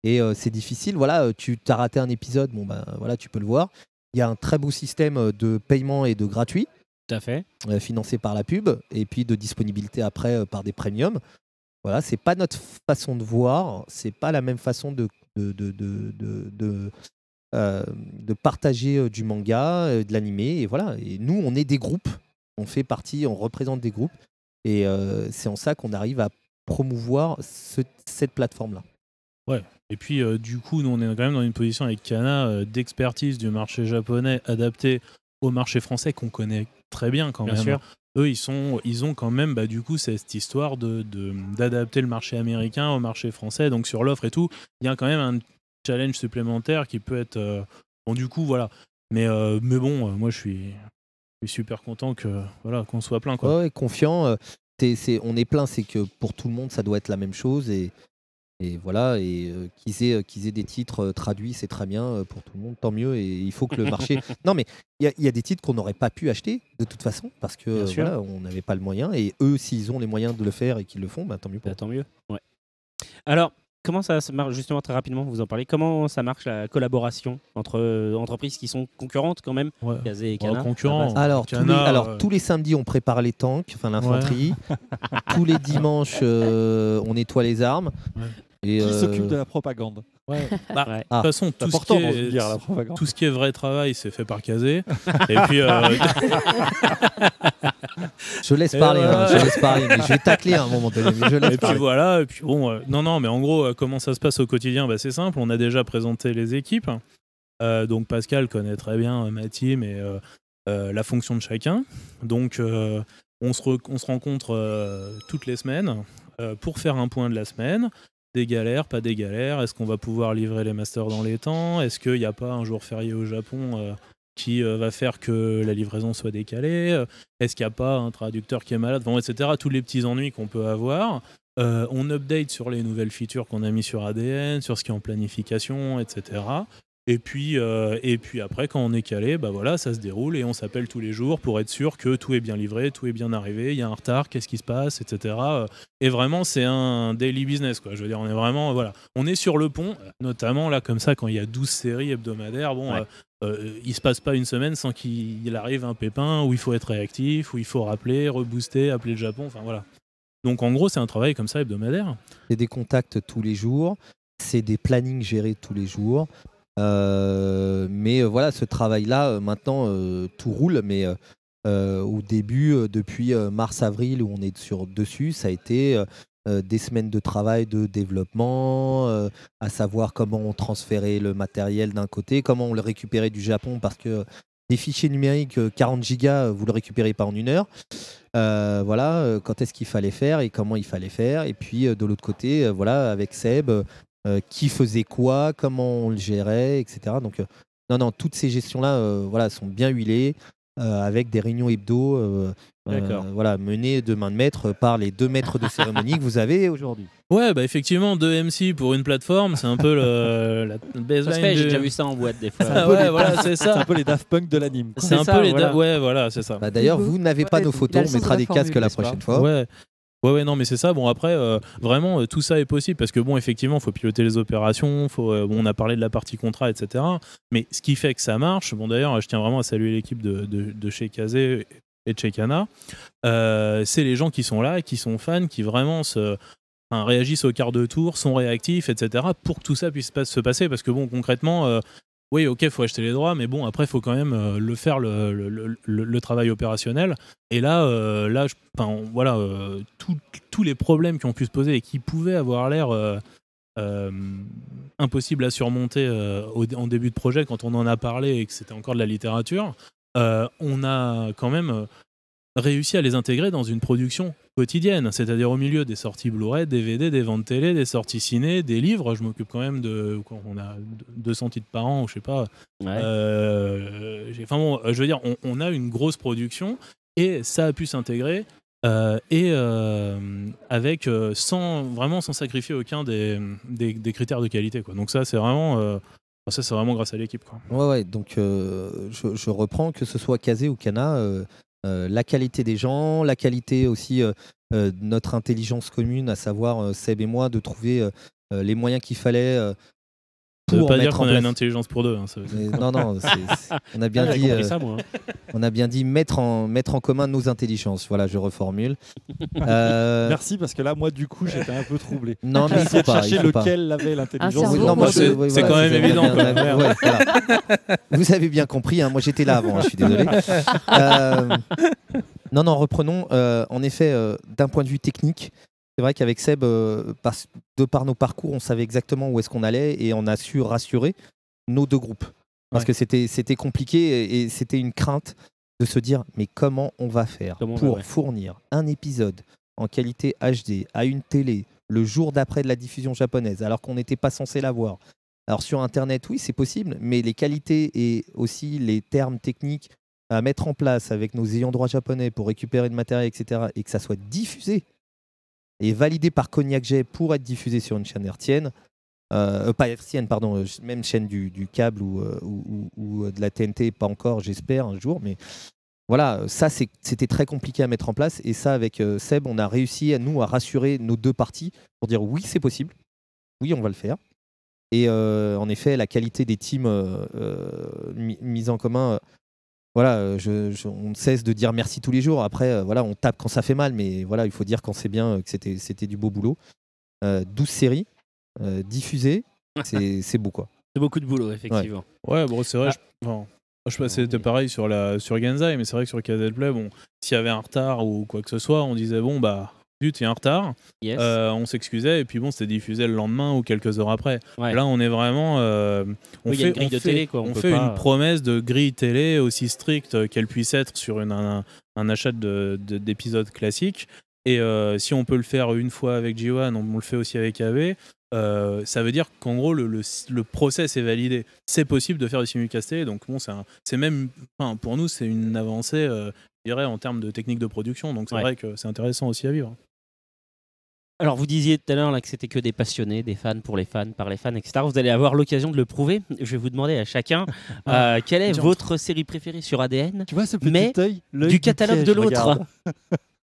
S5: Et euh, c'est difficile. Voilà, euh, tu t'as raté un épisode, bon bah voilà, tu peux le voir. Il y a un très beau système de paiement et de gratuit. Tout à fait. financé par la pub et puis de disponibilité après par des premiums. Voilà, c'est pas notre façon de voir, c'est pas la même façon de, de, euh, de partager euh, du manga, euh, de l'animé, et voilà. Et nous, on est des groupes, on fait partie, on représente des groupes, et c'est en ça qu'on arrive à promouvoir cette plateforme-là.
S8: Ouais. Et puis, du coup, nous, on est quand même dans une position avec Kana d'expertise du marché japonais adapté au marché français qu'on connaît très bien quand bien même. Sûr. Eux, ils, sont, ils ont quand même, bah, du coup, cette histoire d'adapter de, d'adapter le marché américain au marché français. Donc, sur l'offre et tout, il y a quand même un challenge supplémentaire qui peut être. Euh, bon, du coup, voilà. Mais, euh, mais bon, euh, moi, je suis, je suis super content que voilà qu'on soit plein. Quoi.
S5: Ouais, confiant. c'est on est plein, c'est que pour tout le monde, ça doit être la même chose. Et, et voilà, et qu'ils aient, aient, des titres traduits, c'est très bien pour tout le monde, tant mieux. Et il faut que le marché. non, mais il y, a des titres qu'on n'aurait pas pu acheter de toute façon parce que on n'avait pas le moyen. Et eux, s'ils ont les moyens de le faire et qu'ils le font, bah, tant mieux. Pour bah, tant mieux. Ouais.
S2: Alors, Comment ça marche, justement très rapidement, vous en parlez, comment ça marche la collaboration entre euh, entreprises qui sont concurrentes quand même ouais. et Alors, euh. tous,
S5: les, samedis, on prépare les tanks, enfin l'infanterie. tous les dimanches, euh, on nettoie les armes qui s'occupe euh, de la
S8: propagande bah, de toute façon, ah. tout ce, qui est, vrai travail, c'est fait par Kazé. et puis. Euh, je laisse parler, hein, je vais tacler à un moment donné. Je laisse parler. voilà, et puis bon, euh, non, non, mais en gros, comment ça se passe au quotidien bah, C'est simple, on a déjà présenté les équipes. donc Pascal connaît très bien ma team et la fonction de chacun. Donc on on, se rencontre toutes les semaines pour faire un point de la semaine des galères, pas des galères Est-ce qu'on va pouvoir livrer les masters dans les temps Est-ce qu'il n'y a pas un jour férié au Japon euh, qui euh, va faire que la livraison soit décalée Est-ce qu'il n'y a pas un traducteur qui est malade bon, Etc. Tous les petits ennuis qu'on peut avoir. Euh, on update sur les nouvelles features qu'on a mis sur ADN, sur ce qui est en planification, etc. Et puis, euh, et puis après, quand on est calé, bah voilà, ça se déroule et on s'appelle tous les jours pour être sûr que tout est bien livré, tout est bien arrivé, il y a un retard, qu'est-ce qui se passe, etc. Et vraiment, c'est un daily business, quoi. Je veux dire, on est vraiment, voilà, on est sur le pont, notamment là, comme ça, quand il y a 12 séries hebdomadaires, bon, ne euh, euh, il se passe pas une semaine sans qu'il arrive un pépin où il faut être réactif, où il faut rappeler, rebooster, appeler le Japon, enfin voilà. Donc en gros, c'est un travail comme ça hebdomadaire. C'est des contacts tous les jours, c'est des plannings
S5: gérés tous les jours, euh, mais euh, voilà, ce travail-là, euh, maintenant, tout roule. Mais au début, depuis mars-avril, où on est sur, dessus, ça a été des semaines de travail de développement, à savoir comment on transférait le matériel d'un côté, comment on le récupérait du Japon, parce que des fichiers numériques 40 gigas, vous le récupérez pas en une heure. voilà, quand est-ce qu'il fallait faire et comment il fallait faire. Et puis de l'autre côté, voilà, avec Seb, euh, qui faisait quoi, comment on le gérait, etc. Donc, euh, non, non, toutes ces gestions-là euh, voilà, sont bien huilées. avec des réunions hebdo voilà, menées de main de maître par les deux
S8: maîtres de cérémonie que vous avez aujourd'hui. Ouais, bah effectivement, deux MC pour une plateforme, c'est un peu le, la baseline. J'ai déjà vu ça en boîte des fois. Ah ouais, voilà, c'est ça. un peu les Daft Punk de l'anime. C'est un ça, peu les voilà. Ouais, voilà, c'est ça. Bah, D'ailleurs, vous n'avez pas nos photos, on mettra des casques la prochaine fois. Ouais. Ouais, ouais, non, mais c'est ça. Bon, après, euh, vraiment, euh, tout ça est possible parce que, bon, effectivement, il faut piloter les opérations, faut, euh, bon, on a parlé de la partie contrat, etc. Mais ce qui fait que ça marche, bon, d'ailleurs, je tiens vraiment à saluer l'équipe de, de, chez Kazé et de chez Kana, c'est les gens qui sont là, qui sont fans, qui vraiment se, réagissent au quart de tour, sont réactifs, etc., pour que tout ça puisse se passer. Parce que, bon, concrètement, oui, ok, il faut acheter les droits, mais bon, après, il faut quand même euh, le faire le, le, travail opérationnel. Et là, euh, là, je, voilà, euh, tous les problèmes qui ont pu se poser et qui pouvaient avoir l'air euh, impossibles à surmonter en début de projet, quand on en a parlé et que c'était encore de la littérature, on a quand même réussi à les intégrer dans une production quotidienne, c'est-à-dire au milieu des sorties Blu-ray, DVD, des ventes télé, des sorties ciné, des livres. Je m'occupe quand même de. On a 200 titres par an, ou je sais pas. Euh, enfin bon, je veux dire, on, a une grosse production et ça a pu s'intégrer. Euh, et euh, avec sans vraiment sans sacrifier aucun des, des, critères de qualité quoi. Donc ça c'est vraiment ça c'est vraiment grâce à l'équipe quoi.
S5: Ouais ouais donc je, je, reprends que ce soit Kazé ou Kana euh, la qualité des gens, la qualité aussi euh, euh, de notre intelligence commune, à savoir Seb et moi, de trouver les moyens qu'il fallait
S8: ça pas dire qu'on a une intelligence pour deux. Hein, non, non, on a bien ah, dit, euh, hein.
S5: on a bien dit mettre en, mettre en commun nos intelligences. Voilà, je reformule. Euh,
S6: Merci parce que là, moi, du coup, j'étais un peu troublé. Non, mais il pas. Chercher lequel avait l'intelligence. c'est quand même évident. Vous avez bien compris. Hein, moi, j'étais là avant. je suis désolé.
S5: Euh, non, non, reprenons. en effet, d'un point de vue technique, c'est vrai qu'avec Seb, euh, de par nos parcours, on savait exactement où est-ce qu'on allait et on a su rassurer nos deux groupes. Parce que c'était, compliqué et, c'était une crainte de se dire mais comment on va faire pour fournir un épisode en qualité HD à une télé le jour d'après de la diffusion japonaise alors qu'on n'était pas censé l'avoir. Alors sur Internet, oui, c'est possible, mais les qualités et aussi les termes techniques à mettre en place avec nos ayants droit japonais pour récupérer le matériel, etc., et que ça soit diffusé et validé par Cognac pour être diffusé sur une chaîne RTN, euh, euh, pas RTN pardon, euh, même chaîne du, du câble ou, ou, de la TNT, pas encore, j'espère, un jour, mais voilà, ça c'était très compliqué à mettre en place et ça avec Seb, on a réussi à nous à rassurer nos deux parties pour dire oui, c'est possible, oui, on va le faire. Et en effet, la qualité des teams mises en commun voilà, euh, je, on cesse de dire merci tous les jours. Après, euh, voilà, on tape quand ça fait mal, mais voilà, il faut dire quand c'est bien euh, que c'était, c'était du beau boulot. Euh, 12 séries diffusées, c'est, c'est beau quoi.
S8: C'est beaucoup de boulot, effectivement. Ouais, c'est vrai. Ah. Je, pareil sur, la, sur mais c'est vrai que sur KZ Play, bon, s'il y avait un retard ou quoi que ce soit, on disait, bon, bah, but et en retard. Euh, on s'excusait et puis bon, c'était diffusé le lendemain ou quelques heures après. Là, on est vraiment. Euh, on fait, une, de télé, quoi, on fait une euh, promesse de grille télé aussi stricte qu'elle puisse être sur un, achat d'épisodes de, classiques. Et si on peut le faire une fois avec g on, le fait aussi avec AV. ça veut dire qu'en gros le, procès process est validé. C'est possible de faire du simulcast télé, donc bon, c'est même, pour nous c'est une avancée dirais, en termes de technique de production. Donc c'est vrai que c'est intéressant aussi à vivre.
S2: Alors vous disiez tout à l'heure que c'était que des passionnés, des fans pour les fans, par les fans, etc. Vous allez avoir l'occasion de le prouver. Je vais vous demander à chacun euh, ah, quelle est votre série préférée sur ADN. Tu vois ce petit mais œil, du catalogue de l'autre.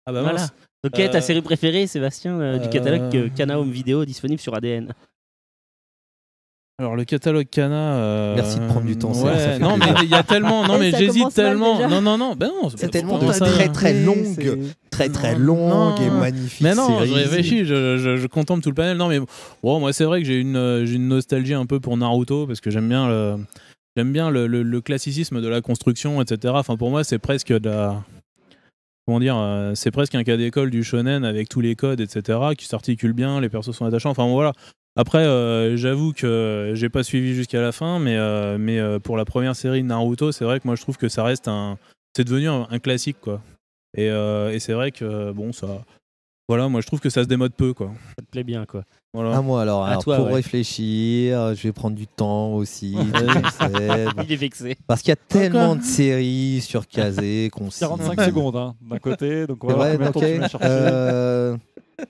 S2: ah bah voilà. Donc quelle est ta euh, série préférée, Sébastien, euh, du catalogue euh... Vidéo disponible sur ADN
S8: alors le catalogue Cana. Euh, Merci de prendre du temps. non mais il y a tellement. Non mais j'hésite tellement. Non non non. Ben c'est tellement de très très longue,
S5: très très longue et magnifique.
S8: Mais non, je réfléchis, je, contemple tout le panel. Non mais moi c'est vrai que j'ai une, une nostalgie un peu pour Naruto parce que j'aime bien le j'aime bien le, classicisme de la construction etc. Enfin pour moi c'est presque de comment dire, euh, c'est presque un cas d'école du shonen avec tous les codes, etc., qui s'articulent bien, les persos sont attachants. Enfin voilà, après, euh, j'avoue que j'ai pas suivi jusqu'à la fin, mais, euh, mais euh, pour la première série de Naruto, c'est vrai que moi je trouve que ça reste un. C'est devenu un, classique, quoi. Et, et c'est vrai que, bon, ça. Voilà, moi je trouve que ça se démode peu, quoi. Ça te plaît bien, quoi. Voilà. À ah, moi alors, à toi, pour
S5: réfléchir, je vais prendre du temps aussi. Il est vexé. Parce qu'il y a tellement de séries sur Kazé qu'on 45
S6: secondes hein, d'un côté, donc on va voir combien temps tu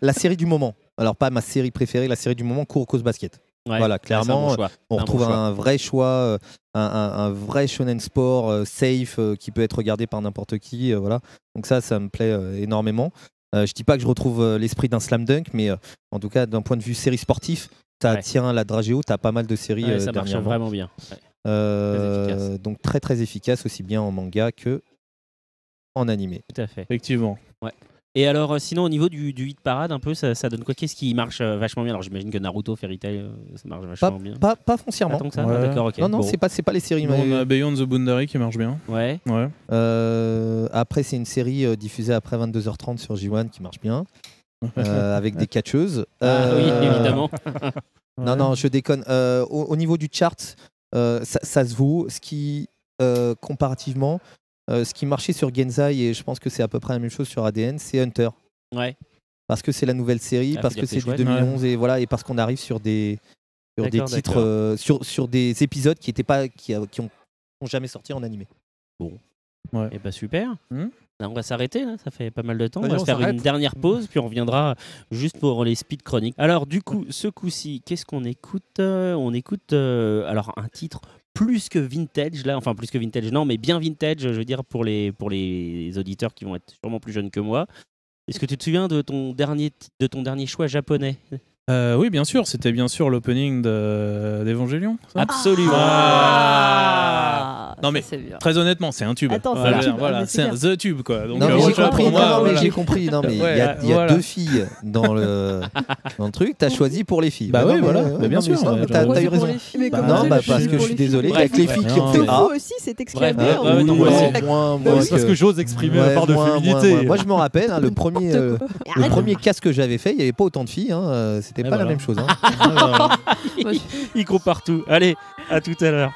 S5: la série du moment. Alors, pas ma série préférée, la série du moment, court cause basket. voilà, clairement, on retrouve un, vrai choix, euh, un, vrai shonen sport euh, safe euh, qui peut être regardé par n'importe qui. voilà. Donc ça, ça me plaît énormément. je dis pas que je retrouve l'esprit d'un slam dunk, mais en tout cas, d'un point de vue série sportif, ça tient la dragée tu as pas mal de séries. ça marche vraiment bien. donc très très efficace, aussi bien en manga que en animé. Tout à fait. Effectivement.
S2: Ouais. Et alors, euh, sinon, au niveau du, hit parade, un peu, ça, donne quoi Qu'est-ce qui marche euh, vachement bien Alors, j'imagine que Naruto, Fairy Tail, euh, ça marche vachement bien. Pas, pas
S8: foncièrement. ça ah, non, non, non, c'est pas, les séries. On a Beyond the Boundary qui marche bien. Ouais.
S5: après, c'est une série diffusée après 22h30 sur J1 qui marche bien. avec des catcheuses. Ah, oui, évidemment. non, non, je déconne. Au, niveau du chart, ça, ça se vaut. Ce qui, comparativement, euh, ce qui marchait sur Genzai, et je pense que c'est à peu près la même chose sur ADN, c'est Hunter. Ouais. Parce que c'est la nouvelle série, ah, parce que c'est du 2011, et, voilà, et parce qu'on arrive sur des, sur des titres, euh, sur, des épisodes qui n'ont pas, euh, qui, ont, jamais sorti en animé. Bon. Ouais. Et eh bah ben, super.
S8: Hmm.
S2: on va s'arrêter, ça fait pas mal de temps. on va faire une dernière pause, puis on reviendra juste pour les speed chroniques. Alors, du coup, ce coup-ci, qu'est-ce qu'on écoute On écoute, alors un titre plus que vintage, là, enfin plus que vintage, non, mais bien vintage, je veux dire, pour les, pour les auditeurs qui vont être sûrement plus jeunes que moi. Est-ce que tu te souviens de ton dernier, de ton dernier choix japonais
S8: euh, oui, bien sûr, c'était bien sûr l'opening d'Evangelion. Ah. Absolument. Ah. Ah. non mais très honnêtement, c'est un tube. voilà, c'est un the tube quoi. Donc, non mais euh, j'ai compris. mais compris. il y a, y a deux
S5: filles dans le dans le truc. T'as choisi pour les filles. Bah, bah oui, voilà. mais bien sûr. T'as eu raison. Bah non, bah, parce que je suis désolé. Avec les filles qui ont fait A. aussi, c'est hein exclamé. parce que j'ose exprimer la part de féminité. Moi, je me rappelle hein, le premier euh, le premier casque que j'avais fait, il n'y avait pas autant de filles. Hein, euh, c'était c'est ah, pas la même chose. Hein. Ah, il, partout.
S2: Allez, à tout à l'heure.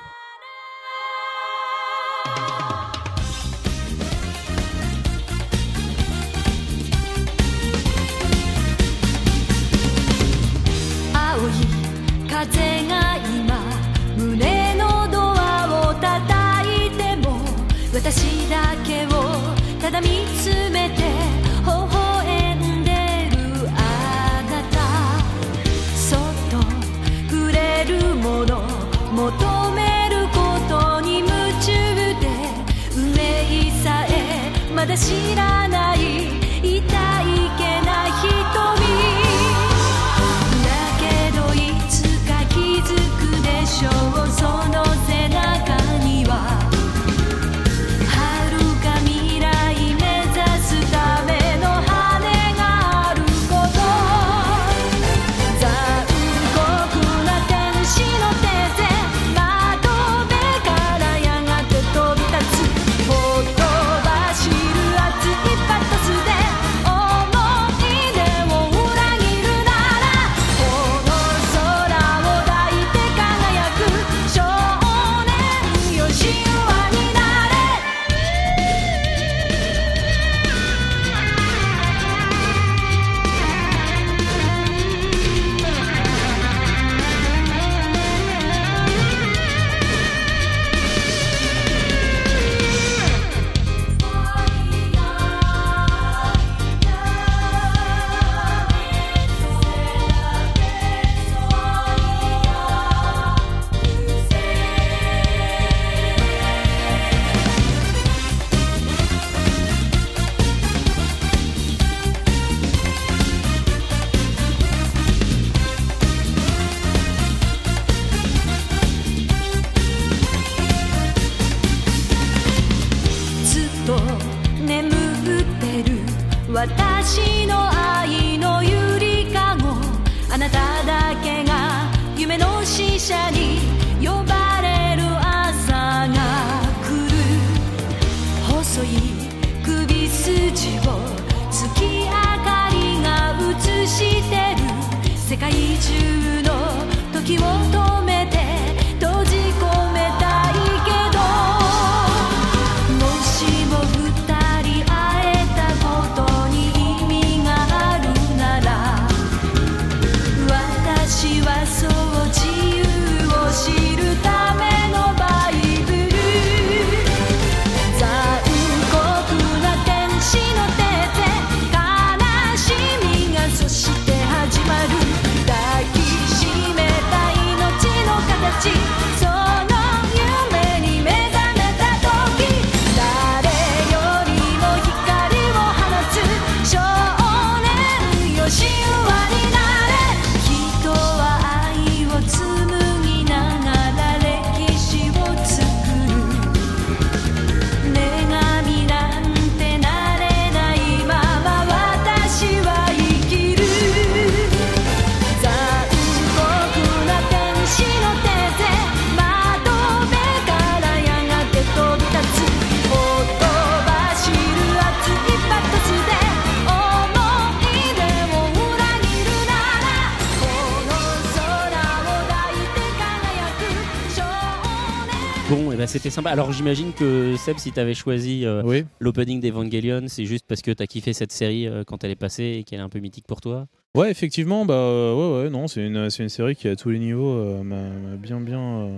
S2: Alors j'imagine que Seb, si avais choisi euh, oui. l'opening d'Evangelion, c'est juste parce que tu as kiffé cette série euh, quand elle est passée et qu'elle est un peu mythique pour
S6: toi.
S8: Ouais, effectivement, bah euh, ouais, non, c'est une, série qui à tous les niveaux m'a bien, bien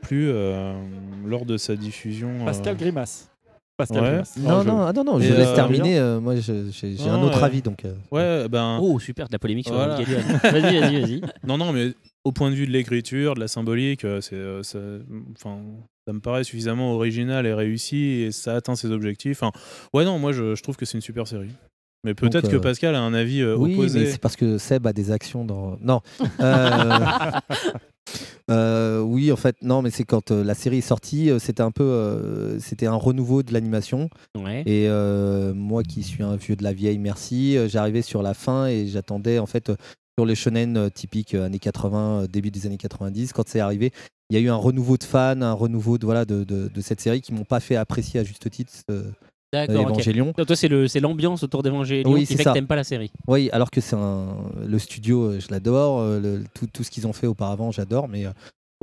S8: plu lors de sa diffusion. Pascal
S6: Grimace. Pascal Non, non,
S8: je... non, ah, laisse terminer. moi, j'ai un autre avis donc. Ouais, ben. Oh, super, de la polémique sur Evangelion. vas-y, vas-y, vas-y. Non, non, mais au point de vue de l'écriture, de la symbolique, euh, c'est, euh, ça, enfin, ça me paraît suffisamment original et réussi et ça atteint ses objectifs. Enfin, ouais, non, moi je, trouve que c'est une super série. Mais peut-être que euh, Pascal a un avis opposé. oui, mais c'est
S5: parce que Seb a des actions dans. Non. oui, en fait, non, mais c'est quand la série est sortie, c'était un peu, c'était un renouveau de l'animation. Ouais. Et moi, qui suis un vieux de la vieille, merci, j'arrivais sur la fin et j'attendais. En fait, sur les shonen euh, typiques euh, années 80, euh, début des années 90, quand c'est arrivé, il y a eu un renouveau de fans, un renouveau de, voilà, de, cette série qui m'ont pas fait apprécier à juste titre Toi,
S2: c'est l'ambiance autour d'Evangelion qui fait ça. que t'aimes pas la série.
S5: Oui, alors que c'est un... le studio, je l'adore, tout, tout, ce qu'ils ont fait auparavant, j'adore,
S8: mais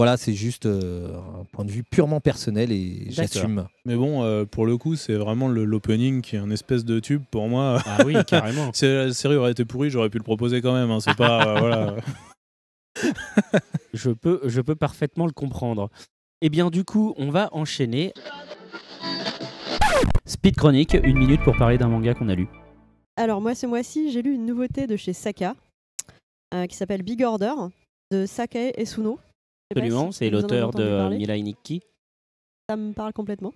S8: voilà, c'est juste euh, un point de vue purement personnel et j'assume. Mais bon, euh, pour le coup, c'est vraiment l'opening qui est un espèce de tube pour moi. Ah oui, carrément. si la série aurait été pourrie, j'aurais pu le proposer quand même. Hein, c'est pas. Euh, voilà. je, peux,
S2: je peux parfaitement le comprendre. Eh bien, du coup, on va enchaîner. Speed Chronique, une minute pour parler d'un manga qu'on a lu.
S3: Alors, moi, ce mois-ci, j'ai lu une nouveauté de chez Saka qui s'appelle Big Order de Sakae Esuno. Absolument, c'est l'auteur de
S2: Milainiki. Mila
S3: Ça me parle complètement.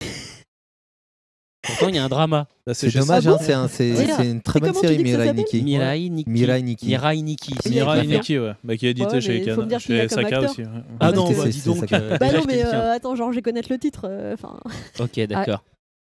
S8: Pourtant, il y a un drama. C'est dommage, hein, c'est une très bonne série,
S5: Milainiki. Milainiki. Milainiki. Mirai Nikki. Mirai Nikki. Nikki. ouais. Bah, qui est édité chez
S1: Saka aussi. Ah, ah non, bah, dis
S2: donc.
S3: Euh, bah non, mais euh, attends, genre, je vais connaître le titre. Euh, ok, ah. d'accord.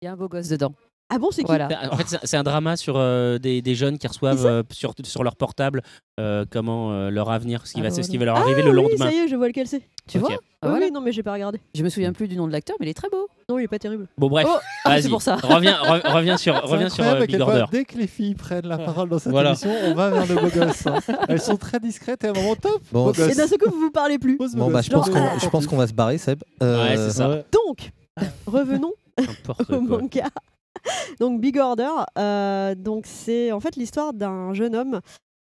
S3: Il y a un beau gosse dedans. Ah bon, c'est qui bah,
S2: En fait, c'est un drama sur euh, des, des, jeunes qui reçoivent euh, sur, leur portable euh, comment leur avenir, ce qui, ah, va, ce qui va leur ah arriver le lendemain. ça y est,
S3: je vois lequel c'est. Tu vois ah Oui, non, mais j'ai pas regardé. Je me souviens plus du nom de l'acteur, mais il est très beau. Non, il est pas terrible. Bon,
S2: bref. Oh, c'est pour ça. Reviens, reviens sur, reviens sur Big Order.
S6: dès que les filles prennent la parole dans cette émission, on va vers le beau gosse. Hein. Elles sont très discrètes et à un moment top. Bon, et d'un seul coup, vous vous parlez
S3: plus. Bon, bah, je pense qu'on
S5: va se barrer, Seb. Ouais, c'est ça.
S3: Donc, revenons
S7: au manga.
S3: donc Big Order, euh, donc c'est en fait l'histoire d'un jeune homme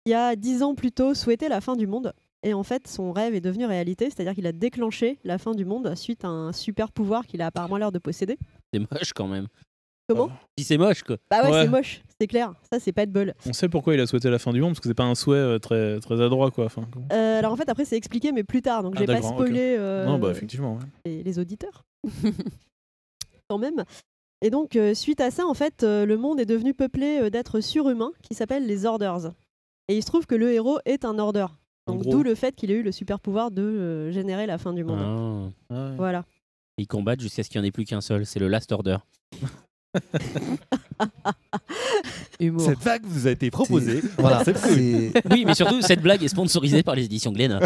S3: qui a dix ans plus tôt souhaité la fin du monde. Et en fait, son rêve est devenu réalité, c'est-à-dire qu'il a déclenché la fin du monde suite à un super pouvoir qu'il a apparemment l'air de posséder.
S8: C'est moche quand même. Comment Si c'est moche quoi. Bah ouais, c'est moche,
S3: c'est clair. Ça, c'est pas de bol. On
S8: sait pourquoi il a souhaité la fin du monde, parce que c'est pas un souhait euh, très, très adroit quoi. Enfin,
S3: euh, alors en fait, après, c'est expliqué, mais plus tard, donc vais ah, pas spoiler. Bah, effectivement, les auditeurs. quand même. Et donc, euh, suite à ça, en fait, euh, le monde est devenu peuplé euh, d'êtres surhumains qui s'appellent les Orders. Et il se trouve que le héros est un Order. Donc, d'où le fait qu'il ait eu le super pouvoir de générer la fin du monde. Ah. Ah voilà.
S2: Ils combattent jusqu'à ce qu'il n'y en ait plus qu'un seul. C'est le Last Order. cette blague vous a été proposée. Voilà, oui, mais surtout, cette blague est sponsorisée par les éditions Glénat.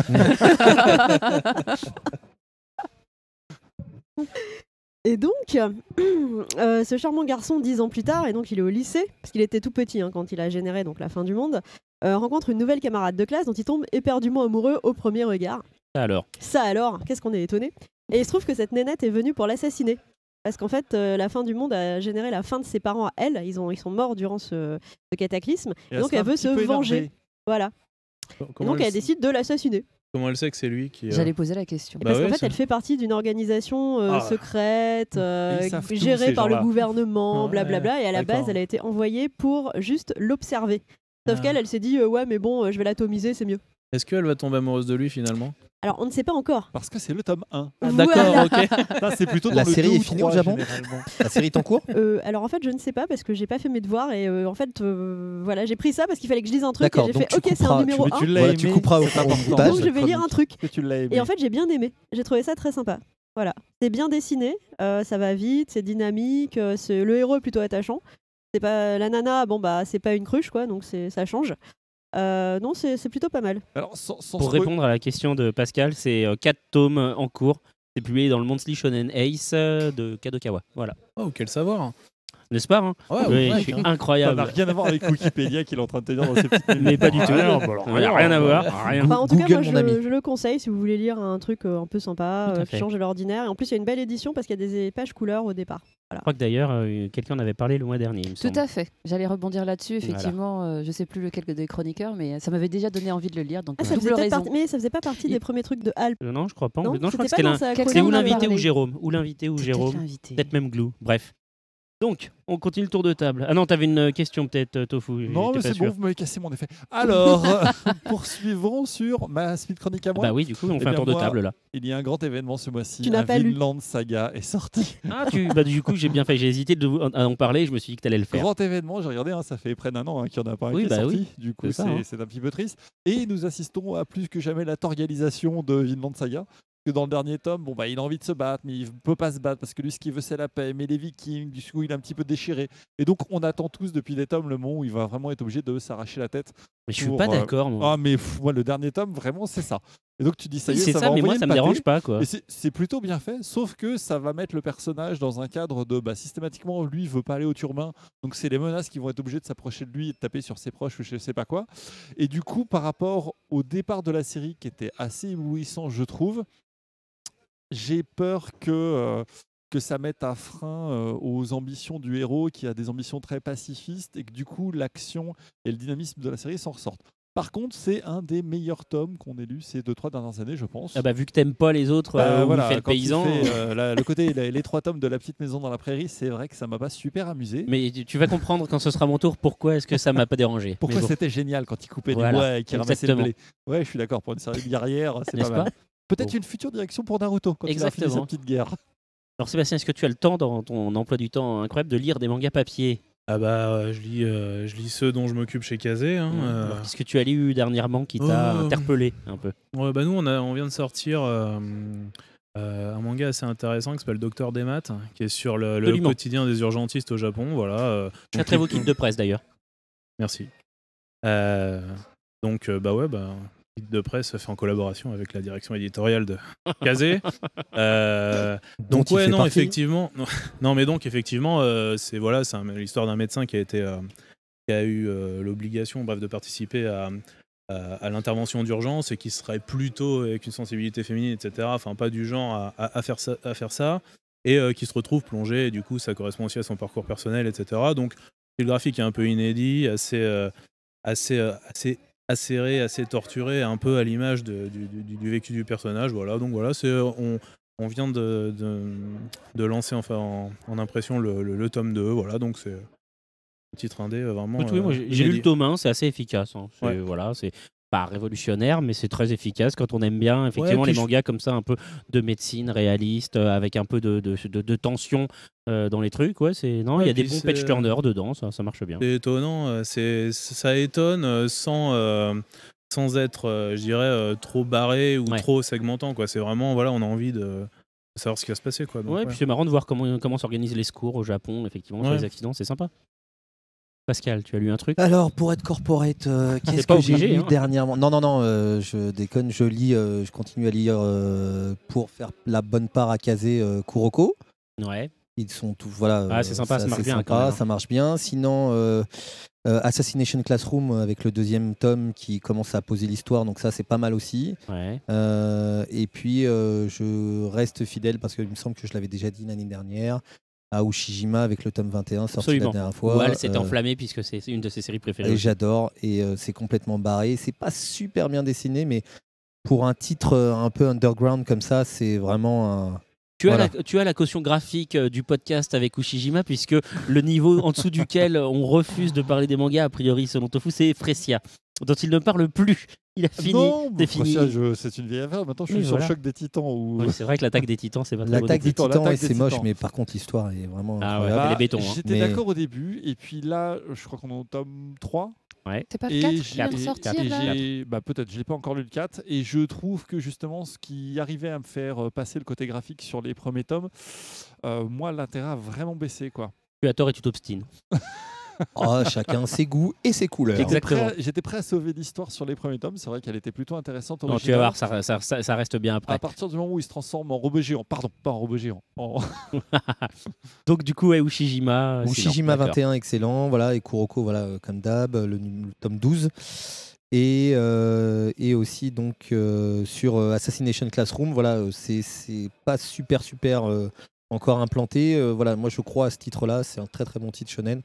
S3: Et donc, euh, ce charmant garçon, dix ans plus tard, et donc il est au lycée, parce qu'il était tout petit hein, quand il a généré donc la fin du monde, euh, rencontre une nouvelle camarade de classe dont il tombe éperdument amoureux au premier regard. Ça alors Ça alors Qu'est-ce qu'on est étonné Et il se trouve que cette nénette est venue pour l'assassiner. Parce qu'en fait, euh, la fin du monde a généré la fin de ses parents à elle. Ils, ont, ils sont morts durant ce, cataclysme. donc elle veut se venger. Voilà. donc elle décide de l'assassiner.
S8: Comment elle sait que c'est lui qui. Euh, J'allais poser la question. Bah parce qu'en fait, elle
S3: fait partie d'une organisation euh, ah. secrète, euh, gérée par le gouvernement, blablabla. bla, bla, et à la base, elle a été envoyée pour juste l'observer. Sauf ah. qu'elle, elle s'est dit, ouais, mais bon, je vais l'atomiser, c'est mieux.
S8: Est-ce qu'elle va tomber amoureuse de lui finalement
S3: Alors on ne sait pas encore. Parce que c'est le tome 1. Ah, d'accord, ok. c'est plutôt
S8: La série est finie au Japon
S3: La série est en cours euh, alors en fait, je ne sais pas parce que j'ai pas fait mes devoirs et euh, en fait, euh, voilà, j'ai pris ça parce qu'il fallait que je lise un truc j'ai fait ok, c'est un numéro 1. tu couperas au- Donc je vais lire un truc. Et en fait, j'ai bien aimé. J'ai trouvé ça très sympa. Voilà. C'est bien dessiné, ça va vite, c'est dynamique, le héros est plutôt attachant. C'est pas la nana, bon bah c'est pas une cruche quoi, donc c'est ça change. Euh, non, c'est plutôt pas mal. Pour répondre
S2: à la question de Pascal, c'est 4 euh, tomes en cours. C'est publié dans le Monthly Shonen Ace euh, de Kadokawa. Voilà. Oh, quel savoir N'est-ce pas hein ouais, Incroyable. Ça n'a rien à voir avec Wikipédia qu'il est en
S6: train de tenir dans ses petites Mais pas du tout. Rien, ah, rien à voir. Bah, en tout cas, moi, je,
S3: je, le conseille si vous voulez lire un truc un peu sympa, qui change de l'ordinaire. Et en plus, il y a une belle édition parce qu'il y a des pages couleurs au départ.
S2: Je crois que d'ailleurs, euh, quelqu'un en avait parlé le mois dernier. Tout
S3: à fait. J'allais rebondir là-dessus. Effectivement, je euh, ne
S9: je sais plus lequel des chroniqueurs, mais ça m'avait déjà donné envie de le lire. Donc, ah, euh, ça double Mais ça faisait pas partie des premiers trucs de
S3: Alp.
S2: Non, je je crois pas. C'est ou l'invité ou Jérôme. Ou l'invité ou Jérôme. Peut-être même Glou. Bref. Donc, on continue le tour de table. Ah non, t'avais une question peut-être, euh, Tofu. Non, mais c'est bon,
S4: vous
S6: m'avez cassé mon effet. Alors, poursuivons sur ma speed chronique Bah oui, du coup, on eh fait un tour de table là. Il y a un grand événement ce mois-ci. Tu Vinland Saga est sorti. Ah, bah, du coup, j'ai bien fait. J'ai hésité à en parler. Je me suis dit que t'allais le faire. Grand événement, j'ai regardé, hein, ça fait près d'un an hein, qu'il n'y en a pas qui bah sorti. Oui. Du coup, hein. c'est un petit peu triste. Et nous assistons à plus que jamais la torgalisation de Vinland Saga que dans le dernier tome, bon, bah, il a envie de se battre, mais il peut pas se battre parce que lui, ce qu'il veut, c'est la paix. Mais les Vikings, du coup, il est un petit peu déchiré. Et donc, on attend tous depuis des tomes le moment où il va vraiment être obligé de s'arracher la tête. Mais je suis pas euh, d'accord. Ah, mais moi, le dernier tome, vraiment, c'est ça. Et donc, tu dis ça y est, ça, mais moi, ça me dérange pas. quoi. c'est, plutôt bien fait, sauf que ça va mettre le personnage dans un cadre de bah, systématiquement, lui, veut pas aller au turbin. Donc, c'est les menaces qui vont être obligées de s'approcher de lui et de taper sur ses proches ou je sais pas quoi. Et du coup, par rapport au départ de la série qui était assez éblouissant, je trouve, j'ai peur que euh, que ça mette à frein euh, aux ambitions du héros qui a des ambitions très pacifistes et que du coup l'action et le dynamisme de la série s'en ressortent. Par contre, c'est un des meilleurs tomes qu'on ait lu ces deux trois dernières années, je pense. Ah bah, vu que
S2: t'aimes pas les autres, bah, euh, le paysan. le
S6: côté les, trois tomes de la petite maison dans la prairie, c'est vrai que ça m'a pas super amusé. Mais tu vas comprendre quand ce sera mon tour pourquoi est-ce que ça m'a pas dérangé. Pourquoi c'était génial quand il coupait voilà, bois et qu'il ramassait le blé. Ouais, je suis d'accord pour une série de guerrières, c'est pas, pas mal. Peut-être une future direction pour Naruto quand Exactement. il va petite
S2: guerre. Alors Sébastien, est-ce que tu as le temps dans ton emploi du temps incroyable de lire des mangas papier ah bah euh, je lis euh, je lis ceux dont je m'occupe chez
S8: Kazé. Hein, mmh. euh. Qu'est-ce que tu as lu dernièrement qui t'a interpellé un peu ouais, bah nous on, a, on vient de sortir un manga assez intéressant qui s'appelle Docteur des maths qui est sur le, quotidien des urgentistes au Japon voilà. très très beau kit de presse d'ailleurs. Merci. donc bah ouais bah de presse fait en collaboration avec la direction éditoriale de Kazé. Euh, donc ouais, non, effectivement, non, mais donc effectivement, euh, c'est voilà, c'est l'histoire d'un médecin qui a été, euh, qui a eu l'obligation, bref, de participer à, à, l'intervention d'urgence et qui serait plutôt avec une sensibilité féminine, etc. Enfin, pas du genre à, faire ça, à faire ça, et qui se retrouve plongé. Et du coup, ça correspond aussi à son parcours personnel, etc. Donc, le graphique est un peu inédit, assez, assez, assez assez assez torturé, un peu à l'image du, vécu du personnage. Voilà, donc voilà, euh, on, vient de, lancer enfin en, impression le, tome 2. Voilà, donc c'est un euh, titre indé euh, vraiment. j'ai lu le tome 1, c'est
S2: assez efficace. Hein. Voilà, c'est pas révolutionnaire, mais c'est très efficace quand on aime bien effectivement les mangas comme ça, un peu de médecine réaliste, euh, avec un peu de, de, tension euh, dans les trucs. Ouais, c'est non, il y a des bons patch euh, Turner dedans, ça, ça marche bien.
S8: C'est étonnant, c'est ça étonne sans. sans être, je dirais, trop barré ou trop segmentant. quoi. C'est vraiment, voilà, on a envie de, savoir ce qui va se passer. Quoi. Donc, ouais, puis c'est marrant de voir comment, comment s'organisent les
S5: secours au Japon, effectivement, sur les accidents, c'est sympa. Pascal, tu as lu un truc Alors, pour être corporate, euh, ah, qu'est-ce que j'ai lu hein. dernièrement Non, non, non, euh, je déconne, je lis, euh, je continue à lire pour faire la bonne part à caser Kuroko. Ouais. Ils sont tous, voilà. Ah, c'est sympa, ça, marche bien. Sympa, hein. Ça marche bien. Sinon, Assassination Classroom avec le deuxième tome qui commence à poser l'histoire, donc ça, c'est pas mal aussi. Ouais. et puis, je reste fidèle parce qu'il me semble que je l'avais déjà dit l'année dernière à Ushijima avec le tome 21 sorti la dernière fois. c'est s'est euh,
S2: enflammé puisque c'est une de ses séries préférées. Et j'adore
S5: et euh, c'est complètement barré. C'est pas super bien dessiné, mais pour un titre euh, un peu underground comme ça, c'est vraiment un. Tu, as la,
S2: tu as la caution graphique du podcast avec Ushijima, puisque le niveau en dessous duquel on refuse de parler des mangas, a priori selon Tofu, c'est Fresia dont il ne parle plus. Il a ah fini. Non, c'est une vieille affaire. Maintenant, je suis sur
S6: le choc des titans. c'est vrai que l'attaque des titans, c'est pas L'attaque des, titans, c'est moche,
S5: mais par contre, l'histoire est vraiment.
S6: Ah les bétons. Hein. J'étais d'accord au début, et puis là, je crois qu'on est au tome 3. Ouais. pas le 4 qui sortir bah, Peut-être, je n'ai pas encore lu le 4. Et je trouve que justement, ce qui arrivait à me faire euh, passer le côté graphique sur les premiers tomes, euh, moi, l'intérêt a vraiment baissé. Quoi. Tu as tort et tu t'obstines.
S2: oh, chacun ses goûts et ses couleurs.
S6: J'étais prêt, à sauver l'histoire sur les premiers tomes. C'est vrai qu'elle était plutôt intéressante. Non, tu vas voir, ça, reste bien après. À partir du moment où il se transforme en robot géant, pardon, pas en robot géant. Donc du coup, Ushijima. Ushijima 21,
S5: excellent. Voilà, et Kuroko, voilà, euh, comme euh, le, tome 12. Et, euh, et, aussi donc sur Assassination Classroom voilà c'est pas super super encore implanté voilà moi je crois à ce titre là c'est un très très bon titre shonen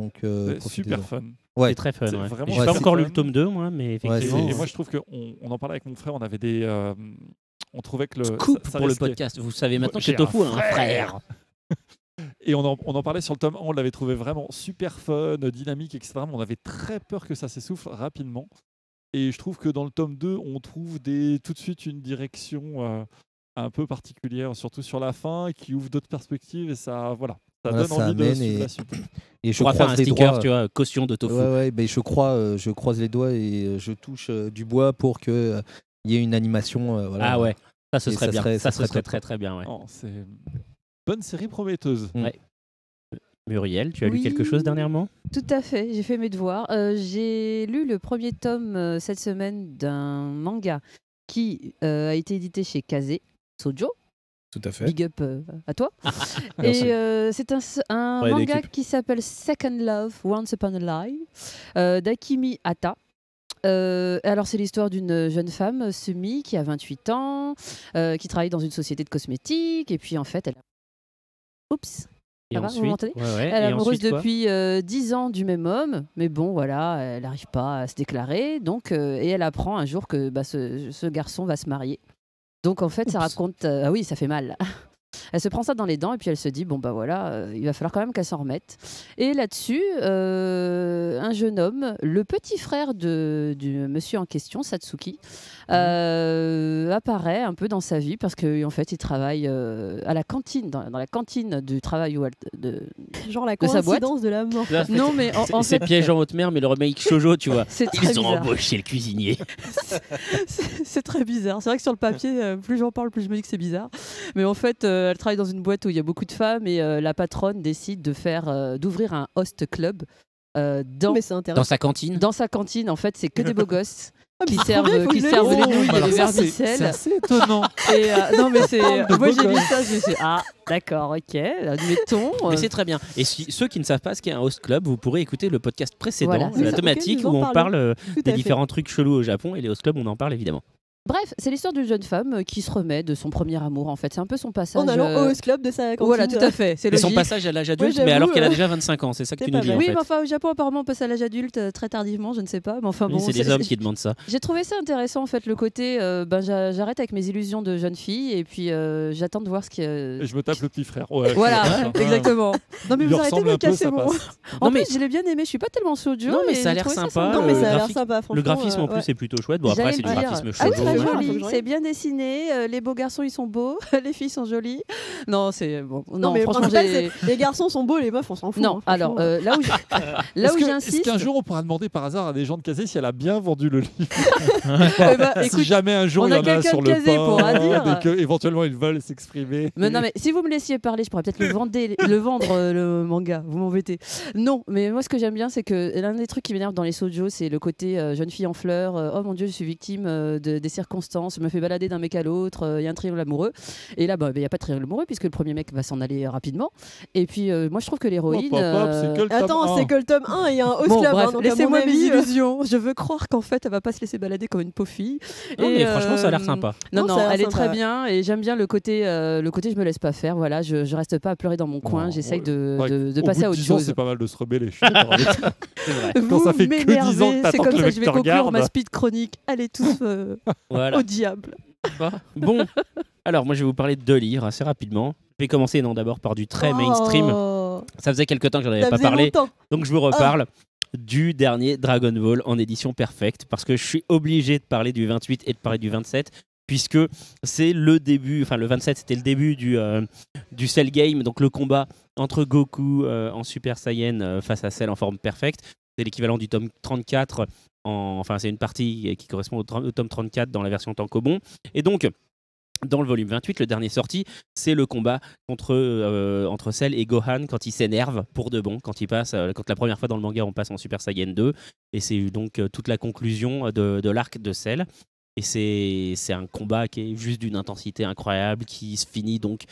S5: donc, euh, super fun. Ouais. C'est très fun. J'ai pas encore lu le tome 2, moi, mais effectivement. et moi,
S6: je trouve qu'on on en parlait avec mon frère, on avait des. Euh, on trouvait que le. coupe pour le podcast. Vous savez maintenant que Tofu, un hein, frère. Et on en, on en, parlait sur le tome 1, on l'avait trouvé vraiment super fun, dynamique, etc. on avait très peur que ça s'essouffle rapidement. Et je trouve que dans le tome 2, on trouve des, tout de suite une direction euh, un peu particulière, surtout sur la fin, qui ouvre d'autres perspectives. Et ça, voilà, ça et, je crois croise faire un sticker, tu vois, caution de tofu.
S5: Ouais, ben je crois, euh, je croise les doigts et euh, je touche euh, du bois pour que y ait une animation. Voilà. Ah ouais, ça serait bien. ça, serait, très,
S6: très bien. Oh, bonne série prometteuse. Mm. Muriel, tu as lu quelque chose dernièrement
S9: Tout à fait, j'ai fait mes devoirs. j'ai lu le premier tome cette semaine d'un manga qui a été édité chez Kazé Sojo. Tout à fait. Big up euh, à toi. et euh, c'est un, manga qui s'appelle Second Love, Once Upon a Lie, euh, d'Akimi Ata. alors c'est l'histoire d'une jeune femme, semi qui a 28 ans, qui travaille dans une société de cosmétiques, et puis en fait elle... Oups, Elle est amoureuse depuis 10 ans du même homme, mais bon, voilà, elle n'arrive pas à se déclarer. Donc, et elle apprend un jour que bah, ce, garçon va se marier. Donc en fait, ça raconte. Euh, ah oui, ça fait mal. Elle se prend ça dans les dents et puis elle se dit bon bah voilà, euh, il va falloir quand même qu'elle s'en remette. Et là-dessus, euh, un jeune homme, le petit frère de, du monsieur en question, Satsuki, mmh. euh, apparaît un peu dans sa vie parce que en fait il travaille à la cantine, dans, la cantine du travail où
S2: de,
S3: genre la de coïncidence de la mort. non mais en, en c'est piège en
S2: haute mer, mais le remake Shoujo, tu
S4: vois. Ils ont embauché le cuisinier.
S3: c'est très bizarre. C'est vrai que sur le papier,
S9: plus j'en parle, plus je me dis que c'est bizarre. Mais en fait euh, elle travaille dans une boîte où il y a beaucoup de femmes et euh, la patronne décide de faire euh, d'ouvrir un host club dans, dans, sa cantine. Dans sa cantine, en fait, c'est que des beaux gosses. Ah, qui servent, qui servent les nouilles et bah, les vermicelles. C'est assez étonnant. Moi, j'ai vu ça, suis dit Ah, d'accord, ok, admettons. Mais c'est très bien.
S2: Et si, ceux qui ne savent pas ce qu'est un host club, vous pourrez écouter le podcast précédent, la thématique, où on parle des différents trucs chelous au Japon. Et les host clubs, on en parle évidemment.
S9: Bref, c'est l'histoire d'une jeune femme euh, qui se remet de son premier amour, en fait. C'est un peu son passage. En allant euh, au club de sa Voilà, tout à fait. C'est
S3: son
S2: passage à l'âge adulte, mais alors qu'elle a euh, déjà 25 ans, c'est ça que tu nous dis. En oui, mais
S9: enfin, au Japon, apparemment, on passe à l'âge adulte très tardivement, je ne sais pas. Mais enfin, bon, c'est les hommes qui demandent ça. J'ai trouvé ça intéressant, en fait, le côté ben, j'arrête avec mes illusions de jeune fille et puis j'attends de voir ce qui. Et je me tape
S6: le petit frère. Ouais, voilà, exactement.
S9: non, mais vous arrêtez de me casser mon. En plus, je l'ai bien aimé, je suis pas tellement sojo. Non, mais ça a l'air sympa. Le graphisme, en plus, est plutôt chouette. Bon, après, c'est du graphisme ah, c'est bien dessiné. Euh, les beaux garçons, ils sont beaux. les filles sont jolies.
S6: Non, c'est bon. Non, mais
S9: les garçons sont beaux, les meufs, on s'en fout. Non, hein, alors euh,
S6: là où j'insiste. Est-ce qu'un jour on pourra demander par hasard à des gens de caser si elle a bien vendu le livre eh ben, Si jamais un jour il y en a sur le pain, et qu'éventuellement ils veulent s'exprimer. Mais non, mais
S9: si vous me laissiez parler, je pourrais peut-être le, le vendre, euh, le manga. Vous m'embêtez. Non, mais moi ce que j'aime bien, c'est que l'un des trucs qui m'énerve dans les sojo, c'est le côté jeune fille en fleurs. oh mon dieu, je suis victime de, des circonstances, je me fais balader d'un mec à l'autre, euh, il y a un triangle amoureux. Et là, eh ben, il bah, n'y a pas de triangle amoureux puisque le premier mec va s'en aller rapidement. Et puis, euh, moi, je trouve que l'héroïne. Attends, oh, c'est que le tome 1 il y a un haut bon, hein, Laissez-moi mes euh, illusions. Je veux croire qu'en fait, elle va pas se laisser balader comme une pauvre fille. et franchement, ça a l'air sympa. Non, non, elle est très bien et j'aime bien le côté, le côté, je me laisse pas faire. Voilà, je, je reste pas à pleurer dans mon coin. J'essaye de, passer à autre chose. C'est pas mal de se rebeller. Quand Vous ça fait 10 ans que, comme ça que je vais conclure ma speed chronique. Allez tous au diable. Bah,
S2: bon, alors moi je vais vous parler de deux livres assez rapidement. Je vais commencer non d'abord par du très mainstream. Oh. Ça faisait quelque temps que j'en avais pas parlé, longtemps. donc je vous reparle. du dernier Dragon Ball en édition perfecte parce que je suis obligé de parler du 28 et de parler du 27 puisque c'est le début, enfin le 27 c'était le début euh, du, Cell Game, donc le combat entre Goku euh, en Super Saiyan euh, face à Cell en forme perfecte. C'est l'équivalent du tome 34 enfin c'est une partie qui correspond au, tome 34 dans la version Tankobon. Et donc, dans le volume 28, le dernier sorti, c'est le combat contre, euh, entre Cell et Gohan quand il s'énerve pour de bon, quand il passe, euh, quand la première fois dans le manga on passe en Super Saiyan 2, et c'est donc euh, toute la conclusion de, de l'arc de Cell. Et c'est un combat qui est juste d'une intensité incroyable, qui se finit donc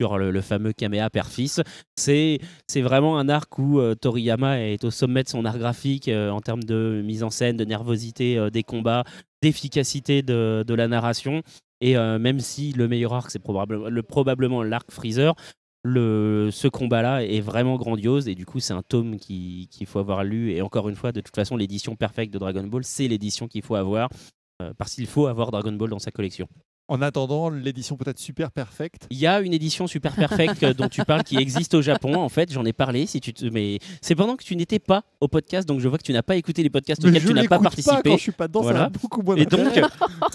S2: sur le, fameux Kamea père-fils. C'est vraiment un arc où euh, Toriyama est au sommet de son art graphique euh, en termes de mise en scène, de nervosité euh, des combats, d'efficacité de, la narration. Et même si le meilleur arc, c'est le, probablement l'arc Freezer, le, ce combat-là est vraiment grandiose et du coup c'est un tome qu'il faut avoir lu et encore une fois de toute façon l'édition perfecte de Dragon Ball c'est l'édition qu'il faut avoir parce qu'il faut avoir Dragon Ball dans sa collection. En attendant
S6: l'édition peut-être super perfecte.
S2: Il y a une édition super perfecte euh, dont tu parles qui existe au Japon. En fait, j'en ai parlé. Si tu mais c'est pendant que tu n'étais pas au podcast, donc je vois que tu n'as pas écouté les podcasts auxquels tu n'as pas participé. Pas, quand je suis pas dedans, ça beaucoup moins. Et donc euh,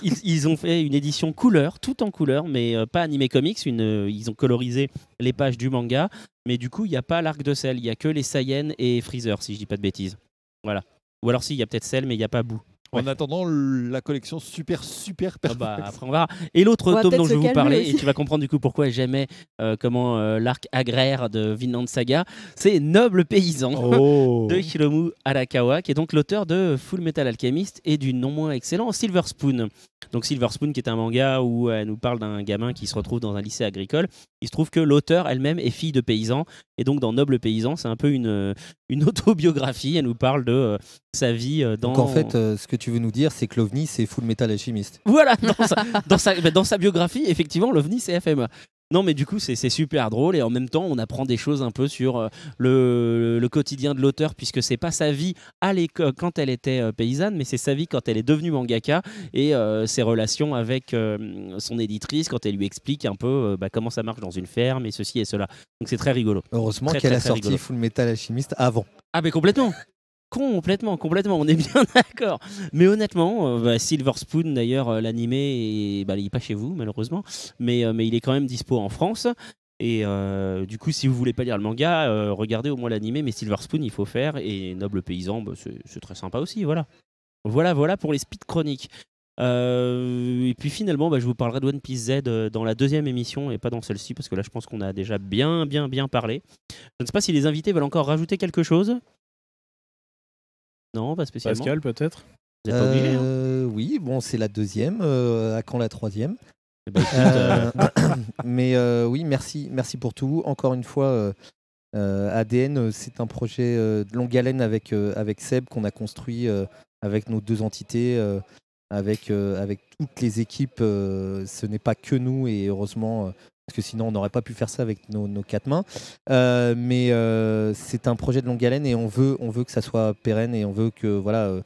S2: ils, ont fait une édition couleur, tout en couleur, mais euh, pas animé comics. ils ont colorisé les pages du manga, mais du coup il n'y a pas l'arc de sel. Il n'y a que les Saiyans et Freezer, si je dis pas de bêtises. Voilà. Ou alors si, il y a peut-être sel, mais il n'y a pas bout.
S6: En attendant la collection super super ah bah, Et l'autre tome dont je vais vous parler et tu vas
S2: comprendre du coup pourquoi j'aimais euh, comment euh, l'arc agraire de Vinland Saga, c'est Noble paysan oh. de Hiromu Arakawa qui est donc l'auteur de Full Metal Alchemist et du non moins excellent Silver Spoon. Donc Silver Spoon, qui est un manga où euh, elle nous parle d'un gamin qui se retrouve dans un lycée agricole. Il se trouve que l'auteur elle-même est fille de paysan, et donc dans Noble Paysan, c'est un peu une, euh, une autobiographie. Elle nous parle de euh, sa vie dans. Donc en fait, ce que tu
S5: veux nous dire, c'est que l'OVNI, c'est Full Metal Alchimiste.
S2: Voilà, dans dans, sa, dans sa biographie, effectivement, l'OVNI, c'est FMA. Non, mais du coup, c'est super drôle et en même temps, on apprend des choses un peu sur euh, le, quotidien de l'auteur, puisque c'est pas sa vie à l'école quand elle était euh, paysanne, mais c'est sa vie quand elle est devenue mangaka et euh, ses relations avec son éditrice quand elle lui explique un peu bah, comment ça marche dans une ferme et ceci et cela. Donc c'est très rigolo. Heureusement qu'elle a sorti Full
S5: Metal Alchimiste avant. Ah, mais complètement Complètement, complètement, on est bien
S2: d'accord. Mais honnêtement, euh, bah, Silver Spoon, d'ailleurs, euh, l'animé, bah, il n'est pas chez vous, malheureusement, mais, euh, mais il est quand même dispo en France. Et du coup, si vous voulez pas lire le manga, regardez au moins l'animé, mais Silver Spoon, il faut faire. Et Noble Paysan, bah, c'est très sympa aussi, voilà. Voilà, voilà pour les speed chroniques. et puis finalement, bah, je vous parlerai de One Piece Z dans la deuxième émission et pas dans celle-ci, parce que là, je pense qu'on a déjà bien, bien, bien parlé. Je ne sais pas si les invités veulent encore rajouter quelque chose. Non, pas spécialement. Pascal, peut-être
S5: hein. euh, oui, bon, c'est la deuxième. Euh, à quand la troisième eh ben, euh, mais oui, merci, merci pour tout. Encore une fois, ADN, c'est un projet de longue haleine avec, avec Seb qu'on a construit avec nos deux entités, avec, avec toutes les équipes. ce n'est pas que nous et heureusement, parce que sinon on n'aurait pas pu faire ça avec nos, quatre mains. Euh, mais euh, c'est un projet de longue haleine et on veut, on veut que ça soit pérenne et on veut que voilà euh,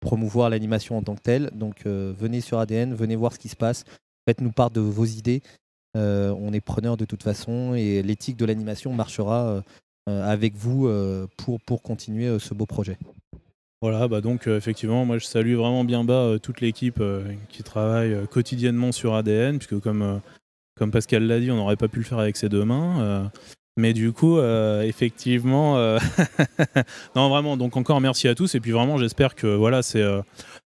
S5: promouvoir l'animation en tant que telle. Donc venez sur ADN, venez voir ce qui se passe, faites-nous part de vos idées. on est preneur de toute façon et l'éthique de l'animation marchera
S8: avec vous pour, pour continuer ce beau projet. Voilà, bah donc effectivement, moi je salue vraiment bien bas toute l'équipe qui travaille quotidiennement sur ADN, puisque comme comme Pascal l'a dit, on n'aurait pas pu le faire avec ses deux mains. Euh, mais du coup, euh, effectivement, euh, non vraiment. Donc encore merci à tous et puis vraiment j'espère que voilà c'est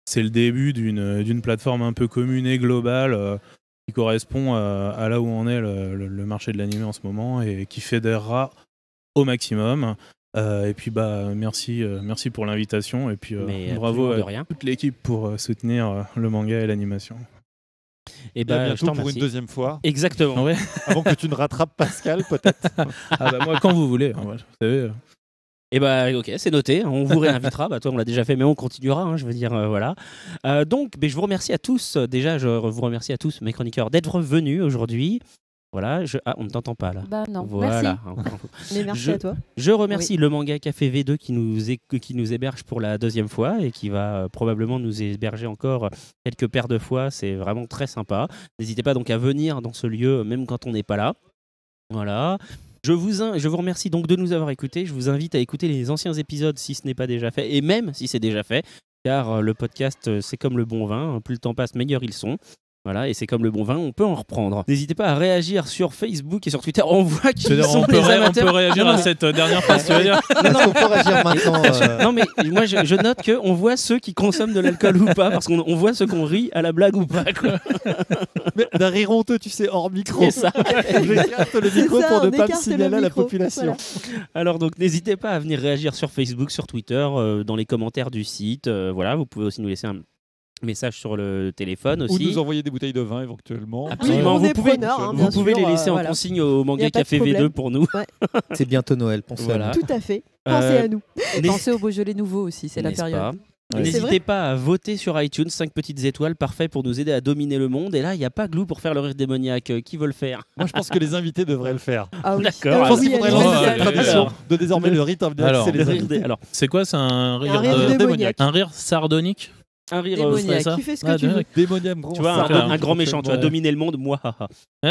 S8: c'est le début d'une plateforme un peu commune et globale qui correspond à là où on est le, marché de l'animé en ce moment et qui fédérera au maximum. et puis bah merci merci pour l'invitation et puis bravo à, toute l'équipe pour soutenir le manga et l'animation. Et, bah, je pour une deuxième fois. Exactement. Avant que
S6: tu ne rattrapes Pascal, peut-être. Ah bah, quand vous voulez.
S8: Hein, vous
S2: savez. Euh. Eh bah, ok, c'est noté. Hein, on vous réinvitera. bah, toi, on l'a déjà fait, mais on continuera. Hein, je veux dire, euh, voilà. Euh, donc, mais je vous remercie à tous. déjà, je vous remercie à tous, mes chroniqueurs, d'être venus aujourd'hui. Voilà, ah, on ne t'entend pas là. Bah non, voilà. merci. je, à
S9: toi. Je remercie
S2: le manga Café V2 qui nous, qui nous héberge pour la deuxième fois et qui va euh, probablement nous héberger encore euh, quelques paires de fois. C'est vraiment très sympa. N'hésitez pas donc à venir dans ce lieu, euh, même quand on n'est pas là. Voilà. Je vous, je vous remercie donc de nous avoir écoutés. Je vous invite à écouter les anciens épisodes si ce n'est pas déjà fait, et même si c'est déjà fait, car le podcast, c'est comme le bon vin. Plus le temps passe, meilleurs ils sont. Voilà, et c'est comme le bon vin, on peut en reprendre. N'hésitez pas à réagir sur Facebook et sur Twitter. On voit qui sont on peut amateurs. On peut réagir à cette euh, dernière phrase, tu veux dire non, peut réagir maintenant. Euh. Non, mais moi, je, je note qu'on voit ceux qui consomment de l'alcool ou pas, parce qu'on voit ceux qu'on rit à la blague ou pas. d'un rire
S6: honteux, tu sais, hors micro. C'est ça. J'écarte le micro pour ne pas me signaler à la population.
S2: Alors, donc, n'hésitez pas à venir réagir sur Facebook, sur Twitter, euh, dans les commentaires du site. voilà, vous pouvez aussi nous laisser un message sur le téléphone aussi. Ou nous
S6: envoyer des bouteilles de vin éventuellement. Absolument,
S9: ah, vous, pouvez, hein, les laisser en consigne au Manga Café V2 pour
S5: nous. C'est bientôt Noël, pensez à nous. Tout à fait, euh, pensez à nous. Pensez au
S9: Beaujolais nouveau aussi, c'est la période. N'hésitez
S2: pas à voter sur iTunes, 5 petites étoiles, parfait pour nous aider à dominer le monde. Et là, il n'y a pas Glou pour faire le rire démoniaque. Euh, qui veut le faire Moi, je pense que les invités devraient le faire. Ah D'accord. Ah je pense qu'il faudrait de
S8: désormais le hein, rire c'est Alors, c'est quoi C'est un rire, euh, démoniaque. un rire sardonique un rire euh, Démoniaque, tu fais ce que tu veux. Démoniaque, gros. Tu vois, un, grand méchant, tu vas dominer le monde, moi.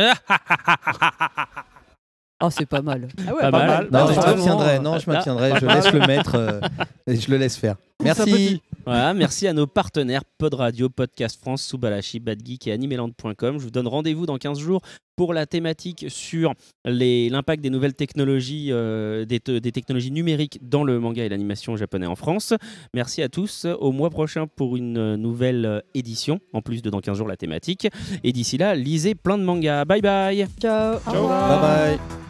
S2: Oh, c'est pas mal.
S6: Ah ouais, pas, mal. Non, je
S5: m'abstiendrai. Non, je ah, m'abstiendrai. Je laisse le maître. Euh, et je le laisse faire. Merci. Voilà,
S2: merci à nos partenaires Pod Radio, Podcast France, Subalashi, Bad Geek et Animeland.com. Je vous donne rendez-vous dans 15 jours pour la thématique sur l'impact des nouvelles technologies, euh, des, technologies numériques dans le manga et l'animation japonais en France. Merci à tous. Au mois prochain pour une nouvelle édition, en plus de dans 15 jours la thématique. Et d'ici là, lisez plein de mangas. Bye bye.
S7: Ciao. Ciao. Bye
S2: bye.